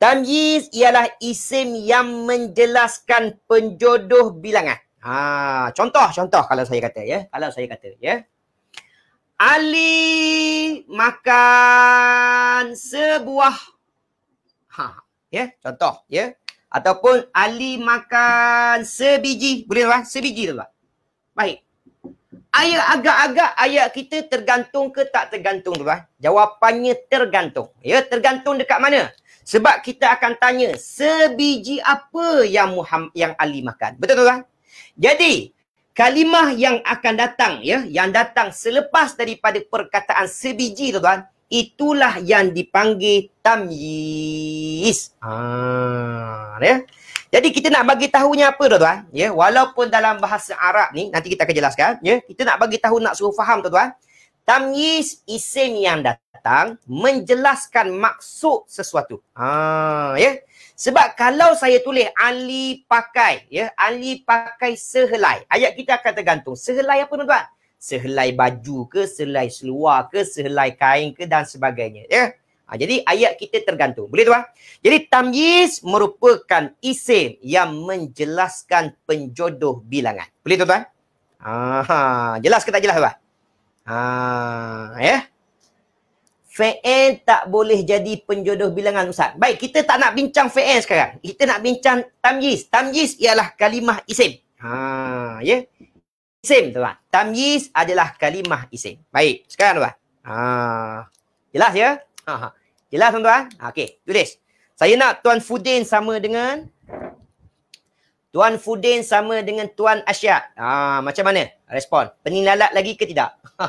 Tamyiz ialah isim yang menjelaskan penjodoh bilangan. Ha, contoh, contoh kalau saya kata ya. Kalau saya kata ya. Ali makan sebuah. Ha, ya, contoh ya. Ataupun Ali makan sebiji. Boleh tak? Lah, sebiji tak? Lah. Baik. Ayat agak-agak ayat kita tergantung ke tak tergantung tuan? Lah? Jawapannya tergantung. Ya, tergantung dekat mana? Sebab kita akan tanya sebiji apa yang Muhammad, yang Ali makan. Betul tuan? Jadi kalimah yang akan datang ya, yang datang selepas daripada perkataan sebiji tuan, itulah yang dipanggil tamyiz. Ah, ya. Jadi kita nak bagi tahunya apa tuan-tuan? Ya, walaupun dalam bahasa Arab ni nanti kita akan jelaskan, ya. Kita nak bagi tahu nak suruh faham tuan-tuan. Tamyiz isim yang datang menjelaskan maksud sesuatu. Ha, ya. Sebab kalau saya tulis Ali pakai, ya, Ali pakai sehelai. Ayat kita akan tergantung. Sehelai apa tuan-tuan? Sehelai baju ke, sehelai seluar ke, sehelai kain ke dan sebagainya, ya. Ha, jadi ayat kita tergantung. Boleh tuan? Jadi tamyiz merupakan isim yang menjelaskan penjodoh bilangan. Boleh tuan-tuan? Ha, jelas ke tak jelas tuan? Ha, ya. Yeah? Fa'il tak boleh jadi penjodoh bilangan Ustaz. Baik, kita tak nak bincang fa'il sekarang. Kita nak bincang tamyiz. Tamyiz ialah kalimah isim. Ha, ya. Yeah? Isim, tuan. Tamyiz adalah kalimah isim. Baik, sekarang tuan. Ha. Jelas ya? Ha. ha. Jelas tuan-tuan? Okey, tulis. Saya nak tuan Fudin sama dengan Tuan Fudin sama dengan Tuan Asya. Ha, macam mana? Respon. Penilalat lagi ke tidak?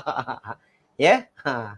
ya? Yeah? Ha.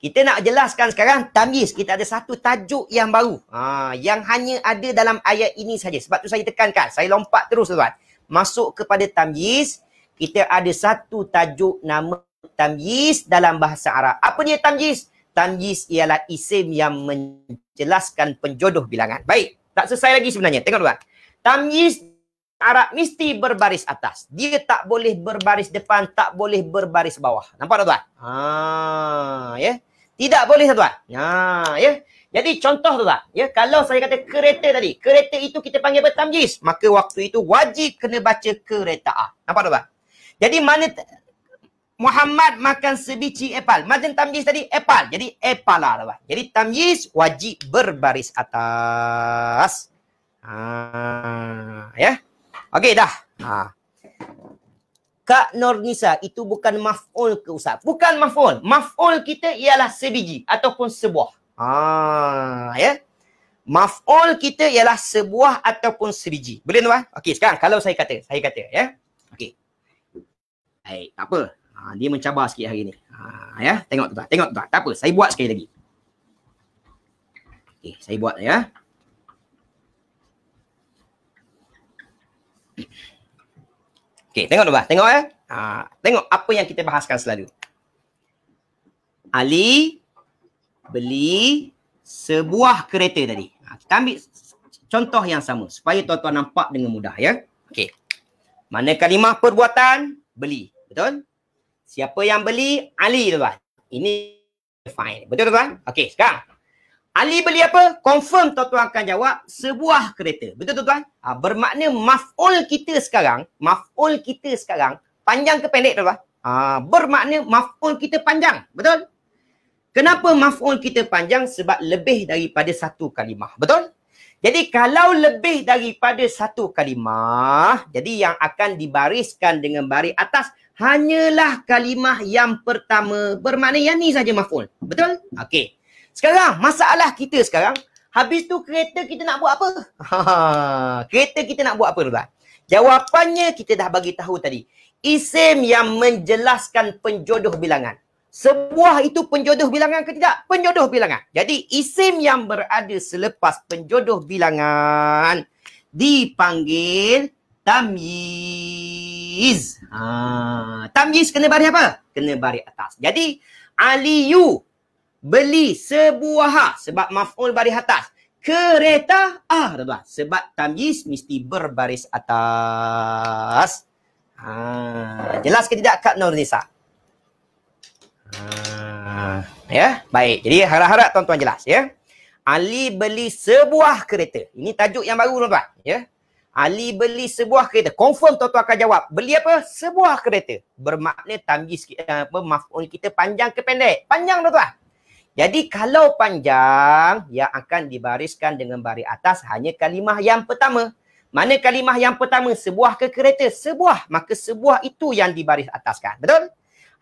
Kita nak jelaskan sekarang tamyiz. Kita ada satu tajuk yang baru. Ha, yang hanya ada dalam ayat ini saja. Sebab tu saya tekankan. Saya lompat terus tuan. Masuk kepada tamyiz. Kita ada satu tajuk nama tamyiz dalam bahasa Arab. Apa dia tamyiz? Tamyiz ialah isim yang menjelaskan penjodoh bilangan. Baik. Tak selesai lagi sebenarnya. Tengok tuan. Tamyiz Arab mesti berbaris atas. Dia tak boleh berbaris depan, tak boleh berbaris bawah. Nampak tak tuan? Ha, ah, ya. Tidak boleh tuan. Ha, ah, ya. Jadi contoh tuan, ya, kalau saya kata kereta tadi, kereta itu kita panggil bertamjis, maka waktu itu wajib kena baca kereta. Ah. Nampak tak tuan? Jadi mana Muhammad makan sebiji epal. Macam tamjiz tadi, epal. Jadi epala lah, tuan. Jadi tamjiz wajib berbaris atas. Ah, ya. Yeah. Okey dah. Ha. Kak Nur Nisa, itu bukan maf'ul ke Ustaz? Bukan maf'ul. Maf'ul kita ialah sebiji ataupun sebuah. Ha, ya. Yeah? Maf'ul kita ialah sebuah ataupun sebiji. Boleh tuan? Okey, sekarang kalau saya kata, saya kata ya. Yeah? Okey. Baik, tak apa. Ha, dia mencabar sikit hari ni. Ha, ya. Yeah? Tengok tuan, tengok tuan. Tak apa, saya buat sekali lagi. Okey, saya buat ya. Yeah? Okay, tengok dulu. Tengok eh. Ha, tengok apa yang kita bahaskan selalu. Ali beli sebuah kereta tadi. Ha, kita ambil contoh yang sama supaya tuan-tuan nampak dengan mudah ya. Okay. Mana kalimah perbuatan? Beli. Betul? Siapa yang beli? Ali tuan. Ini fine, Betul tuan? Okay, sekarang Ali beli apa? Confirm tuan-tuan akan jawab sebuah kereta. Betul tuan-tuan? Ha, bermakna maf'ul kita sekarang, maf'ul kita sekarang panjang ke pendek tuan-tuan? Ha, bermakna maf'ul kita panjang. Betul? Kenapa maf'ul kita panjang? Sebab lebih daripada satu kalimah. Betul? Jadi kalau lebih daripada satu kalimah, jadi yang akan dibariskan dengan baris atas hanyalah kalimah yang pertama. Bermakna yang ni saja maf'ul. Betul? Okey. Sekarang, masalah kita sekarang, habis tu kereta kita nak buat apa? kereta kita nak buat apa, tuan? Jawapannya kita dah bagi tahu tadi. Isim yang menjelaskan penjodoh bilangan. Sebuah itu penjodoh bilangan ke tidak? Penjodoh bilangan. Jadi isim yang berada selepas penjodoh bilangan dipanggil tamiz. Ha, tamyiz kena baris apa? Kena baris atas. Jadi Aliyu beli sebuah ha sebab maf'ul baris atas. Kereta ah adalah sebab tamyiz mesti berbaris atas. Ha, jelas ke tidak Kak Nur Nisa? Ha, ya, baik. Jadi harap-harap tuan-tuan jelas ya. Ali beli sebuah kereta. Ini tajuk yang baru tuan-tuan, ya. Ali beli sebuah kereta. Confirm tuan-tuan akan jawab. Beli apa? Sebuah kereta. Bermakna tamyiz apa maf'ul kita panjang ke pendek? Panjang tuan-tuan. Jadi kalau panjang, ia akan dibariskan dengan baris atas hanya kalimah yang pertama. Mana kalimah yang pertama? Sebuah ke kereta? Sebuah. Maka sebuah itu yang dibaris ataskan. Betul?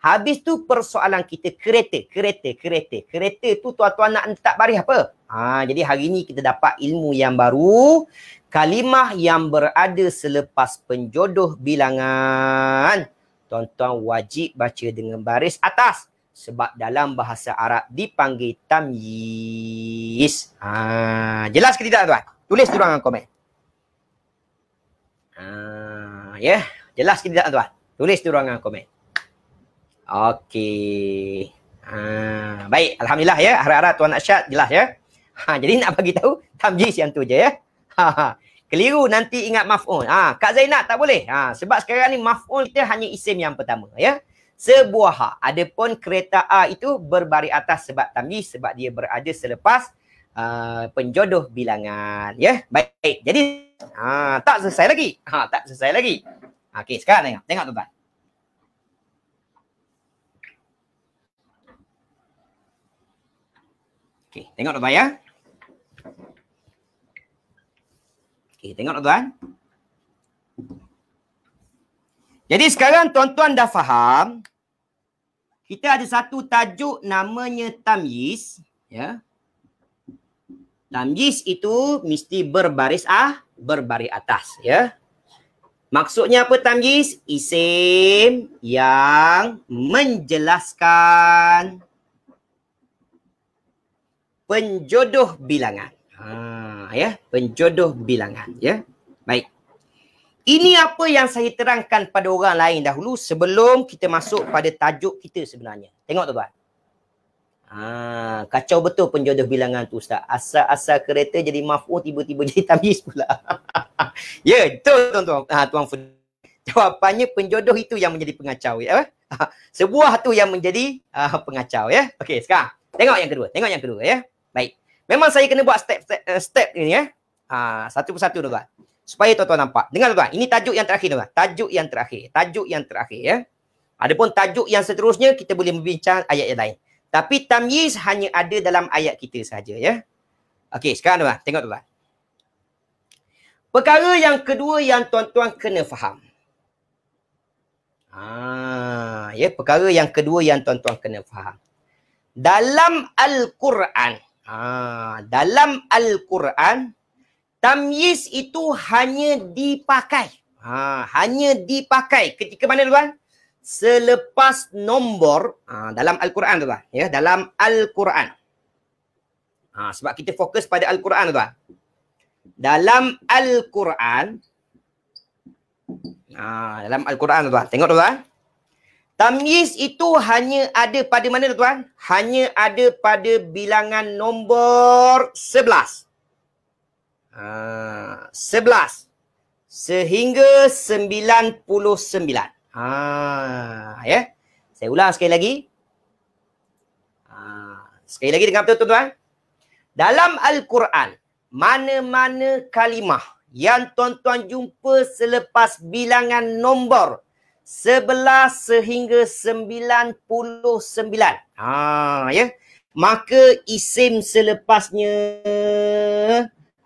Habis tu persoalan kita kereta, kereta, kereta. Kereta tu tuan-tuan nak letak baris apa? Ha, jadi hari ni kita dapat ilmu yang baru. Kalimah yang berada selepas penjodoh bilangan. Tuan-tuan wajib baca dengan baris atas sebab dalam bahasa Arab dipanggil tamyiz. Ha, jelas ke tidak tuan? Tulis di ruangan komen. Ha, ya, yeah. jelas ke tidak tuan? Tulis di ruangan komen. Okey. Ha, baik, alhamdulillah ya. Harap-harap tuan nak syat jelas ya. Ha, jadi nak bagi tahu tamyiz yang tu je ya. Ha, ha, keliru nanti ingat maf'ul. Ha, Kak Zainab tak boleh. Ha, sebab sekarang ni maf'ul dia hanya isim yang pertama ya sebuah ha. Adapun kereta A itu berbari atas sebab tamji sebab dia berada selepas uh, penjodoh bilangan. Ya, yeah? baik, Jadi ha, tak selesai lagi. Ha, tak selesai lagi. Okey, sekarang tengok. Tengok tuan-tuan. Okey, tengok tuan-tuan ya. Okey, tengok tuan Jadi sekarang tuan-tuan dah faham kita ada satu tajuk namanya tamyiz ya tamyiz itu mesti berbaris ah berbaris atas ya maksudnya apa tamyiz isim yang menjelaskan penjodoh bilangan ha ya penjodoh bilangan ya baik ini apa yang saya terangkan pada orang lain dahulu sebelum kita masuk pada tajuk kita sebenarnya. Tengok tuan-tuan. Ha, kacau betul penjodoh bilangan tu Ustaz. Asal-asal kereta jadi maaf, oh tiba-tiba jadi tamis pula. ya, betul tuan-tuan. Ha, tuan Fudu. Jawapannya penjodoh itu yang menjadi pengacau. Ya? Eh? Ha, sebuah tu yang menjadi uh, pengacau. ya. Okey, sekarang. Tengok yang kedua. Tengok yang kedua. ya. Baik. Memang saya kena buat step-step uh, step ini. Eh, ya? Ha, satu persatu tuan-tuan supaya tuan-tuan nampak. Dengar tuan-tuan, ini tajuk yang terakhir tuan-tuan. Tajuk yang terakhir, tajuk yang terakhir ya. Adapun tajuk yang seterusnya kita boleh membincang ayat yang lain. Tapi tamyiz hanya ada dalam ayat kita saja ya. Okey, sekarang tuan-tuan, tengok tuan-tuan. Perkara yang kedua yang tuan-tuan kena faham. Ah, ya perkara yang kedua yang tuan-tuan kena faham. Dalam al-Quran. Ah, dalam al-Quran Tamyiz itu hanya dipakai. Ha, hanya dipakai ketika mana tuan? Selepas nombor ha, dalam Al-Quran tuan. Ya, dalam Al-Quran. Ha, sebab kita fokus pada Al-Quran tuan. Dalam Al-Quran. Ha, dalam Al-Quran tuan. Tengok tuan. Tamyiz itu hanya ada pada mana tuan? Hanya ada pada bilangan nombor sebelas. Ah. sebelas sehingga sembilan puluh sembilan. Ah, ya. Saya ulang sekali lagi. Ah. Sekali lagi dengan betul tuan-tuan. Dalam Al-Quran, mana-mana kalimah yang tuan-tuan jumpa selepas bilangan nombor sebelas sehingga sembilan puluh sembilan. Ha, ya. Maka isim selepasnya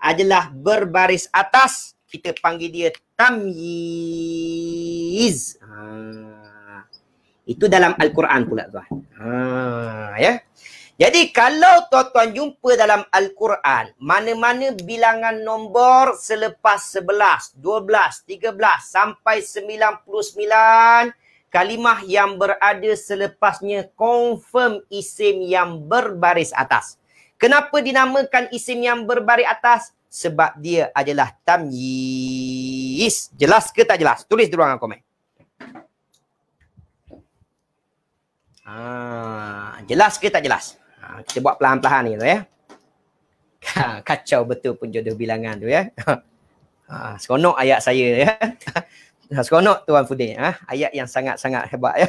adalah berbaris atas kita panggil dia tamyiz. Ha. Itu dalam al-Quran pula tuan. Ha ya. Jadi kalau tuan-tuan jumpa dalam al-Quran mana-mana bilangan nombor selepas 11, 12, 13 sampai 99 kalimah yang berada selepasnya confirm isim yang berbaris atas. Kenapa dinamakan isim yang berbaris atas? sebab dia adalah tamyiz. Jelas ke tak jelas? Tulis di ruangan komen. Ha, jelas ke tak jelas? Ha, kita buat perlahan-lahan ni tu ya. Ha, kacau betul pun jodoh bilangan tu ya. Ha, seronok ayat saya ya. Ha, seronok Tuan Fudin. Ha, ayat yang sangat-sangat hebat ya.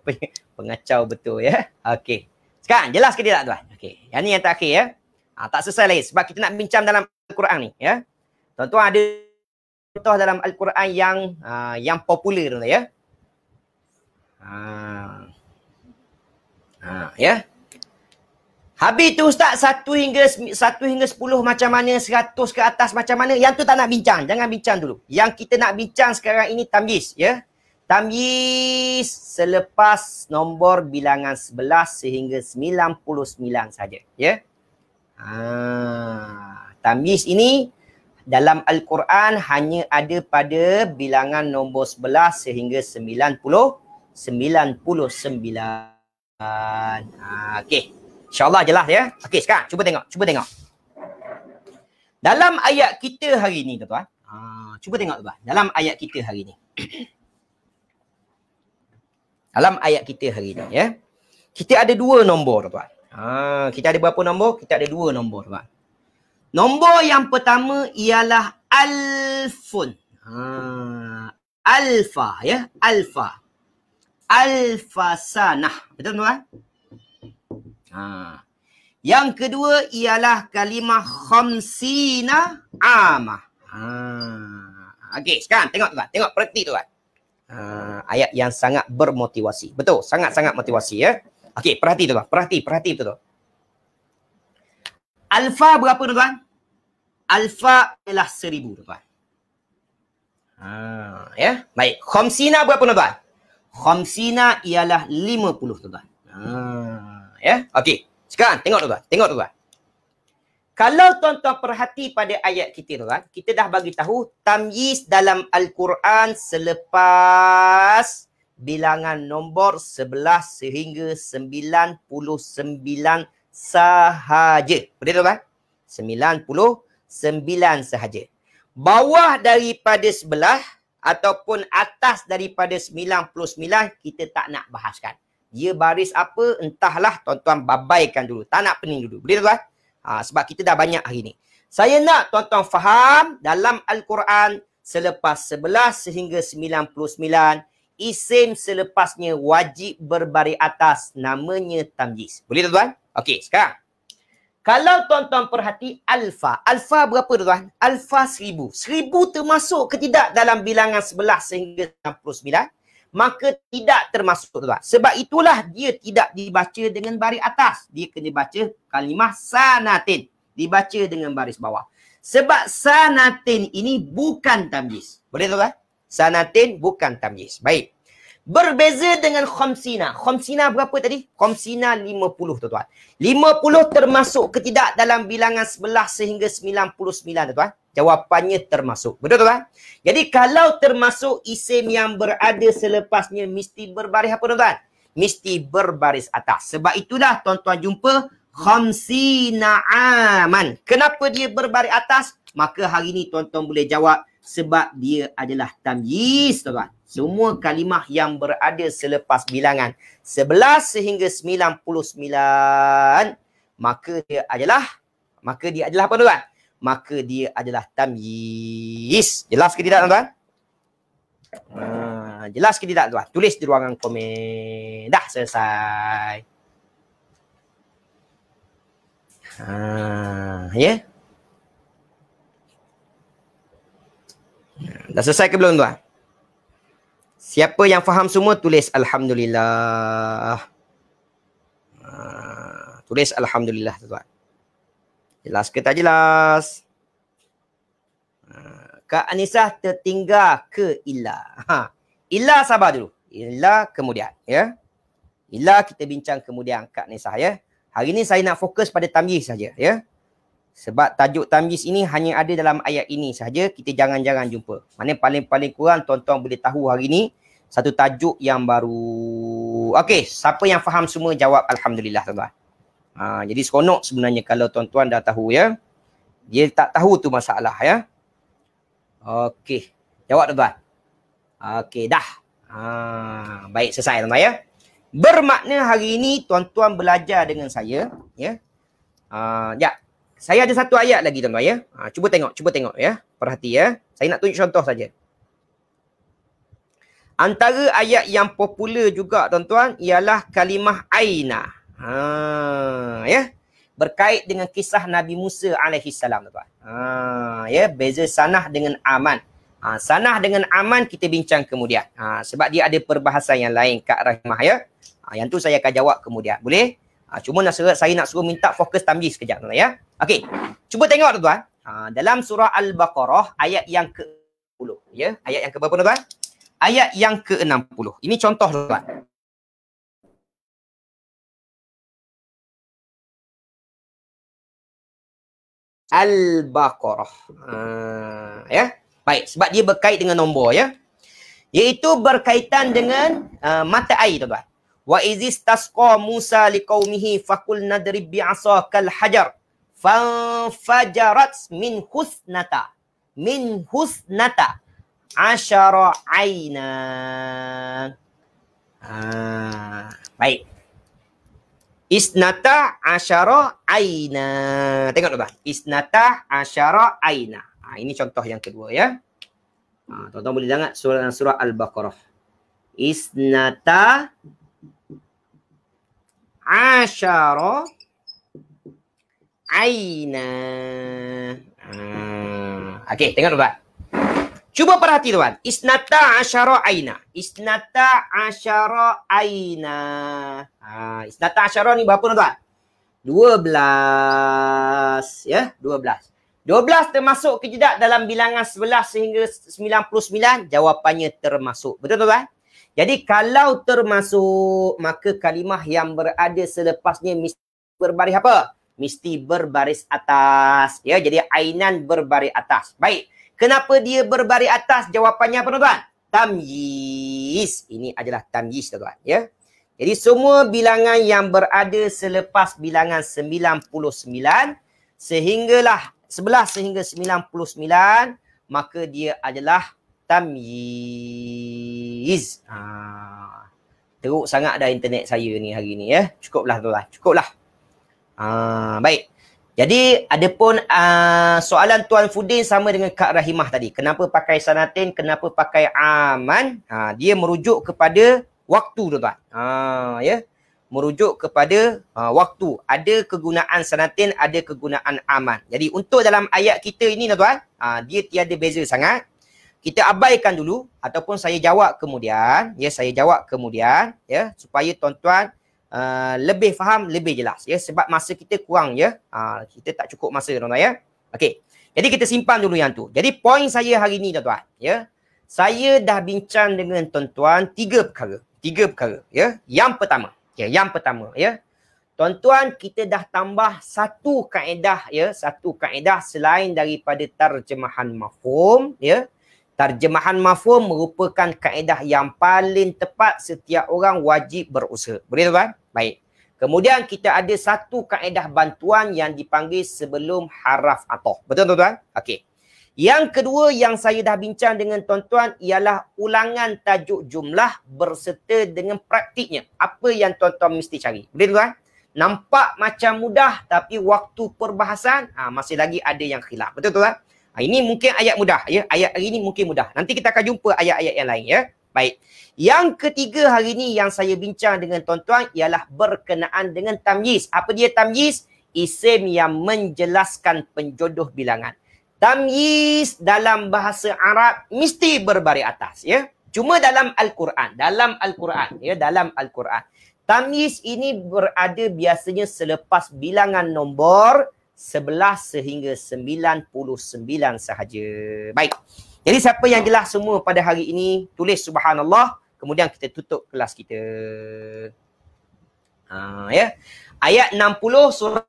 Pengacau betul ya. Okey. Sekarang jelas ke tidak tuan? Okey. Yang ni yang terakhir ya. Ha, tak selesai lagi sebab kita nak bincang dalam Al-Quran ni ya. Tuan-tuan ada contoh dalam Al-Quran yang uh, yang popular tuan ya. Ha. Ha ya. Habis tu ustaz satu hingga satu hingga sepuluh macam mana, seratus ke atas macam mana, yang tu tak nak bincang. Jangan bincang dulu. Yang kita nak bincang sekarang ini tamyiz ya. Tamyiz selepas nombor bilangan sebelas sehingga sembilan puluh sembilan saja ya. Yeah? Ah, tamyiz ini dalam Al-Quran hanya ada pada bilangan nombor 11 sehingga 90 99. Ah okey. Insya-Allah jelas ya. Okay sekarang cuba tengok, cuba tengok. Dalam ayat kita hari ni tuan-tuan. Ah, cuba tengok tuan. Dalam ayat kita hari ni. dalam ayat kita hari ni ya. Kita ada dua nombor tuan-tuan. Ha, kita ada berapa nombor? Kita ada dua nombor, tuan. Nombor yang pertama ialah alfun. Ha, alfa, ya. Alfa. Alfa sanah. Betul, tuan? Ha. Yang kedua ialah kalimah khamsina amah. Ha. Okey, sekarang tengok tuan. Tengok perhati, tuan. Ha, ayat yang sangat bermotivasi. Betul, sangat-sangat motivasi, ya. Okey, perhati tu tuan. Perhati, perhati tu tuan. Alfa berapa tu tuan? Alfa ialah seribu tu tuan. Ha, ya. Yeah? Baik. Khamsina berapa tu tuan? Khamsina ialah lima puluh tu tuan. Ha, ya. Yeah? Okey. Sekarang tengok tu tuan. Tengok tu tuan. Kalau tuan-tuan perhati pada ayat kita tu kan, kita dah bagi tahu tamyiz dalam Al-Quran selepas bilangan nombor 11 sehingga 99 sahaja. Boleh tu kan? 99 sahaja. Bawah daripada 11 ataupun atas daripada 99 kita tak nak bahaskan. Dia baris apa entahlah tuan-tuan babaikan dulu. Tak nak pening dulu. Boleh tu kan? Ha, sebab kita dah banyak hari ni. Saya nak tuan-tuan faham dalam Al-Quran selepas 11 sehingga 99 isim selepasnya wajib berbari atas namanya tamjiz. Boleh tuan-tuan? Okey, sekarang. Kalau tuan-tuan perhati alfa. Alfa berapa tuan Alfa seribu. Seribu termasuk ke tidak dalam bilangan sebelah sehingga 69? Maka tidak termasuk tuan Sebab itulah dia tidak dibaca dengan baris atas. Dia kena baca kalimah sanatin. Dibaca dengan baris bawah. Sebab sanatin ini bukan tamjiz. Boleh tuan-tuan? sanatin bukan tamyiz. Baik. Berbeza dengan khamsina. Khamsina berapa tadi? Khamsina 50 tuan-tuan. puluh termasuk ketidak dalam bilangan sebelah sehingga sembilan 99 tuan-tuan? Jawapannya termasuk. Betul tuan-tuan? Jadi kalau termasuk isim yang berada selepasnya mesti berbaris apa tuan-tuan? Mesti berbaris atas. Sebab itulah tuan-tuan jumpa khamsina aman. Kenapa dia berbaris atas? Maka hari ini tuan-tuan boleh jawab sebab dia adalah tamyiz tuan Semua kalimah yang berada selepas bilangan 11 sehingga 99 maka dia adalah maka dia adalah apa tuan Maka dia adalah tamyiz. Jelas ke tidak tuan-tuan? Ha, jelas ke tidak tuan? Tulis di ruangan komen. Dah selesai. Ha, ya. Yeah? Dah selesai ke belum tuan? Siapa yang faham semua tulis Alhamdulillah. Ah, tulis Alhamdulillah tuan. Jelas ke tak jelas? Ah, Kak Anisah tertinggal ke ilah. Ha. Ilah sabar dulu. Ilah kemudian. Ya. Ilah kita bincang kemudian Kak Anisah ya. Hari ni saya nak fokus pada tamyiz saja ya. Sebab tajuk tamyiz ini hanya ada dalam ayat ini sahaja, kita jangan-jangan jumpa. Mana paling-paling kurang tuan-tuan boleh tahu hari ini satu tajuk yang baru. Okey, siapa yang faham semua jawab alhamdulillah tuan-tuan. Ha, jadi seronok sebenarnya kalau tuan-tuan dah tahu ya. Dia tak tahu tu masalah ya. Okey, jawab tuan-tuan. Okey, dah. Ha, baik selesai tuan-tuan ya. Bermakna hari ini tuan-tuan belajar dengan saya ya. uh, ya. Saya ada satu ayat lagi tuan-tuan ya. Ha, cuba tengok, cuba tengok ya. Perhati ya. Saya nak tunjuk contoh saja. Antara ayat yang popular juga tuan-tuan ialah kalimah aina. Ha ya. Berkait dengan kisah Nabi Musa alaihi salam tuan. Ha ya, beza sanah dengan aman. Ha, sanah dengan aman kita bincang kemudian. Ha, sebab dia ada perbahasan yang lain Kak Rahimah ya. Ha, yang tu saya akan jawab kemudian. Boleh? Ha, cuma nak suruh, saya nak suruh minta fokus tamjiz sekejap tuan ya. Okey. Cuba tengok tuan-tuan. Ha, dalam surah Al-Baqarah ayat yang ke-60. Ya, ayat yang ke berapa tuan-tuan? Ayat yang ke-60. Ini contoh tuan-tuan. Al-Baqarah. Ha, ya. Baik, sebab dia berkait dengan nombor ya. Iaitu berkaitan dengan uh, mata air tuan-tuan wa izis tasqa Musa liqaumihi fakul nadrib bi 'asaka al-hajar fa fajarat min husnata min husnata asyara aina ah ha, baik isnata asyara aina tengok tuan isnata asyara aina ha, ini contoh yang kedua ya ha, tuan-tuan boleh jangat surah surah al-baqarah isnata Asyara Aina hmm. Okay, tengok tuan Cuba perhati tuan Isnata asyara aina Isnata asyara aina ha, Isnata asyara ni berapa tuan? 12 Ya, 12 12 termasuk kejedak dalam bilangan 11 sehingga 99 jawapannya termasuk. Betul tuan jadi kalau termasuk maka kalimah yang berada selepasnya mesti berbaris apa? Mesti berbaris atas. Ya, jadi ainan berbaris atas. Baik. Kenapa dia berbaris atas? Jawapannya apa tuan-tuan? Tamyiz. Ini adalah tamyiz tuan-tuan. Ya. Jadi semua bilangan yang berada selepas bilangan 99 sehinggalah 11 sehingga 99 maka dia adalah tamyiz. Ha. Teruk sangat dah internet saya ni hari ni ya. Cukuplah tu lah. Cukuplah. Ha. baik. Jadi ada pun uh, ah, soalan Tuan Fudin sama dengan Kak Rahimah tadi. Kenapa pakai sanatin? Kenapa pakai aman? Ha. dia merujuk kepada waktu tu tuan. Ha. ya. Merujuk kepada uh, waktu. Ada kegunaan sanatin, ada kegunaan aman. Jadi untuk dalam ayat kita ini tuan, uh, ha, dia tiada beza sangat kita abaikan dulu ataupun saya jawab kemudian ya saya jawab kemudian ya supaya tuan-tuan uh, lebih faham lebih jelas ya sebab masa kita kurang ya uh, kita tak cukup masa tuan-tuan ya okey jadi kita simpan dulu yang tu jadi poin saya hari ni tuan-tuan ya saya dah bincang dengan tuan-tuan tiga perkara tiga perkara ya yang pertama ya yang pertama ya tuan-tuan kita dah tambah satu kaedah ya satu kaedah selain daripada terjemahan mafhum ya Terjemahan mafum merupakan kaedah yang paling tepat setiap orang wajib berusaha. Boleh tuan? Baik. Kemudian kita ada satu kaedah bantuan yang dipanggil sebelum haraf atau. Betul tuan-tuan? Okey. Yang kedua yang saya dah bincang dengan tuan-tuan ialah ulangan tajuk jumlah berserta dengan praktiknya. Apa yang tuan-tuan mesti cari? Boleh tuan? Nampak macam mudah tapi waktu perbahasan ha, masih lagi ada yang khilaf. Betul tuan? Ha, ini mungkin ayat mudah ya. Ayat hari ini mungkin mudah. Nanti kita akan jumpa ayat-ayat yang lain ya. Baik. Yang ketiga hari ini yang saya bincang dengan tuan-tuan ialah berkenaan dengan tamyiz. Apa dia tamyiz? Isim yang menjelaskan penjodoh bilangan. Tamyiz dalam bahasa Arab mesti berbaris atas ya. Cuma dalam Al-Quran, dalam Al-Quran ya, dalam Al-Quran. Tamyiz ini berada biasanya selepas bilangan nombor 11 sehingga sembilan puluh sembilan sahaja. Baik. Jadi siapa yang jelas semua pada hari ini, tulis subhanallah. Kemudian kita tutup kelas kita. Ha, ya. Ayat 60 surah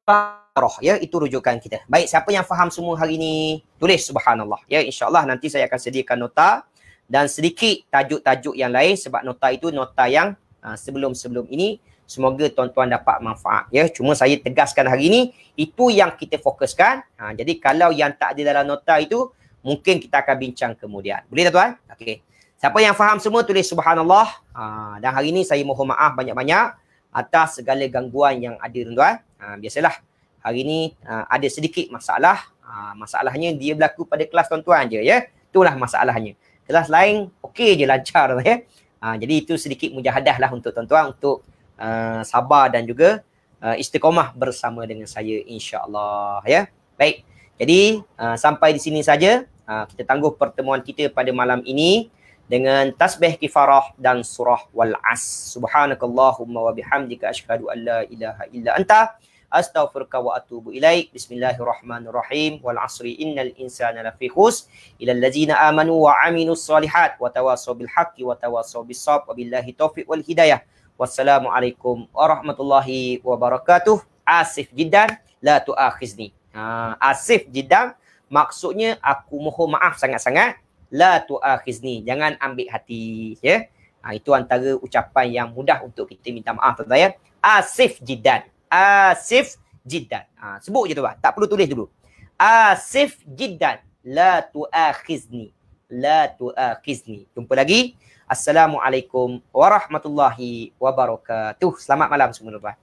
roh ya itu rujukan kita. Baik siapa yang faham semua hari ini tulis subhanallah ya insyaallah nanti saya akan sediakan nota dan sedikit tajuk-tajuk yang lain sebab nota itu nota yang ha, sebelum-sebelum ini Semoga tuan-tuan dapat manfaat ya. Cuma saya tegaskan hari ini itu yang kita fokuskan. Ha, jadi kalau yang tak ada dalam nota itu mungkin kita akan bincang kemudian. Boleh tak tuan? Okey. Siapa yang faham semua tulis subhanallah. Ha, dan hari ini saya mohon maaf banyak-banyak atas segala gangguan yang ada tuan-tuan. Ha, biasalah hari ini ha, ada sedikit masalah. Ha, masalahnya dia berlaku pada kelas tuan-tuan je ya. Itulah masalahnya. Kelas lain okey je lancar ya. Ha, jadi itu sedikit mujahadah lah untuk tuan-tuan untuk uh, sabar dan juga uh, istiqomah bersama dengan saya insya-Allah ya. Baik. Jadi uh, sampai di sini saja uh, kita tangguh pertemuan kita pada malam ini dengan tasbih kifarah dan surah wal as subhanakallahumma wa bihamdika asyhadu an la ilaha illa anta astaghfiruka wa atubu ilaik bismillahirrahmanirrahim wal asri innal insana lafi khus ila allazina amanu wa aminus solihat wa tawassaw bil haqqi wa tawassaw bis sabr wa billahi taufiq wal hidayah Wassalamualaikum warahmatullahi wabarakatuh. Asif jiddan la tu'akhizni. Ha, asif jiddan maksudnya aku mohon maaf sangat-sangat. La tu'akhizni. Jangan ambil hati. Ya. Ha, itu antara ucapan yang mudah untuk kita minta maaf tuan ya. Asif jiddan. Asif jiddan. Ha, sebut je tu pak. Tak perlu tulis dulu. Asif jiddan. La tu'akhizni. La tu'akhizni. Jumpa lagi. Assalamualaikum warahmatullahi wabarakatuh. Selamat malam semua.